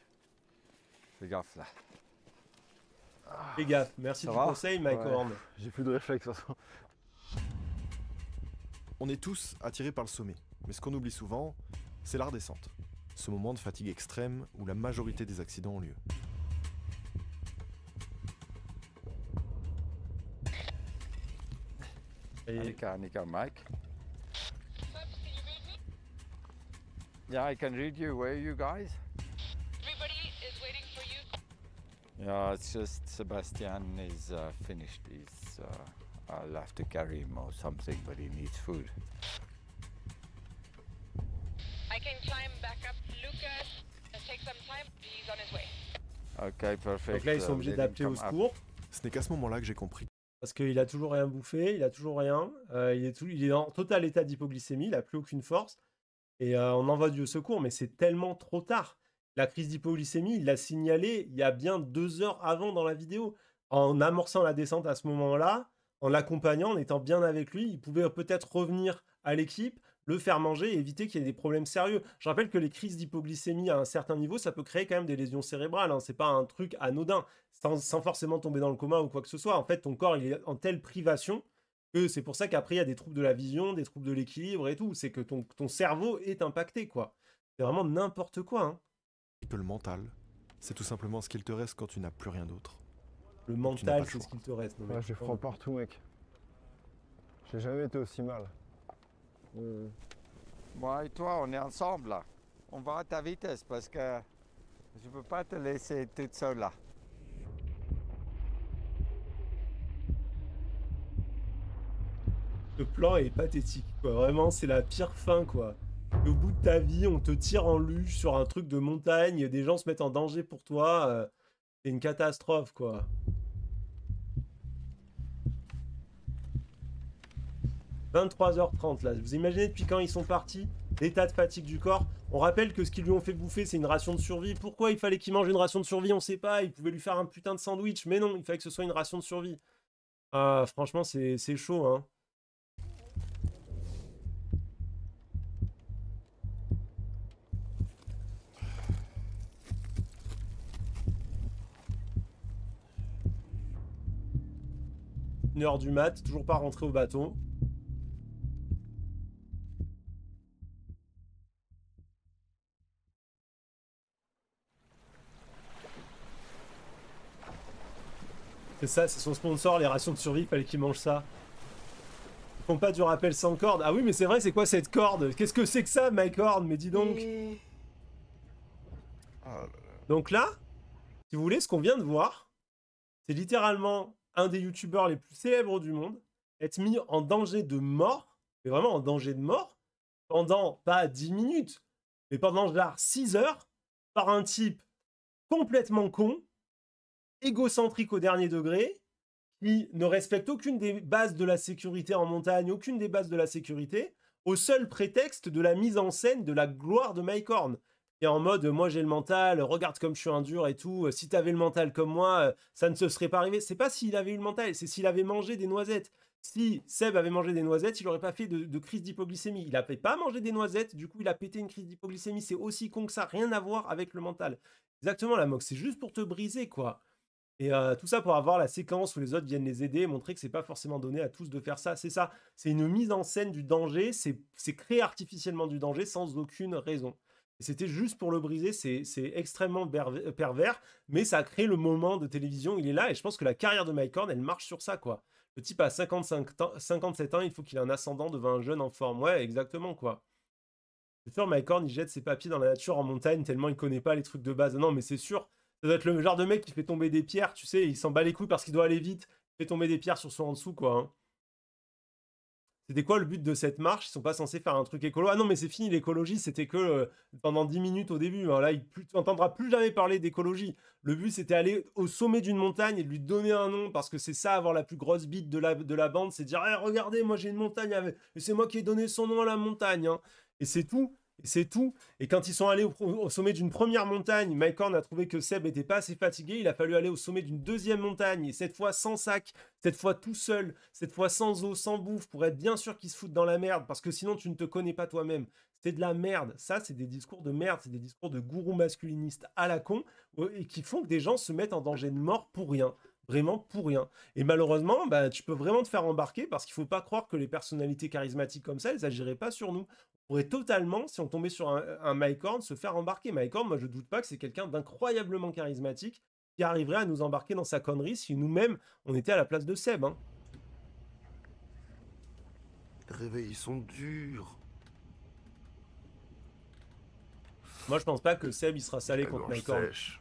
Fais gaffe là. Fais gaffe, merci du conseil, Mike Horn. J'ai plus de réflexe de toute façon. On est tous attirés par le sommet, mais ce qu'on oublie souvent, c'est la redescente. Ce moment de fatigue extrême où la majorité des accidents ont lieu. Et... Nika, Mike. Yeah, I can read you. Where are you guys? Everybody is waiting for you. Yeah, it's just Sebastian is uh, finished. He's, uh, I'll have to carry him or something, but he needs food. I can climb back up Lucas. It take some time. He's on his way. Okay, perfect. Donc là, ils sont euh, obligés d'appeler au secours. Ce n'est qu'à ce moment-là que j'ai compris parce qu'il a toujours rien bouffé, il a toujours rien, euh, il, est tout, il est en total état d'hypoglycémie, il n'a plus aucune force et on envoie du secours, mais c'est tellement trop tard. La crise d'hypoglycémie, il l'a signalé il y a bien deux heures avant dans la vidéo. En amorçant la descente à ce moment-là, en l'accompagnant, en étant bien avec lui, il pouvait peut-être revenir à l'équipe, le faire manger et éviter qu'il y ait des problèmes sérieux. Je rappelle que les crises d'hypoglycémie à un certain niveau, ça peut créer quand même des lésions cérébrales. Hein. C'est pas un truc anodin, sans, sans, forcément tomber dans le coma ou quoi que ce soit. En fait, ton corps, il est en telle privation c'est pour ça qu'après il y a des troubles de la vision, des troubles de l'équilibre et tout. C'est que ton, cerveau est impacté, quoi. C'est vraiment n'importe quoi. Hein. le mental, c'est tout simplement ce qu'il te reste quand tu n'as plus rien d'autre. Le mental, c'est ce qu'il te reste. Non, je j'ai partout, mec. J'ai jamais été aussi mal. Euh, moi et toi, on est ensemble là. On va à ta vitesse parce que je ne peux pas te laisser toute seul là. plan est pathétique. Vraiment, c'est la pire fin, quoi. au bout de ta vie, on te tire en luge sur un truc de montagne, des gens se mettent en danger pour toi. Euh, c'est une catastrophe, quoi. « 23h30 là, vous imaginez depuis quand ils sont partis L'état de fatigue du corps. On rappelle que ce qu'ils lui ont fait bouffer, c'est une ration de survie. Pourquoi il fallait qu'il mange une ration de survie On sait pas. il pouvait lui faire un putain de sandwich, mais non, il fallait que ce soit une ration de survie. Ah, franchement, c'est chaud, hein. du mat, toujours pas rentré au bâton. C'est ça, c'est son sponsor, les rations de survie, fallait qu'il mange ça. Ils font pas du rappel sans corde. Ah oui, mais c'est vrai, c'est quoi cette corde Qu'est-ce que c'est que ça, my corde Mais dis donc. Ah donc là, si vous voulez, ce qu'on vient de voir, c'est littéralement un des youtubeurs les plus célèbres du monde, être mis en danger de mort, mais vraiment en danger de mort, pendant pas bah, 10 minutes, mais pendant genre 6 heures, par un type complètement con, égocentrique au dernier degré, qui ne respecte aucune des bases de la sécurité en montagne, aucune des bases de la sécurité, au seul prétexte de la mise en scène de la gloire de Mike et en mode moi j'ai le mental, regarde comme je suis un dur et tout. Euh, si tu avais le mental comme moi, euh, ça ne se serait pas arrivé. C'est pas s'il avait eu le mental, c'est s'il avait mangé des noisettes. Si Seb avait mangé des noisettes, il n'aurait pas fait de, crise d'hypoglycémie. Il n'avait pas mangé des noisettes, du coup il a pété une crise d'hypoglycémie. C'est aussi con que ça, rien à voir avec le mental. Exactement, la moque, c'est juste pour te briser quoi. Et euh, tout ça pour avoir la séquence où les autres viennent les aider montrer que c'est pas forcément donné à tous de faire ça. C'est ça, c'est une mise en scène du danger, c'est créer artificiellement du danger sans aucune raison. C'était juste pour le briser, c'est extrêmement euh, pervers, mais ça a créé le moment de télévision, il est là, et je pense que la carrière de Mike Horn, elle marche sur ça, quoi. Le type a 55 57 ans, il faut qu'il ait un ascendant devant un jeune en forme. Ouais, exactement, quoi. C'est sûr, Mike Horn, il jette ses papiers dans la nature, en montagne, tellement il connaît pas les trucs de base. Non, mais c'est sûr, ça doit être le genre de mec qui fait tomber des pierres, tu sais, il s'en bat les couilles parce qu'il doit aller vite, fait tomber des pierres sur son en dessous, quoi. Hein. C'était quoi le but de cette marche Ils sont pas censés faire un truc écolo. Ah non, mais c'est fini l'écologie, c'était que euh, pendant 10 minutes au début. Hein. là, il, plus jamais parler d'écologie. Le but, c'était aller au sommet d'une montagne et lui donner un nom parce que c'est ça, avoir la plus grosse bite de la, de la bande, c'est dire «Eh, regardez, moi j'ai une montagne, avec... c'est moi qui ai donné son nom à la montagne. Hein». Et c'est tout c'est tout. Et quand ils sont allés au, sommet d'une première montagne, Mike Horn a trouvé que Seb n'était pas assez fatigué. Il a fallu aller au sommet d'une deuxième montagne, et cette fois sans sac, cette fois tout seul, cette fois sans eau, sans bouffe, pour être bien sûr qu'ils se foutent dans la merde, parce que sinon tu ne te connais pas toi-même. C'est de la merde. Ça, c'est des discours de merde, c'est des discours de gourou masculinistes à la con, euh, et qui font que des gens se mettent en danger de mort pour rien vraiment pour rien. Et malheureusement, bah, tu peux vraiment te faire embarquer parce qu'il ne faut pas croire que les personnalités charismatiques comme ça, elles n'agiraient pas sur nous pourrait totalement, si on tombait sur un, euh, un se faire embarquer. Mike moi je doute pas que c'est quelqu'un d'incroyablement charismatique qui arriverait à nous embarquer dans sa connerie si nous-mêmes on était à la place de Seb. Hein. sont durs. Moi je pense pas que Seb il sera salé contre Mike Je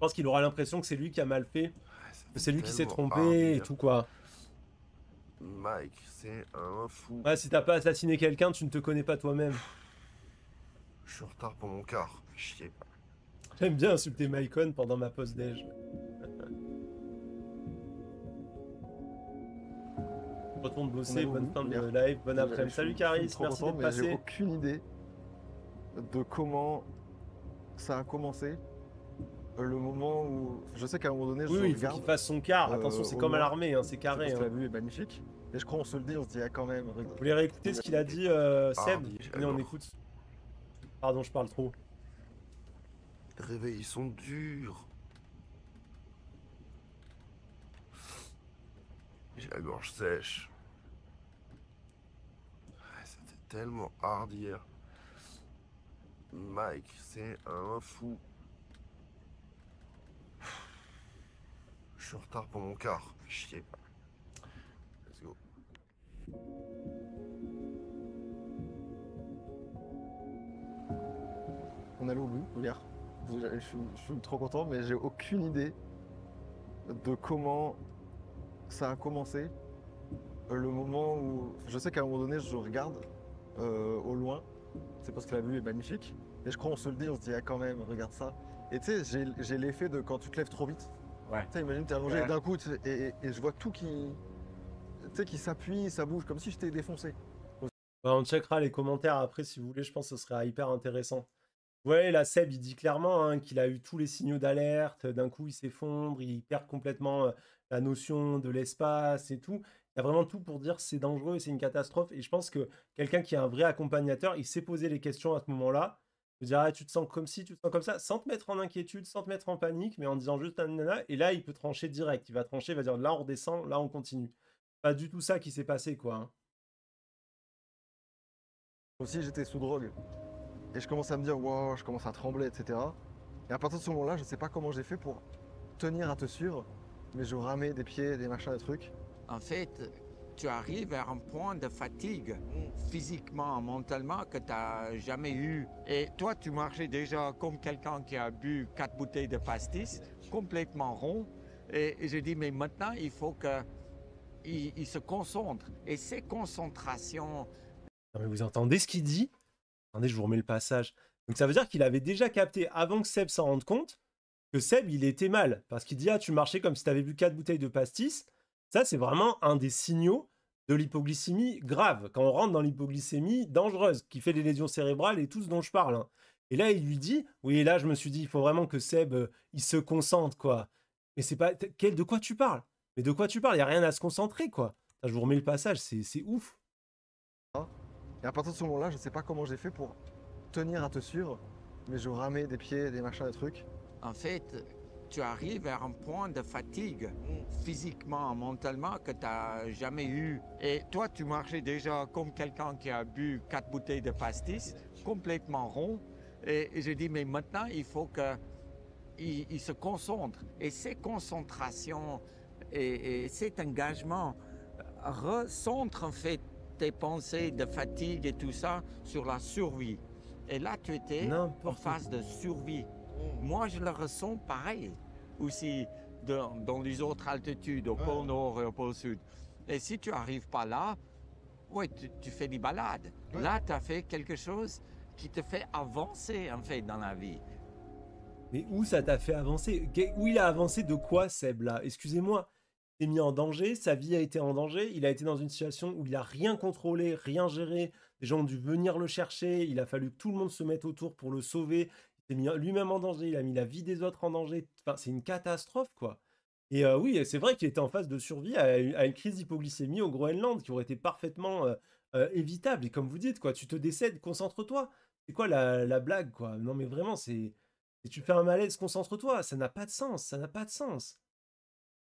pense qu'il aura l'impression que c'est lui qui a mal fait, c'est lui qui s'est trompé et hein. tout quoi. Mike, c'est un fou. Ouais, bah, si t'as pas assassiné quelqu'un, tu ne te connais pas toi-même. Je suis en retard pour mon quart. Chier. J'aime bien insulter Mycon pendant ma pause déj. de bosser, bonne fin de live, bon après-midi. Salut Caris, merci d'être passé. J'ai aucune idée de comment ça a commencé le moment où. Je sais qu'à un moment donné, je oui, oui, faut qu'il fasse son quart. Euh, Attention, c'est comme à l'armée, hein, c'est carré. Hein. La vue est magnifique. Et je crois qu'on se le dit, on se dit, ah, quand même. Vous voulez réécouter ce qu'il a dit, euh, ah, Seb Venez, on écoute. Pardon, je parle trop. Réveillissons ils sont durs. J'ai la gorge sèche. C'était tellement hard hier. Mike, c'est un fou. suis en retard pour mon quart. Chier. Let's go. On est au bout, hier. Je, suis, trop content, mais j'ai aucune idée de comment ça a commencé. Le moment où. Je sais qu'à un moment donné, je regarde euh, au loin. C'est parce que la vue est magnifique. Et je crois qu'on se le dit, on se dit, ah quand même, regarde ça. Et tu sais, j'ai l'effet de quand tu te lèves trop vite. Ouais. imagine, t'es allongé d'un coup et, je vois tout qui, qui s'appuie, ça bouge comme si j'étais défoncé. Bah, on checkera les commentaires après si vous voulez, je pense que ce serait hyper intéressant. Ouais, la Seb, il dit clairement hein, qu'il a eu tous les signaux d'alerte, d'un coup il s'effondre, il perd complètement euh, la notion de l'espace et tout. Il y a vraiment tout pour dire c'est dangereux, c'est une catastrophe. Et je pense que quelqu'un qui a un vrai accompagnateur, il s'est posé les questions à ce moment-là dire ah, tu te sens comme si, tu te sens comme ça, sans te mettre en inquiétude, sans te mettre en panique, mais en disant juste nanana, et là il peut trancher direct, il va trancher, il va dire là on redescend, là on continue. Pas du tout ça qui s'est passé quoi. Hein. Aussi j'étais sous drogue, et je commence à me dire waouh, je commence à trembler, etc. Et à partir de ce moment-là, je sais pas comment j'ai fait pour tenir à te suivre, mais je ramais des pieds, des machins, des trucs. En fait, tu arrives à un point de fatigue physiquement, mentalement, que tu n'as jamais eu. Et toi, tu marchais déjà comme quelqu'un qui a bu quatre bouteilles de pastis, complètement rond. Et, je dis, mais maintenant, il faut que il, se concentre. Et ces concentrations... mais vous entendez ce qu'il dit Attendez, je vous remets le passage. Donc ça veut dire qu'il avait déjà capté, avant que Seb s'en rende compte, que Seb, il était mal. Parce qu'il dit, ah, tu marchais comme si tu avais bu quatre bouteilles de pastis. Ça, c'est vraiment un des signaux de l'hypoglycémie grave, quand on rentre dans l'hypoglycémie dangereuse, qui fait des lésions cérébrales et tout ce dont je parle. Hein. Et là, il lui dit, oui, là, je me suis dit, il faut vraiment que Seb, euh, il se concentre, quoi. Mais c'est pas... Quel... De quoi tu parles Mais de quoi tu parles Il n'y a rien à se concentrer, quoi. je vous remets le passage, c'est ouf. Et à partir de ce moment-là, je ne sais pas comment j'ai fait pour tenir à te suivre, mais je ramais des pieds, des machins, des trucs. En fait, tu arrives à un point de fatigue mm. physiquement, mentalement que tu n'as jamais eu. Et toi, tu marchais déjà comme quelqu'un qui a bu quatre bouteilles de pastis, complètement rond. Et, j'ai dit, mais maintenant, il faut que il, se concentre. Et ces concentrations et, et cet engagement recentrent en fait tes pensées de fatigue et tout ça sur la survie. Et là, tu étais en phase de survie. Moi, je le ressens pareil aussi dans, les autres altitudes, au pôle Nord et au pôle Sud. Et si tu n'arrives pas là, ouais, tu, fais des balades. Là, tu as fait quelque chose qui te fait avancer, en fait, dans la vie. Mais où ça t'a fait avancer Où il a avancé de quoi, Seb, là Excusez-moi, il s'est mis en danger, sa vie a été en danger, il a été dans une situation où il n'a rien contrôlé, rien géré, les gens ont dû venir le chercher, il a fallu que tout le monde se mette autour pour le sauver, lui-même en danger, il a mis la vie des autres en danger. Enfin, c'est une catastrophe, quoi. Et euh, oui, c'est vrai qu'il était en phase de survie à, une crise d'hypoglycémie au Groenland qui aurait été parfaitement euh, euh, évitable. Et comme vous dites, quoi, tu te décèdes, concentre-toi. C'est quoi la, blague, quoi Non, mais vraiment, c'est. Si tu fais un malaise, concentre-toi. Ça n'a pas de sens. Ça n'a pas de sens.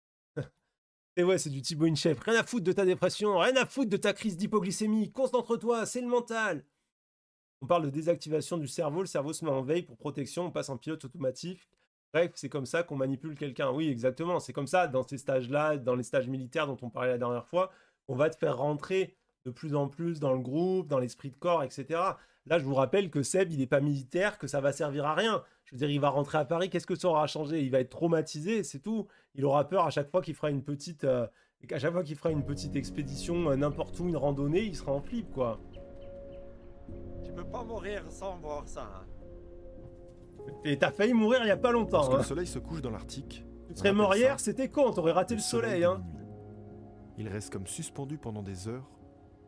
Et ouais, c'est du Thibaut Inchef. Rien à foutre de ta dépression, rien à foutre de ta crise d'hypoglycémie. Concentre-toi, c'est le mental. On parle de désactivation du cerveau, le cerveau se met en veille pour protection, on passe en pilote automatique. Bref, c'est comme ça qu'on manipule quelqu'un. Oui, exactement, c'est comme ça dans ces stages-là, dans les stages militaires dont on parlait la dernière fois, on va te faire rentrer de plus en plus dans le groupe, dans l'esprit de corps, etc. Là, je vous rappelle que Seb, il n'est pas militaire, que ça va servir à rien. Je veux dire, il va rentrer à Paris, qu'est-ce que ça aura changé Il va être traumatisé, c'est tout. Il aura peur à chaque fois qu'il fera une petite, euh, à chaque fois qu'il fera une petite expédition euh, n'importe où, une randonnée, il sera en flip, quoi peux pas mourir sans voir ça. Hein. Et t'as failli mourir il y a pas longtemps. Parce que le hein. soleil se couche dans l'Arctique. Tu serais mort hier, c'était con, t'aurais raté le, soleil. hein. Il reste comme suspendu pendant des heures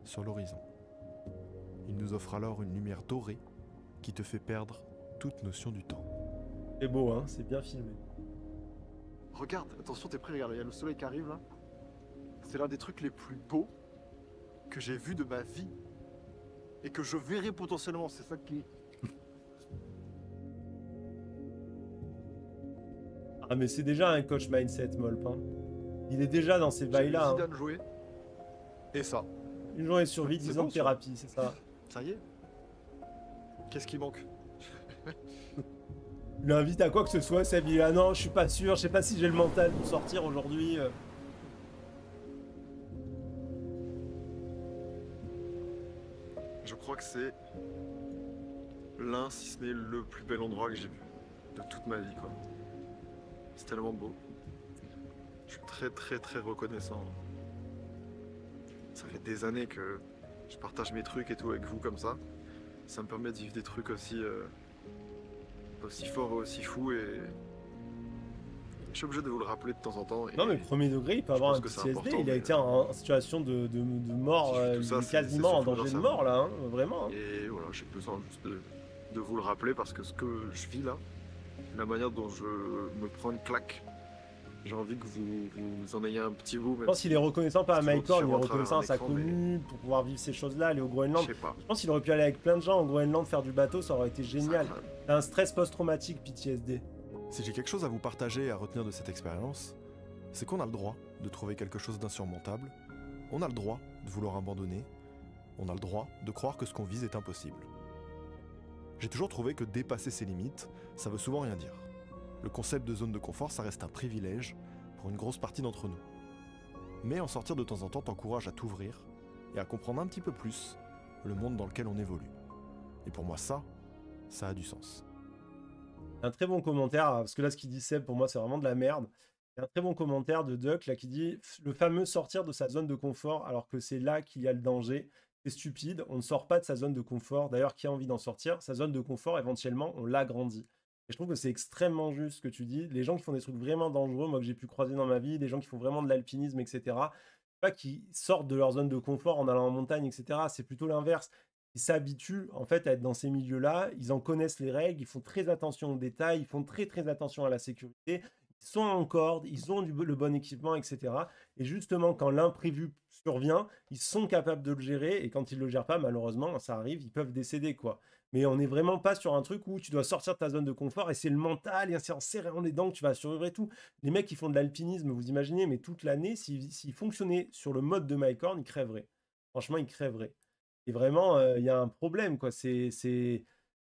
sur l'horizon. Il nous offre alors une lumière dorée qui te fait perdre toute notion du temps. C'est beau, hein, c'est bien filmé. Regarde, attention, t'es prêt, regarde, il y a le soleil qui arrive là. C'est l'un des trucs les plus beaux que j'ai vu de ma vie et que je verrai potentiellement. C'est ça qui. ah, mais c'est déjà un coach mindset, Molp. Hein. Il est déjà dans ces bails-là. Hein. et ça. Une journée de survie, 10 ans de thérapie, c'est ça. Ça y est. Qu'est-ce qui manque L'invite à quoi que ce soit, Seb. vie ah non, je suis pas sûr, je sais pas si j'ai le mental pour sortir aujourd'hui. Euh. crois que c'est l'un, si ce n'est le plus bel endroit que j'ai vu de toute ma vie. quoi. C'est tellement beau. Je suis très très très reconnaissant. Ça fait des années que je partage mes trucs et tout avec vous comme ça. Ça me permet de vivre des trucs aussi, euh, aussi forts et aussi fous et je suis obligé de vous le rappeler de temps en temps. Et non, mais premier degré, il peut avoir un PTSD. Il a été en situation de, mort, quasiment en danger de mort, là, vraiment. Et voilà, j'ai besoin juste de, vous le rappeler parce que ce que je vis là, la manière dont je me prends une claque, j'ai envie que vous, vous, en ayez un petit bout. Je pense qu'il est reconnaissant pas à MyCore, il est reconnaissant à sa commune pour pouvoir vivre ces choses-là, aller au Groenland. Je sais Pas. Je pense qu'il aurait pu aller avec plein de gens au Groenland, faire du bateau, ça aurait été génial. un stress post-traumatique, PTSD. Si j'ai quelque chose à vous partager et à retenir de cette expérience, c'est qu'on a le droit de trouver quelque chose d'insurmontable, on a le droit de vouloir abandonner, on a le droit de croire que ce qu'on vise est impossible. J'ai toujours trouvé que dépasser ses limites, ça veut souvent rien dire. Le concept de zone de confort, ça reste un privilège pour une grosse partie d'entre nous. Mais en sortir de temps en temps t'encourage à t'ouvrir et à comprendre un petit peu plus le monde dans lequel on évolue. Et pour moi ça, ça a du sens un très bon commentaire, ah, parce que là, ce qu'il dit Seb, pour moi, c'est vraiment de la merde. un très bon commentaire de Duck là, qui dit Le fameux sortir de sa zone de confort alors que c'est là qu'il y a le danger. C'est stupide, on ne sort pas de sa zone de confort. D'ailleurs, qui a envie d'en sortir Sa zone de confort, éventuellement, on l'agrandit. Et je trouve que c'est extrêmement juste ce que tu dis. Les gens qui font des trucs vraiment dangereux, moi que j'ai pu croiser dans ma vie, des gens qui font vraiment de l'alpinisme, etc., pas qui sortent de leur zone de confort en allant en montagne, etc. C'est plutôt l'inverse ils s'habituent en fait à être dans ces milieux-là, ils en connaissent les règles, ils font très attention aux détails, ils font très très attention à la sécurité, ils sont en corde, ils ont le bon équipement, etc. Et justement, quand l'imprévu survient, ils sont capables de le gérer, et quand ils ne le gèrent pas, malheureusement, ça arrive, ils peuvent décéder, quoi. Mais on n'est vraiment pas sur un truc où tu dois sortir de ta zone de confort, et c'est le mental, et c'est en serrant les dents que tu vas survivre et tout. Les mecs qui font de l'alpinisme, vous imaginez, mais toute l'année, s'ils fonctionnaient sur le mode de Mycorn, ils crèveraient. Franchement, ils crèveraient. Et vraiment, il y a un problème, quoi. C'est, c'est,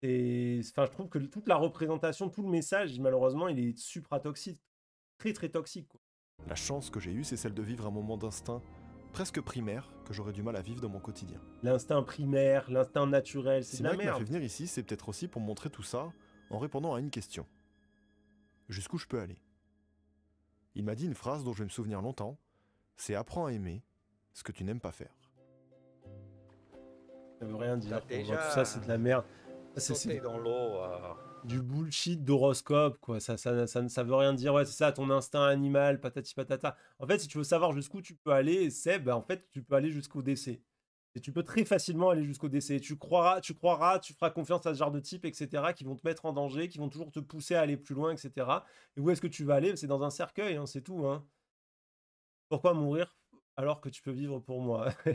enfin, je trouve que toute la représentation, tout le message, malheureusement, il est supra-toxique, très très toxique. La chance que j'ai eue, c'est celle de vivre un moment d'instinct presque primaire que j'aurais du mal à vivre dans mon quotidien. L'instinct primaire, l'instinct naturel, c'est de la merde. fait venir ici, c'est peut-être aussi pour montrer tout ça en répondant à une question. Jusqu'où je peux aller Il m'a dit une phrase dont je vais me souvenir longtemps, c'est apprends à aimer ce que tu n'aimes pas faire. Ça veut rien dire. Tout ça, c'est de la merde. C'est dans l'eau. Euh. Du bullshit d'horoscope, quoi. Ça, ça, ça, veut rien dire. Ouais, c'est ça, ton instinct animal, patati patata. En fait, si tu veux savoir jusqu'où tu peux aller, c'est, ben, en fait, tu peux aller jusqu'au décès. Et tu peux très facilement aller jusqu'au décès. Tu croiras, tu croiras, tu feras confiance à ce genre de type, etc., qui vont te mettre en danger, qui vont toujours te pousser à aller plus loin, etc. Et où est-ce que tu vas aller C'est dans un cercueil, hein, c'est tout. Hein. Pourquoi mourir alors que tu peux vivre pour moi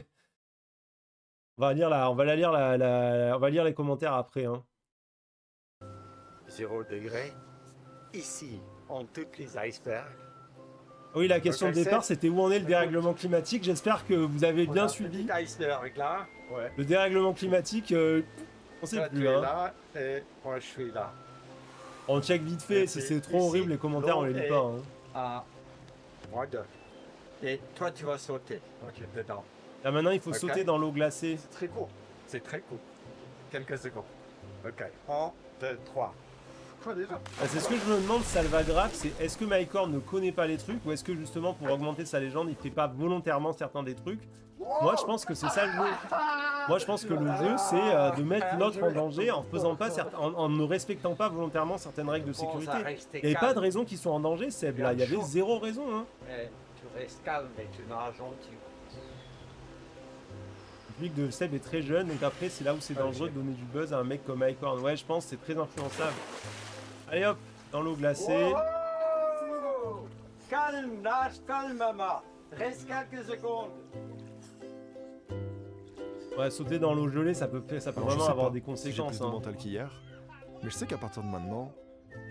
On va lire on va lire la, on va lire les commentaires après. Hein. Zéro degré, ici, en toutes les icebergs. Oui, la question de départ, c'était où en est le dérèglement climatique. J'espère que vous avez bien suivi. là. Le dérèglement climatique, on euh, on sait plus. Hein. là, et moi je suis là. On check vite fait, c'est trop horrible les commentaires, on les lit pas. Hein. Et toi, tu vas sauter. dedans. Là maintenant, il faut sauter dans l'eau glacée. C'est très court. C'est très court. Quelques secondes. Ok. 1, 2, 3. C'est ce que je me demande, grave c'est est-ce que Mycorn ne connaît pas les trucs ou est-ce que justement pour augmenter sa légende, il fait pas volontairement certains des trucs Moi, je pense que c'est ça le jeu. Moi, je pense que le jeu, c'est euh, de mettre l'autre en danger en faisant pas en, ne respectant pas volontairement certaines règles de sécurité. Il n'y avait pas de raison qu'ils soient en danger, Seb. Là, il y avait zéro raison. Hein. Eh, tu restes calme et tu n'as gentil public de Seb est très jeune et après c'est là où c'est dangereux de donner du buzz à un mec comme Mike Horn. Ouais, je pense c'est très influençable. Allez hop, dans l'eau glacée. Calme, lâche, calme, maman. Reste quelques secondes. Ouais, sauter dans l'eau gelée, ça peut, ça peut vraiment avoir des conséquences. Si hein. mental qu'hier, mais je sais qu'à partir de maintenant,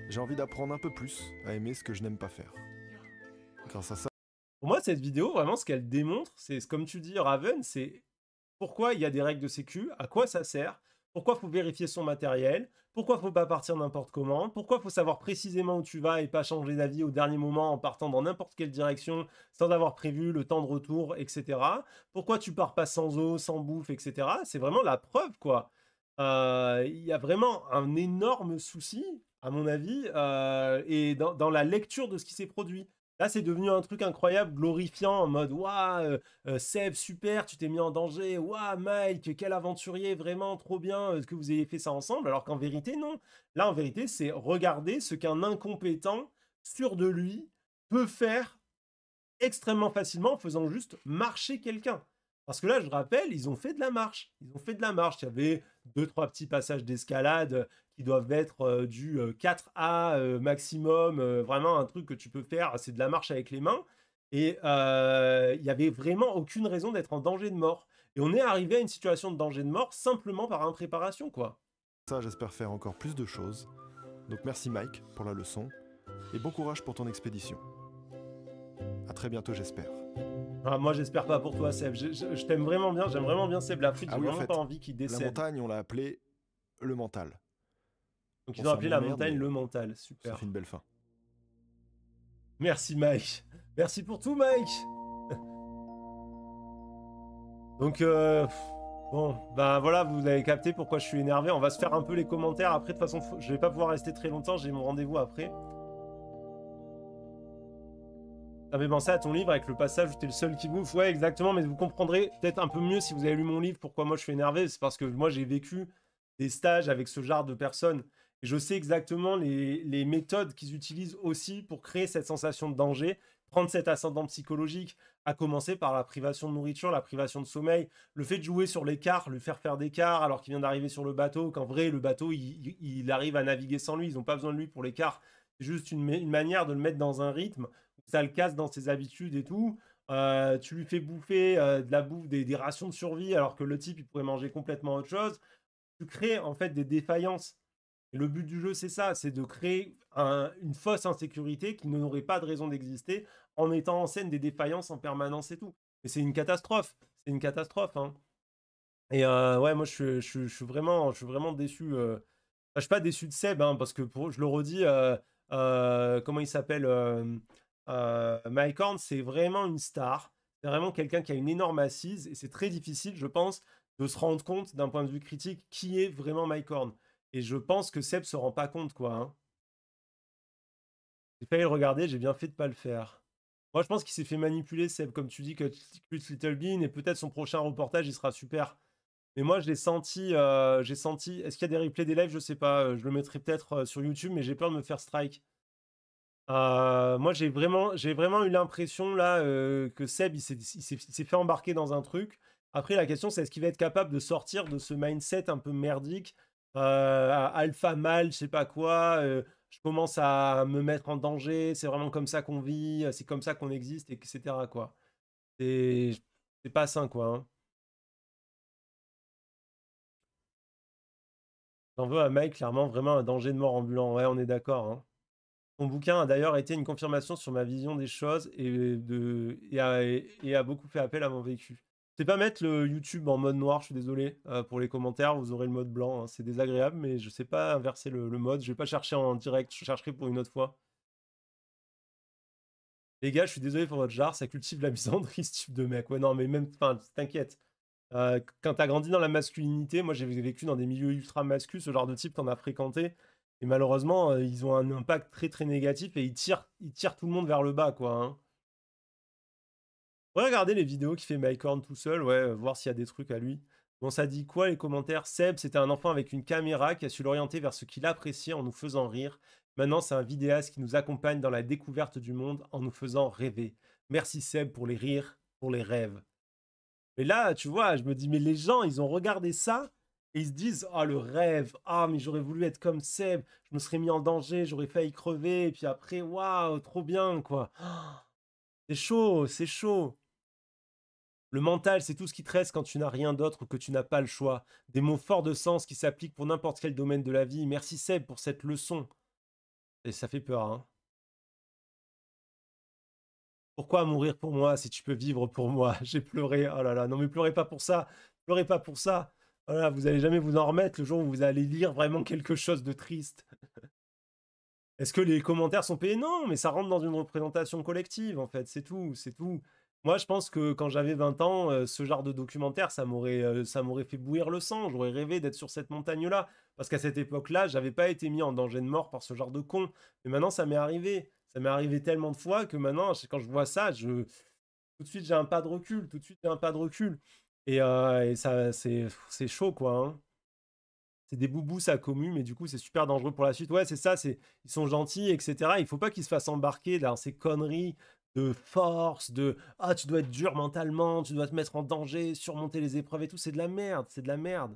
j'ai envie d'apprendre un peu plus à aimer ce que je n'aime pas faire. Grâce ça. Pour moi, cette vidéo, vraiment, ce qu'elle démontre, c'est comme tu dis, Raven, c'est pourquoi il y a des règles de sécu À quoi ça sert Pourquoi faut vérifier son matériel Pourquoi faut pas partir n'importe comment Pourquoi faut savoir précisément où tu vas et pas changer d'avis au dernier moment en partant dans n'importe quelle direction sans avoir prévu le temps de retour, etc. Pourquoi tu pars pas sans eau, sans bouffe, etc. C'est vraiment la preuve, quoi. Euh, il y a vraiment un énorme souci, à mon avis, euh, et dans la lecture de ce qui s'est produit. Là, c'est devenu un truc incroyable, glorifiant, en mode Waouh, euh, euh, Seb, super, tu t'es mis en danger. Waouh, Mike, quel aventurier, vraiment trop bien est-ce euh, que vous avez fait ça ensemble. Alors qu'en vérité, non. Là, en vérité, c'est regarder ce qu'un incompétent, sûr de lui, peut faire extrêmement facilement en faisant juste marcher quelqu'un. Parce que là, je rappelle, ils ont fait de la marche. Ils ont fait de la marche. Il y avait deux, trois petits passages d'escalade euh, qui doivent être euh, du 4A euh, maximum. vraiment un truc que tu peux faire, c'est de la marche avec les mains. Et il n'y avait vraiment aucune raison d'être en danger de mort. Et on est arrivé à une situation de danger de mort simplement par impréparation, quoi. Ça, j'espère faire encore plus de choses. Donc merci Mike pour la leçon et bon courage pour ton expédition. À très bientôt, j'espère. Ah, moi, j'espère pas pour toi, Seb. Je, t'aime vraiment bien. J'aime vraiment bien Seb Lafrique. Ah j'ai vraiment pas envie qu'il décède. La montagne, on l'a appelé le mental. Donc, ils ont appelé la montagne le mental. Super. Ça fait une belle fin. Merci, Mike. Merci pour tout, Mike. Donc, euh, bon, bah voilà, vous avez capté pourquoi je suis énervé. On va se faire un peu les commentaires. Après, de toute façon, je vais pas pouvoir rester très longtemps. J'ai mon rendez-vous après. J'avais pensé à ton livre avec le passage où t'es le seul qui bouffe. Ouais, exactement, mais vous comprendrez peut-être un peu mieux si vous avez lu mon livre pourquoi moi je suis énervé. C'est parce que moi j'ai vécu des stages avec ce genre de personnes. Et je sais exactement les, méthodes qu'ils utilisent aussi pour créer cette sensation de danger, prendre cet ascendant psychologique, à commencer par la privation de nourriture, la privation de sommeil, le fait de jouer sur l'écart, le faire faire d'écart alors qu'il vient d'arriver sur le bateau, qu'en vrai, le bateau, il, arrive à naviguer sans lui, ils n'ont pas besoin de lui pour l'écart. C'est juste une, manière de le mettre dans un rythme ça le casse dans ses habitudes et tout. Euh, tu lui fais bouffer euh, de la bouffe, des, rations de survie, alors que le type, il pourrait manger complètement autre chose. Tu crées en fait des défaillances. Et le but du jeu, c'est ça, c'est de créer une fausse insécurité qui n'aurait pas de raison d'exister en mettant en scène des défaillances en permanence et tout. Et c'est une catastrophe, c'est une catastrophe. Hein. Et euh, ouais, moi, je suis, vraiment, je suis vraiment déçu. Enfin, je suis pas déçu de Seb, hein, parce que je le redis, comment il s'appelle euh, Mike Horn, c'est vraiment une star. C'est vraiment quelqu'un qui a une énorme assise et c'est très difficile, je pense, de se rendre compte d'un point de vue critique qui est vraiment Mike Horn. Et je pense que Seb se rend pas compte, quoi. Hein. J'ai failli le regarder, j'ai bien fait de pas le faire. Moi, je pense qu'il s'est fait manipuler, Seb, comme tu dis, que Little Bean, et peut-être son prochain reportage, il sera super. Mais moi, je l'ai senti, euh, j'ai senti. Est-ce qu'il y a des replays des lives Je sais pas. Euh, je le mettrai peut-être sur YouTube, mais j'ai peur de me faire strike. Euh, moi, j'ai vraiment, j'ai vraiment eu l'impression là euh, que Seb, il s'est, fait embarquer dans un truc. Après, la question, c'est est-ce qu'il va être capable de sortir de ce mindset un peu merdique, euh, alpha mal, je sais pas quoi. je commence à me mettre en danger. C'est vraiment comme ça qu'on vit. C'est comme ça qu'on existe, etc. Quoi. C'est, pas sain, quoi. J'en hein. veux à Mike, clairement, vraiment un danger de mort ambulant. Ouais, on est d'accord. Hein. Mon bouquin a d'ailleurs été une confirmation sur ma vision des choses et, a, beaucoup fait appel à mon vécu. Je sais pas mettre le YouTube en mode noir, je suis désolé. Euh, pour les commentaires, vous aurez le mode blanc. Hein, c'est désagréable, mais je sais pas inverser le, mode. Je vais pas chercher en direct, je chercherai pour une autre fois. Les gars, je suis désolé pour votre genre ça cultive la misandrie, ce type de mec. Ouais, non, mais même, enfin, t'inquiète. Euh, quand t'as grandi dans la masculinité, moi j'ai vécu dans des milieux ultra masculins, ce genre de type t'en as fréquenté. Et malheureusement, euh, ils ont un impact très très négatif et ils tirent, tout le monde vers le bas, quoi. Hein. Regardez les vidéos qu'il fait Mike Horn tout seul, ouais, euh, voir s'il y a des trucs à lui. Bon, ça dit quoi les commentaires Seb, c'était un enfant avec une caméra qui a su l'orienter vers ce qu'il appréciait en nous faisant rire. Maintenant, c'est un vidéaste qui nous accompagne dans la découverte du monde en nous faisant rêver. Merci Seb pour les rires, pour les rêves. Mais là, tu vois, je me dis, mais les gens, ils ont regardé ça et ils se disent, ah le rêve, ah mais j'aurais voulu être comme Seb, je me serais mis en danger, j'aurais failli crever, et puis après, waouh, trop bien quoi. C'est chaud, c'est chaud. Le mental, c'est tout ce qui te reste quand tu n'as rien d'autre ou que tu n'as pas le choix. Des mots forts de sens qui s'appliquent pour n'importe quel domaine de la vie. Merci Seb pour cette leçon. Et ça fait peur, hein. Pourquoi mourir pour moi si tu peux vivre pour moi J'ai pleuré, oh là là, non mais pleurez pas pour ça, pleurez pas pour ça. Voilà, vous allez jamais vous en remettre le jour où vous allez lire vraiment quelque chose de triste. Est-ce que les commentaires sont payés Non, mais ça rentre dans une représentation collective, en fait, c'est tout, c'est tout. Moi, je pense que quand j'avais 20 ans, euh, ce genre de documentaire, ça m'aurait, euh, ça m'aurait fait bouillir le sang. J'aurais rêvé d'être sur cette montagne-là. Parce qu'à cette époque-là, j'avais pas été mis en danger de mort par ce genre de con. Mais maintenant, ça m'est arrivé. Ça m'est arrivé tellement de fois que maintenant, quand je vois ça, tout de suite, j'ai un pas de recul. Tout de suite, j'ai un pas de recul. Et, ça, c'est chaud, quoi. Hein. C'est des boubous, ça commu, mais du coup, c'est super dangereux pour la suite. Ouais, c'est ça, ils sont gentils, etc. Il faut pas qu'ils se fassent embarquer dans ces conneries de force, de ah, tu dois être dur mentalement, tu dois te mettre en danger, surmonter les épreuves et tout. C'est de la merde, c'est de la merde.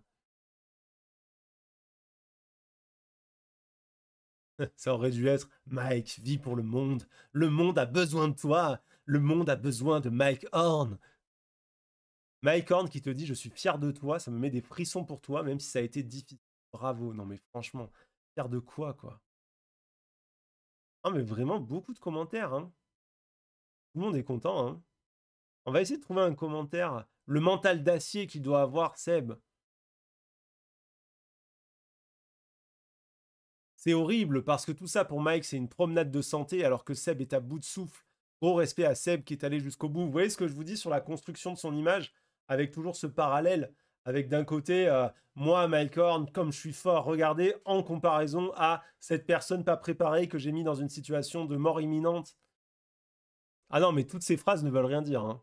Ça aurait dû être Mike, vie pour le monde. Le monde a besoin de toi. Le monde a besoin de Mike Horn. Mike Horn qui te dit Je suis fier de toi, ça me met des frissons pour toi, même si ça a été difficile. Bravo, non mais franchement, fier de quoi, quoi Ah, mais vraiment beaucoup de commentaires. Hein. Tout le monde est content. Hein. On va essayer de trouver un commentaire. Le mental d'acier qu'il doit avoir, Seb. C'est horrible parce que tout ça pour Mike, c'est une promenade de santé alors que Seb est à bout de souffle. Gros respect à Seb qui est allé jusqu'au bout. Vous voyez ce que je vous dis sur la construction de son image avec toujours ce parallèle avec d'un côté, euh, moi, Mike comme je suis fort, regardez, en comparaison à cette personne pas préparée que j'ai mis dans une situation de mort imminente. Ah non, mais toutes ces phrases ne veulent rien dire. Hein.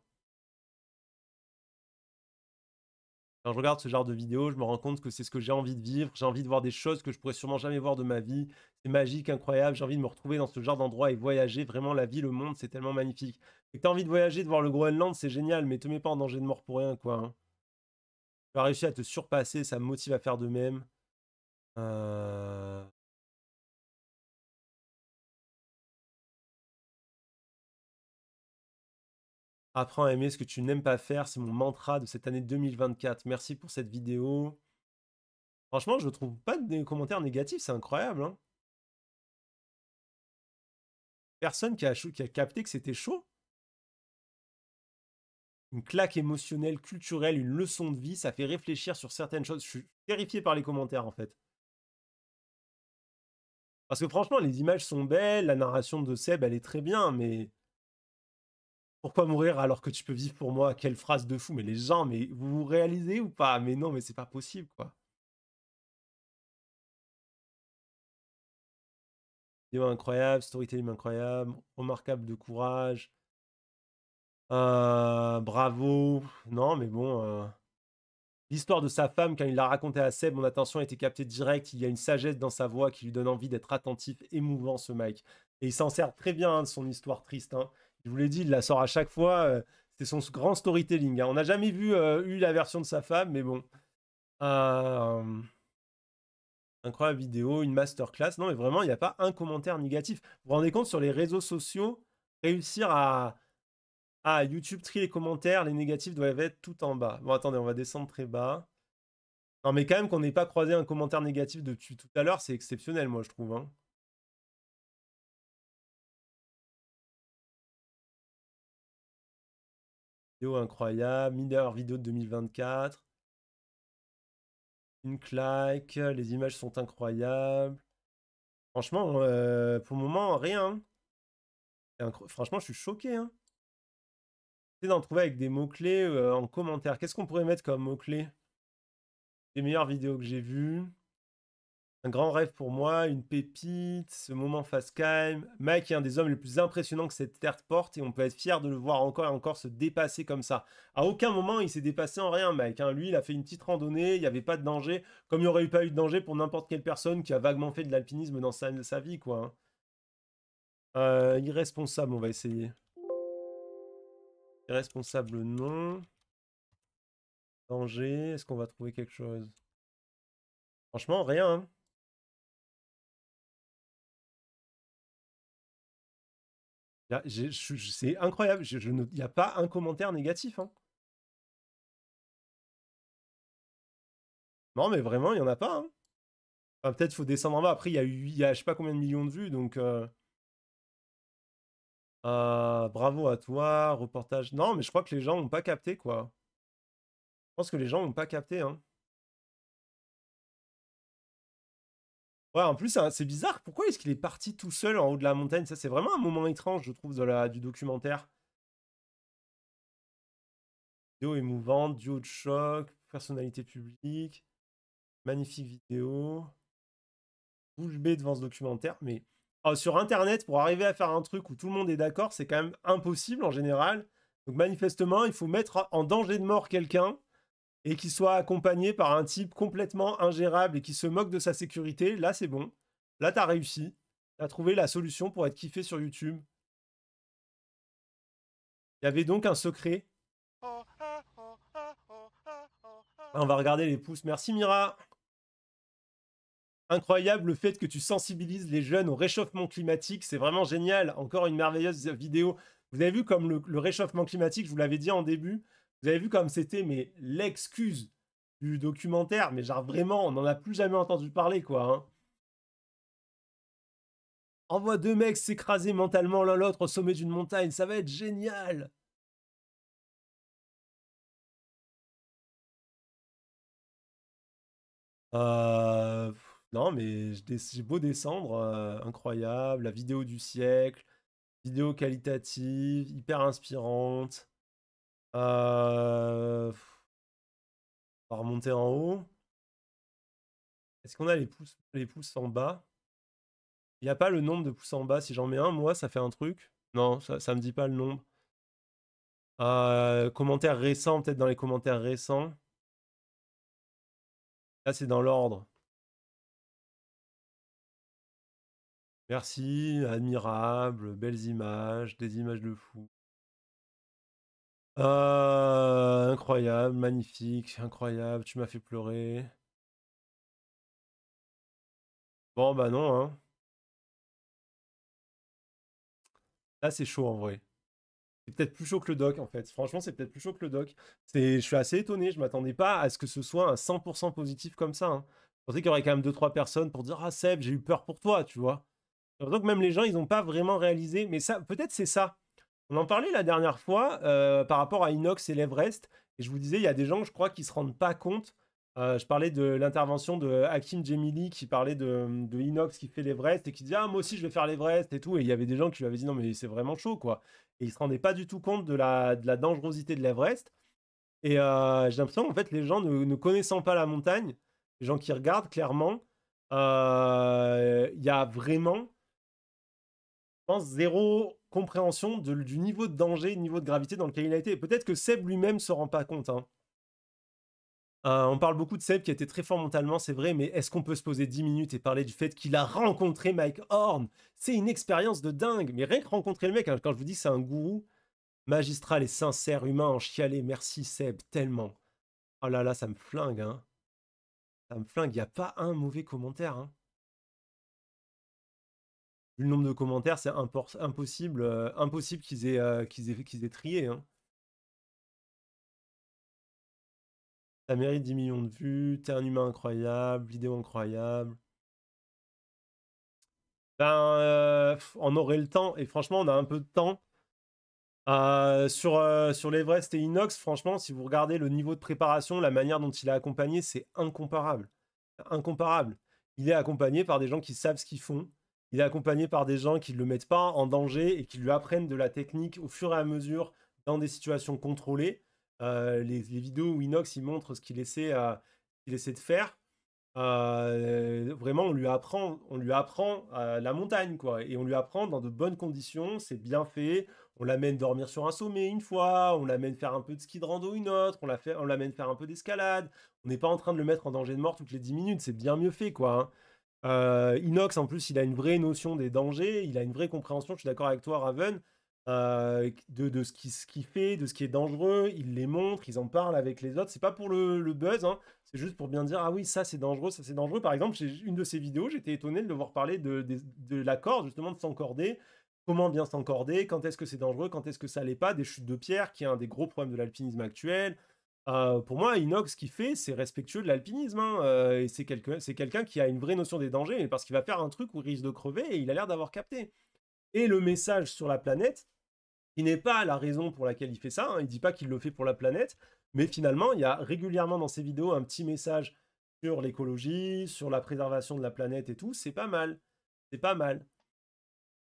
Quand je regarde ce genre de vidéo, je me rends compte que c'est ce que j'ai envie de vivre, j'ai envie de voir des choses que je pourrais sûrement jamais voir de ma vie. C'est magique, incroyable, j'ai envie de me retrouver dans ce genre d'endroit et voyager. Vraiment, la vie, le monde, c'est tellement magnifique. Et que t'as envie de voyager, de voir le Groenland, c'est génial, mais te mets pas en danger de mort pour rien, quoi. Hein. Tu as réussi à te surpasser, ça me motive à faire de même. Euh Apprends à aimer ce que tu n'aimes pas faire, c'est mon mantra de cette année 2024. Merci pour cette vidéo. Franchement, je ne trouve pas de commentaires négatifs, c'est incroyable. Hein. Personne qui a capté que c'était chaud une claque émotionnelle, culturelle, une leçon de vie. Ça fait réfléchir sur certaines choses. Je suis terrifié par les commentaires, en fait. Parce que franchement, les images sont belles, la narration de Seb, elle est très bien, mais pourquoi mourir alors que tu peux vivre pour moi Quelle phrase de fou Mais les gens, mais vous vous réalisez ou pas Mais non, mais c'est pas possible, quoi. Vidéo incroyable, storytelling incroyable, remarquable de courage. Euh, bravo. Non, mais bon. Euh, l'histoire de sa femme, quand il l'a raconté à Seb, mon attention a été captée direct. Il y a une sagesse dans sa voix qui lui donne envie d'être attentif, émouvant, ce Mike. Et il s'en sert très bien hein, de son histoire triste. Hein. Je vous l'ai dit, il la sort à chaque fois. Euh, c'est son grand storytelling. Hein. On n'a jamais vu eu la version de sa femme, mais bon. Incroyable vidéo, une masterclass. Non, mais vraiment, il n'y a pas un commentaire négatif. Vous vous rendez compte sur les réseaux sociaux, réussir à, ah, YouTube trie les commentaires, les négatifs doivent être tout en bas. Bon, attendez, on va descendre très bas. Non, mais quand même qu'on n'ait pas croisé un commentaire négatif depuis tout à l'heure, c'est exceptionnel, moi, je trouve. Hein. Vidéo incroyable, mineur vidéo de 2024. Une claque, les images sont incroyables. Franchement, euh, pour le moment, rien. Hein. Franchement, je suis choqué. Hein d'en trouver avec des mots-clés euh, en commentaire. Qu'est-ce qu'on pourrait mettre comme mots-clés Les meilleures vidéos que j'ai vues. Un grand rêve pour moi, une pépite, ce moment face calme. Mike est un des hommes les plus impressionnants que cette terre porte et on peut être fier de le voir encore et encore se dépasser comme ça. À aucun moment il s'est dépassé en rien, Mike. Hein. Lui, il a fait une petite randonnée, il n'y avait pas de danger, comme il n'y aurait eu pas eu de danger pour n'importe quelle personne qui a vaguement fait de l'alpinisme dans sa, vie, quoi. Hein. Euh, irresponsable, on va essayer. Responsable, non. Danger, est-ce qu'on va trouver quelque chose Franchement, rien. Hein. C'est incroyable, il n'y a pas un commentaire négatif. Hein. Non, mais vraiment, il n'y en a pas. Hein. Peut-être faut descendre en bas. Après, il y a eu, je sais pas combien de millions de vues, donc euh, euh, bravo à toi, reportage. Non, mais je crois que les gens n'ont pas capté, quoi. Je pense que les gens n'ont pas capté, hein. Ouais, en plus, hein, c'est bizarre. Pourquoi est-ce qu'il est parti tout seul en haut de la montagne Ça, c'est vraiment un moment étrange, je trouve, de la, du documentaire. Vidéo émouvante, duo de choc, personnalité publique, magnifique vidéo. Bouche B devant ce documentaire, mais ah, sur Internet, pour arriver à faire un truc où tout le monde est d'accord, c'est quand même impossible en général. Donc manifestement, il faut mettre en danger de mort quelqu'un et qu'il soit accompagné par un type complètement ingérable et qui se moque de sa sécurité. Là, c'est bon. Là, t'as réussi. T'as trouvé la solution pour être kiffé sur YouTube. Il y avait donc un secret. Ah, on va regarder les pouces. Merci Mira. Incroyable le fait que tu sensibilises les jeunes au réchauffement climatique, c'est vraiment génial. Encore une merveilleuse vidéo. Vous avez vu comme le, réchauffement climatique, je vous l'avais dit en début, vous avez vu comme c'était mais l'excuse du documentaire, mais genre vraiment, on n'en a plus jamais entendu parler quoi. Hein. Envoie deux mecs s'écraser mentalement l'un l'autre au sommet d'une montagne, ça va être génial. Euh... Non, mais j'ai beau descendre, incroyable, la vidéo du siècle, vidéo qualitative, hyper inspirante. On va remonter en haut. Est-ce qu'on a les pouces, les pouces en bas Il n'y a pas le nombre de pouces en bas. Si j'en mets un, moi, ça fait un truc. Non, ça ne me dit pas le nombre. Euh, commentaires récents, peut-être dans les commentaires récents. Là, c'est dans l'ordre. Merci, admirable, belles images, des images de fou. Ah, incroyable, magnifique, incroyable, tu m'as fait pleurer. Bon, bah non, hein. Là, c'est chaud en vrai. C'est peut-être plus chaud que le doc en fait. Franchement, c'est peut-être plus chaud que le doc. Je suis assez étonné, je m'attendais pas à ce que ce soit un 100% positif comme ça. Je hein. pensais qu'il y aurait quand même 2-3 personnes pour dire Ah, Seb, j'ai eu peur pour toi, tu vois. Donc même les gens, ils n'ont pas vraiment réalisé. Mais ça, peut-être c'est ça. On en parlait la dernière fois euh, par rapport à Inox et l'Everest. Et je vous disais, il y a des gens, je crois, qui se rendent pas compte. Euh, je parlais de l'intervention de Hakim Jemili qui parlait de, Inox qui fait l'Everest et qui disait Ah, moi aussi, je vais faire l'Everest et tout. Et il y avait des gens qui lui avaient dit Non, mais c'est vraiment chaud, quoi. Et ils se rendaient pas du tout compte de la, de la dangerosité de l'Everest. Et euh, j'ai l'impression, qu'en fait, les gens ne, ne, connaissant pas la montagne, les gens qui regardent clairement, il y a vraiment pense, zéro compréhension du niveau de danger, niveau de gravité dans lequel il a été. peut-être que Seb lui-même se rend pas compte. Hein. Euh, on parle beaucoup de Seb qui a été très fort mentalement, c'est vrai, mais est-ce qu'on peut se poser 10 minutes et parler du fait qu'il a rencontré Mike Horn C'est une expérience de dingue, mais rien que rencontrer le mec, hein, quand je vous dis c'est un gourou magistral et sincère, humain, en chialé, merci Seb, tellement. Oh là là, ça me flingue, hein. Ça me flingue, il n'y a pas un mauvais commentaire, hein le nombre de commentaires, c'est impossible, euh, impossible qu'ils aient, euh, qu'ils aient, qu'ils aient trié. Ça mérite 10 millions de vues, t'es un humain incroyable, vidéo incroyable. Ben, euh, on aurait le temps, et franchement, on a un peu de temps. sur sur l'Everest et Inox, franchement, si vous regardez le niveau de préparation, la manière dont il a accompagné, c'est incomparable. Incomparable. Il est accompagné par des gens qui savent ce qu'ils font, il est accompagné par des gens qui ne le mettent pas en danger et qui lui apprennent de la technique au fur et à mesure dans des situations contrôlées. Euh, les, vidéos où Inox il montre ce qu'il essaie, euh, de faire, euh, vraiment on lui apprend, on lui apprend la montagne quoi, et on lui apprend dans de bonnes conditions, c'est bien fait. On l'amène dormir sur un sommet une fois, on l'amène faire un peu de ski de rando une autre, on l'amène faire un peu d'escalade. On n'est pas en train de le mettre en danger de mort toutes les 10 minutes, c'est bien mieux fait quoi. Hein. Euh, Inox, en plus, il a une vraie notion des dangers, il a une vraie compréhension, je suis d'accord avec toi, Raven, euh, de, ce qu'il ce fait, de ce qui est dangereux. Il les montre, ils en parlent avec les autres. C'est pas pour le, buzz, hein, c'est juste pour bien dire ah oui, ça c'est dangereux, ça c'est dangereux. Par exemple, j'ai une de ses vidéos, j'étais étonné de le voir parler de, l'accord, la justement de s'encorder. Comment bien s'encorder, quand est-ce que c'est dangereux, quand est-ce que ça l'est pas, des chutes de pierre, qui est un des gros problèmes de l'alpinisme actuel, euh, pour moi, Inox, ce qu'il fait, c'est respectueux de l'alpinisme. Hein, euh, et c'est quelqu'un qui a une vraie notion des dangers, parce qu'il va faire un truc où il risque de crever et il a l'air d'avoir capté. Et le message sur la planète, qui n'est pas la raison pour laquelle il fait ça. Hein, il ne dit pas qu'il le fait pour la planète, mais finalement, il y a régulièrement dans ses vidéos un petit message sur l'écologie, sur la préservation de la planète et tout. C'est pas mal. C'est pas mal.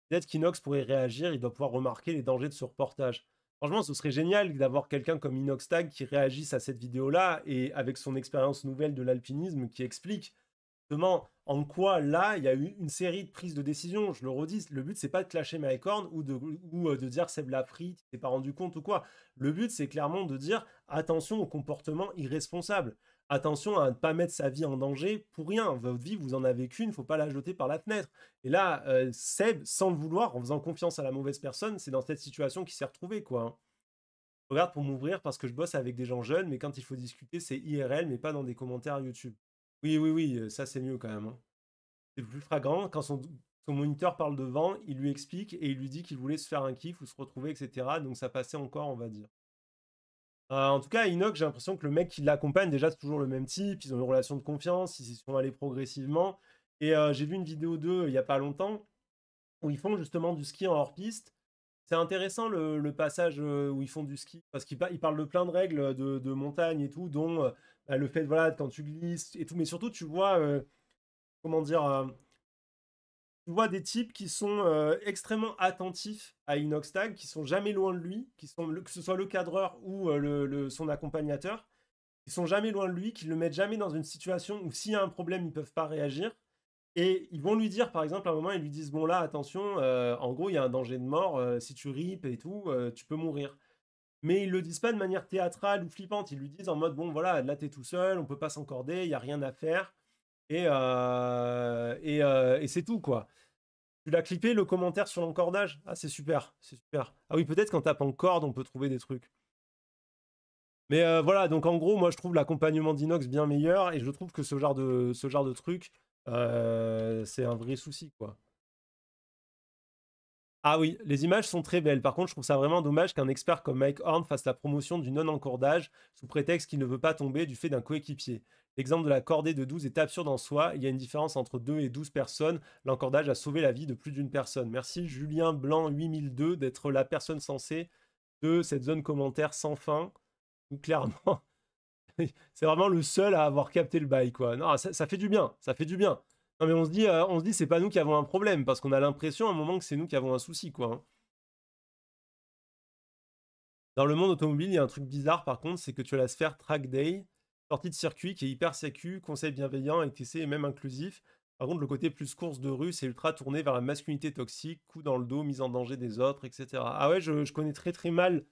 Peut-être qu'Inox pourrait réagir, il doit pouvoir remarquer les dangers de ce reportage. Franchement, ce serait génial d'avoir quelqu'un comme Tag qui réagisse à cette vidéo-là et avec son expérience nouvelle de l'alpinisme qui explique justement en quoi là il y a eu une série de prises de décision. Je le redis, le but c'est pas de clasher Mycorn ou de, ou euh, de dire c'est l'a pris, tu t'es pas rendu compte ou quoi. Le but c'est clairement de dire attention au comportement irresponsable attention à ne pas mettre sa vie en danger pour rien. Votre vie, vous en avez qu'une, il ne faut pas la jeter par la fenêtre. Et là, euh, Seb, sans le vouloir, en faisant confiance à la mauvaise personne, c'est dans cette situation qu'il s'est retrouvé, quoi. Hein. Regarde pour m'ouvrir parce que je bosse avec des gens jeunes, mais quand il faut discuter, c'est IRL, mais pas dans des commentaires YouTube. Oui, oui, oui, euh, ça c'est mieux quand même. Hein. C'est plus fragrant quand son, son moniteur parle devant, il lui explique et il lui dit qu'il voulait se faire un kiff ou se retrouver, etc. Donc ça passait encore, on va dire. Euh, en tout cas, Enoch, j'ai l'impression que le mec qui l'accompagne, déjà, c'est toujours le même type. Ils ont une relation de confiance, ils y sont allés progressivement. Et euh, j'ai vu une vidéo d'eux il n'y a pas longtemps où ils font justement du ski en hors-piste. C'est intéressant le, passage euh, où ils font du ski parce qu'ils parlent de plein de règles de, montagne et tout, dont bah, le fait voilà, quand tu glisses et tout. Mais surtout, tu vois, comment dire, tu vois des types qui sont euh, extrêmement attentifs à Inox Tag, qui sont jamais loin de lui, qui sont que ce soit le cadreur ou euh, son accompagnateur, qui sont jamais loin de lui, qui le mettent jamais dans une situation où s'il y a un problème, ils peuvent pas réagir. Et ils vont lui dire, par exemple, à un moment, ils lui disent Bon, là, attention, euh, en gros, il y a un danger de mort, si tu ripes et tout, tu peux mourir. Mais ils le disent pas de manière théâtrale ou flippante, ils lui disent en mode Bon, voilà, là, es tout seul, on ne peut pas s'encorder, il y a rien à faire. Euh, euh, et, c'est tout, quoi. Tu l'as clippé, le commentaire sur l'encordage Ah, c'est super, c'est super. Ah oui, peut-être qu'en tapant corde, on peut trouver des trucs. Mais euh, voilà, donc en gros, moi je trouve l'accompagnement d'Inox bien meilleur et je trouve que ce genre de, ce genre de truc, c'est un vrai souci quoi. Ah oui, les images sont très belles. Par contre, je trouve ça vraiment dommage qu'un expert comme Mike Horn fasse la promotion du non-encordage sous prétexte qu'il ne veut pas tomber du fait d'un coéquipier. L'exemple de la cordée de 12 est absurde en soi. Il y a une différence entre 2 et 12 personnes. L'encordage a sauvé la vie de plus d'une personne. Merci Julien Blanc 8002 d'être la personne censée de cette zone commentaire sans fin. Ou clairement, c'est vraiment le seul à avoir capté le bail. quoi. ça, fait du bien. Ça fait du bien. Non, mais on se dit, euh, on dit, c'est pas nous qui avons un problème parce qu'on a l'impression à un moment que c'est nous qui avons un souci. quoi. Hein. Dans le monde automobile, il y a un truc bizarre par contre, c'est que tu as la sphère track day sortie de circuit qui est hyper sécu, conseil bienveillant, et etc. et même inclusif. Par contre, le côté plus course de rue, c'est ultra tourné vers la masculinité toxique, coup dans le dos, mise en danger des autres, etc. Ah ouais, je, connais très très mal,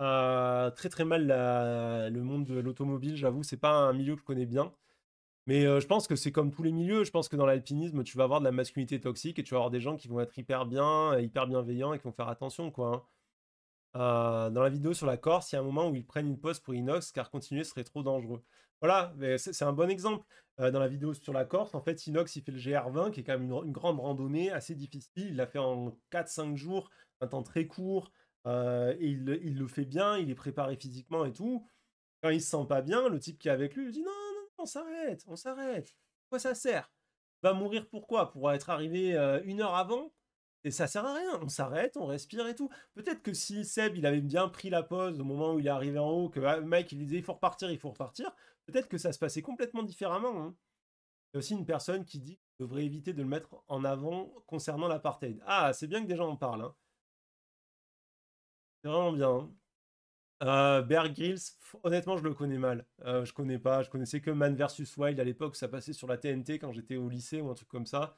euh, très très mal le monde de l'automobile, j'avoue, c'est pas un milieu que je connais bien. Mais euh, je pense que c'est comme tous les milieux. Je pense que dans l'alpinisme, tu vas avoir de la masculinité toxique et tu vas avoir des gens qui vont être hyper bien, hyper bienveillants et qui vont faire attention, quoi. Hein. Euh, dans la vidéo sur la Corse, il y a un moment où ils prennent une pause pour Inox car continuer serait trop dangereux. Voilà, c'est un bon exemple. Euh, dans la vidéo sur la Corse, en fait, Inox, il fait le GR20, qui est quand même une, grande randonnée assez difficile. Il l'a fait en 4-5 jours, un temps très court, euh, et il, le fait bien, il est préparé physiquement et tout. Quand il se sent pas bien, le type qui est avec lui, il dit non, non, on s'arrête, on s'arrête. Quoi ça sert Va mourir pourquoi Pour être arrivé une heure avant et ça sert à rien, on s'arrête, on respire et tout. Peut-être que si Seb, il avait bien pris la pause au moment où il est arrivé en haut, que ah, Mike, il disait il faut repartir, il faut repartir, peut-être que ça se passait complètement différemment. Hein. Il y a aussi une personne qui dit qu'il devrait éviter de le mettre en avant concernant l'apartheid. Ah, c'est bien que des gens en parlent. Hein. C'est vraiment bien. Hein. Euh, honnêtement, je le connais mal. Euh, je connais pas, je connaissais que Man vs Wild à l'époque, ça passait sur la TNT quand j'étais au lycée ou un truc comme ça.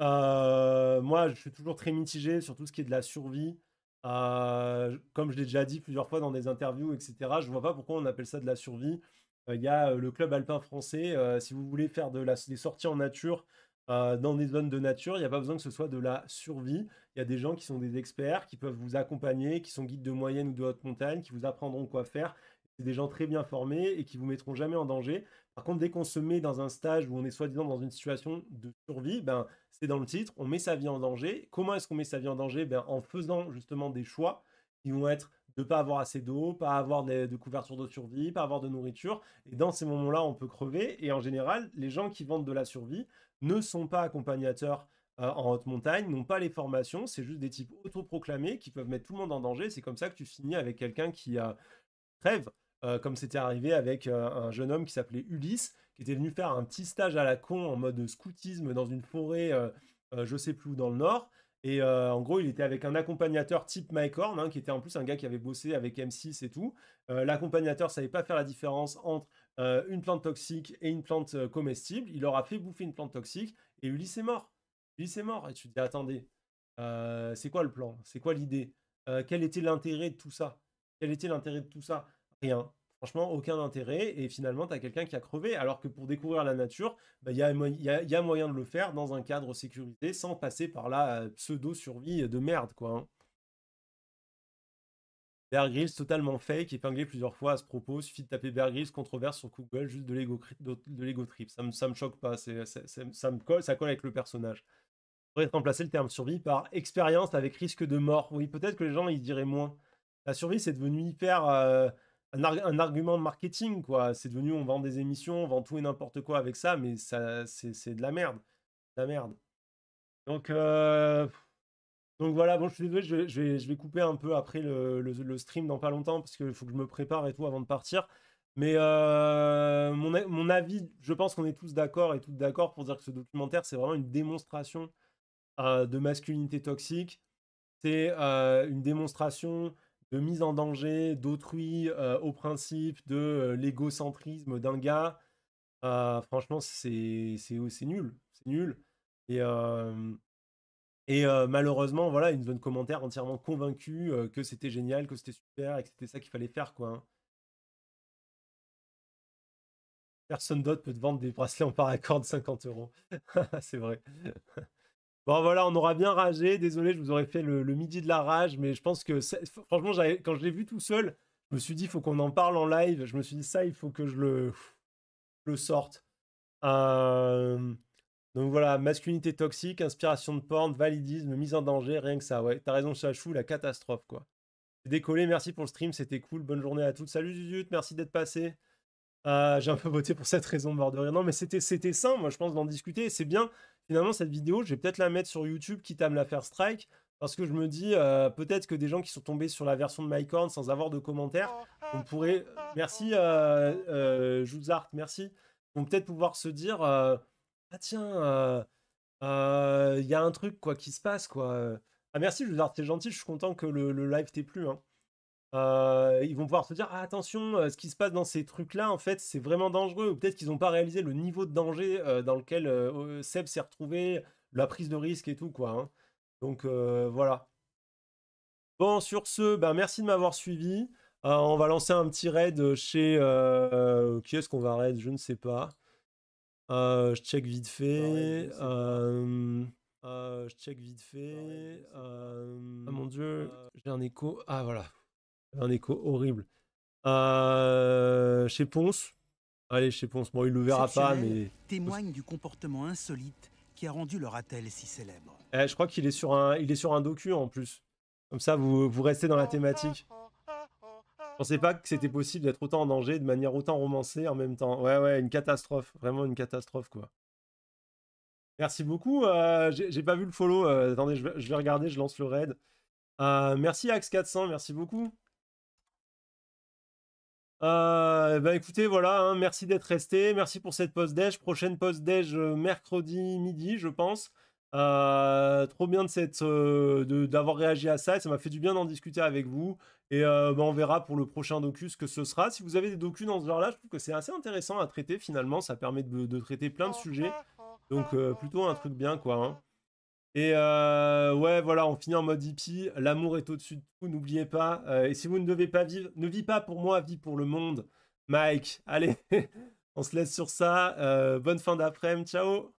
Euh, moi, je suis toujours très mitigé sur tout ce qui est de la survie. Euh, comme je l'ai déjà dit plusieurs fois dans des interviews, etc., je vois pas pourquoi on appelle ça de la survie. Euh, il y a le club alpin français. si vous voulez faire de des sorties en nature, dans des zones de nature, il n'y a pas besoin que ce soit de la survie. Il y a des gens qui sont des experts, qui peuvent vous accompagner, qui sont guides de moyenne ou de haute montagne, qui vous apprendront quoi faire, c'est des gens très bien formés et qui vous mettront jamais en danger. Par contre, dès qu'on se met dans un stage où on est soi-disant dans une situation de survie, ben, c'est dans le titre, on met sa vie en danger. Comment est-ce qu'on met sa vie en danger ben, En faisant justement des choix qui vont être de ne pas avoir assez d'eau, pas avoir de, couverture de survie, pas avoir de nourriture. Et dans ces moments-là, on peut crever. Et en général, les gens qui vendent de la survie ne sont pas accompagnateurs euh, en haute montagne, n'ont pas les formations. C'est juste des types autoproclamés qui peuvent mettre tout le monde en danger. C'est comme ça que tu finis avec quelqu'un qui a... Euh, rêve euh, comme c'était arrivé avec euh, un jeune homme qui s'appelait Ulysse, qui était venu faire un petit stage à la con en mode scoutisme dans une forêt, euh, je sais plus où, dans le nord. Et en gros, il était avec un accompagnateur type MyCorn, Horn, hein, qui était en plus un gars qui avait bossé avec M6 et tout. L'accompagnateur savait pas faire la différence entre une plante toxique et une plante comestible. Il leur a fait bouffer une plante toxique et Ulysse est mort. Ulysse est mort. Et tu te dis, attendez, c'est quoi le plan C'est quoi l'idée Quel était l'intérêt de tout ça Quel était l'intérêt de tout ça rien. Franchement, aucun intérêt. Et finalement, tu as quelqu'un qui a crevé. Alors que pour découvrir la nature, bah, il y, a, moyen de le faire dans un cadre sécurisé sans passer par la euh, pseudo-survie de merde, quoi. Hein. totalement fake, épinglé plusieurs fois à ce propos. Suffit de taper Bear controverse sur Google, juste de l'ego, trip. Ça me, ça me choque pas, ça me colle, ça colle avec le personnage. Pourrait remplacer le terme survie par expérience avec risque de mort. Oui, peut-être que les gens ils diraient moins. La survie c'est devenu hyper. Euh, un, argument de marketing, quoi. C'est devenu on vend des émissions, on vend tout et n'importe quoi avec ça, mais ça, c'est de la merde. De la merde. Donc, euh, donc voilà, bon, je suis désolé, je vais, je vais, couper un peu après le, le, stream dans pas longtemps, parce qu'il faut que je me prépare et tout avant de partir. Mais euh, mon, mon, avis, je pense qu'on est tous d'accord et toutes d'accord pour dire que ce documentaire, c'est vraiment une démonstration euh, de masculinité toxique. C'est une démonstration de mise en danger d'autrui euh, au principe de euh, l'égocentrisme d'un gars. Euh, franchement, c'est nul. C'est nul. Et, et malheureusement, voilà, une zone commentaire entièrement convaincu que c'était génial, que c'était super et que c'était ça qu'il fallait faire. quoi. Hein. Personne d'autre peut te vendre des bracelets en paracord de 50 euros. c'est vrai. Bon voilà, on aura bien ragé. Désolé, je vous aurais fait le, midi de la rage, mais je pense que franchement, quand je l'ai vu tout seul, je me suis dit il faut qu'on en parle en live. Je me suis dit ça, il faut que je le, sorte. Euh, donc voilà, masculinité toxique, inspiration de porn, validisme, mise en danger, rien que ça. Ouais, t'as raison, ça, fou la catastrophe quoi. Décollé, merci pour le stream, c'était cool. Bonne journée à toutes. Salut Zuzut, merci d'être passé. Euh, j'ai un peu voté pour cette raison, mort de rien. Non, mais c'était sain, moi, je pense, d'en discuter. C'est bien finalement, cette vidéo, je vais peut-être la mettre sur YouTube, quitte à me la faire strike. Parce que je me dis, euh, peut-être que des gens qui sont tombés sur la version de MyCorn sans avoir de commentaires, on pourrait. Merci, euh, euh Jouzart, merci. On peut-être pouvoir se dire euh, Ah, tiens, il y a un truc quoi qui se passe, quoi. Ah, merci, Jouzart, c'est gentil, je suis content que le, live t'ait plu. Hein. Euh, ils vont pouvoir se dire attention, euh, ce qui se passe dans ces trucs-là, en fait, c'est vraiment dangereux. Ou peut-être qu'ils n'ont pas réalisé le niveau de danger euh, dans lequel Seb s'est retrouvé, la prise de risque et tout, quoi. Hein. Donc voilà. Bon, sur ce, ben, merci de m'avoir suivi. on va lancer un petit raid chez. qui est-ce qu'on va raid Je ne sais pas. je check vite fait. je check vite fait. ah mon dieu, j'ai un écho. Ah voilà un écho horrible. Euh, chez Ponce. Allez, chez Ponce. Bon, il le verra pas, mais. Témoigne du comportement insolite qui a rendu leur attel si célèbre. Eh, je crois qu'il est sur un, il est sur un docu en plus. Comme ça, vous, vous restez dans la thématique. Je pensais pas que c'était possible d'être autant en danger, de manière autant romancée en même temps. Ouais, ouais, une catastrophe, vraiment une catastrophe quoi. Merci beaucoup. Euh, j'ai pas vu le follow. Euh, attendez, je vais, regarder, je lance le raid. merci Axe400, merci beaucoup. Euh, eh ben écoutez, voilà, hein, merci d'être resté, merci pour cette post-déj. Prochaine post-déj euh, mercredi midi, je pense. Euh, trop bien de cette, euh, d'avoir réagi à ça, ça m'a fait du bien d'en discuter avec vous. Et ben, on verra pour le prochain docu ce que ce sera. Si vous avez des docus dans ce genre-là, je trouve que c'est assez intéressant à traiter finalement. Ça permet de, traiter plein de sujets. Donc plutôt un truc bien quoi. Hein. Et euh, ouais, voilà, on finit en mode hippie. L'amour est au-dessus de tout, n'oubliez pas. Euh, et si vous ne devez pas vivre, ne vis pas pour moi, vis pour le monde. Mike, allez, on se laisse sur ça. Euh, bonne fin d'après-midi, ciao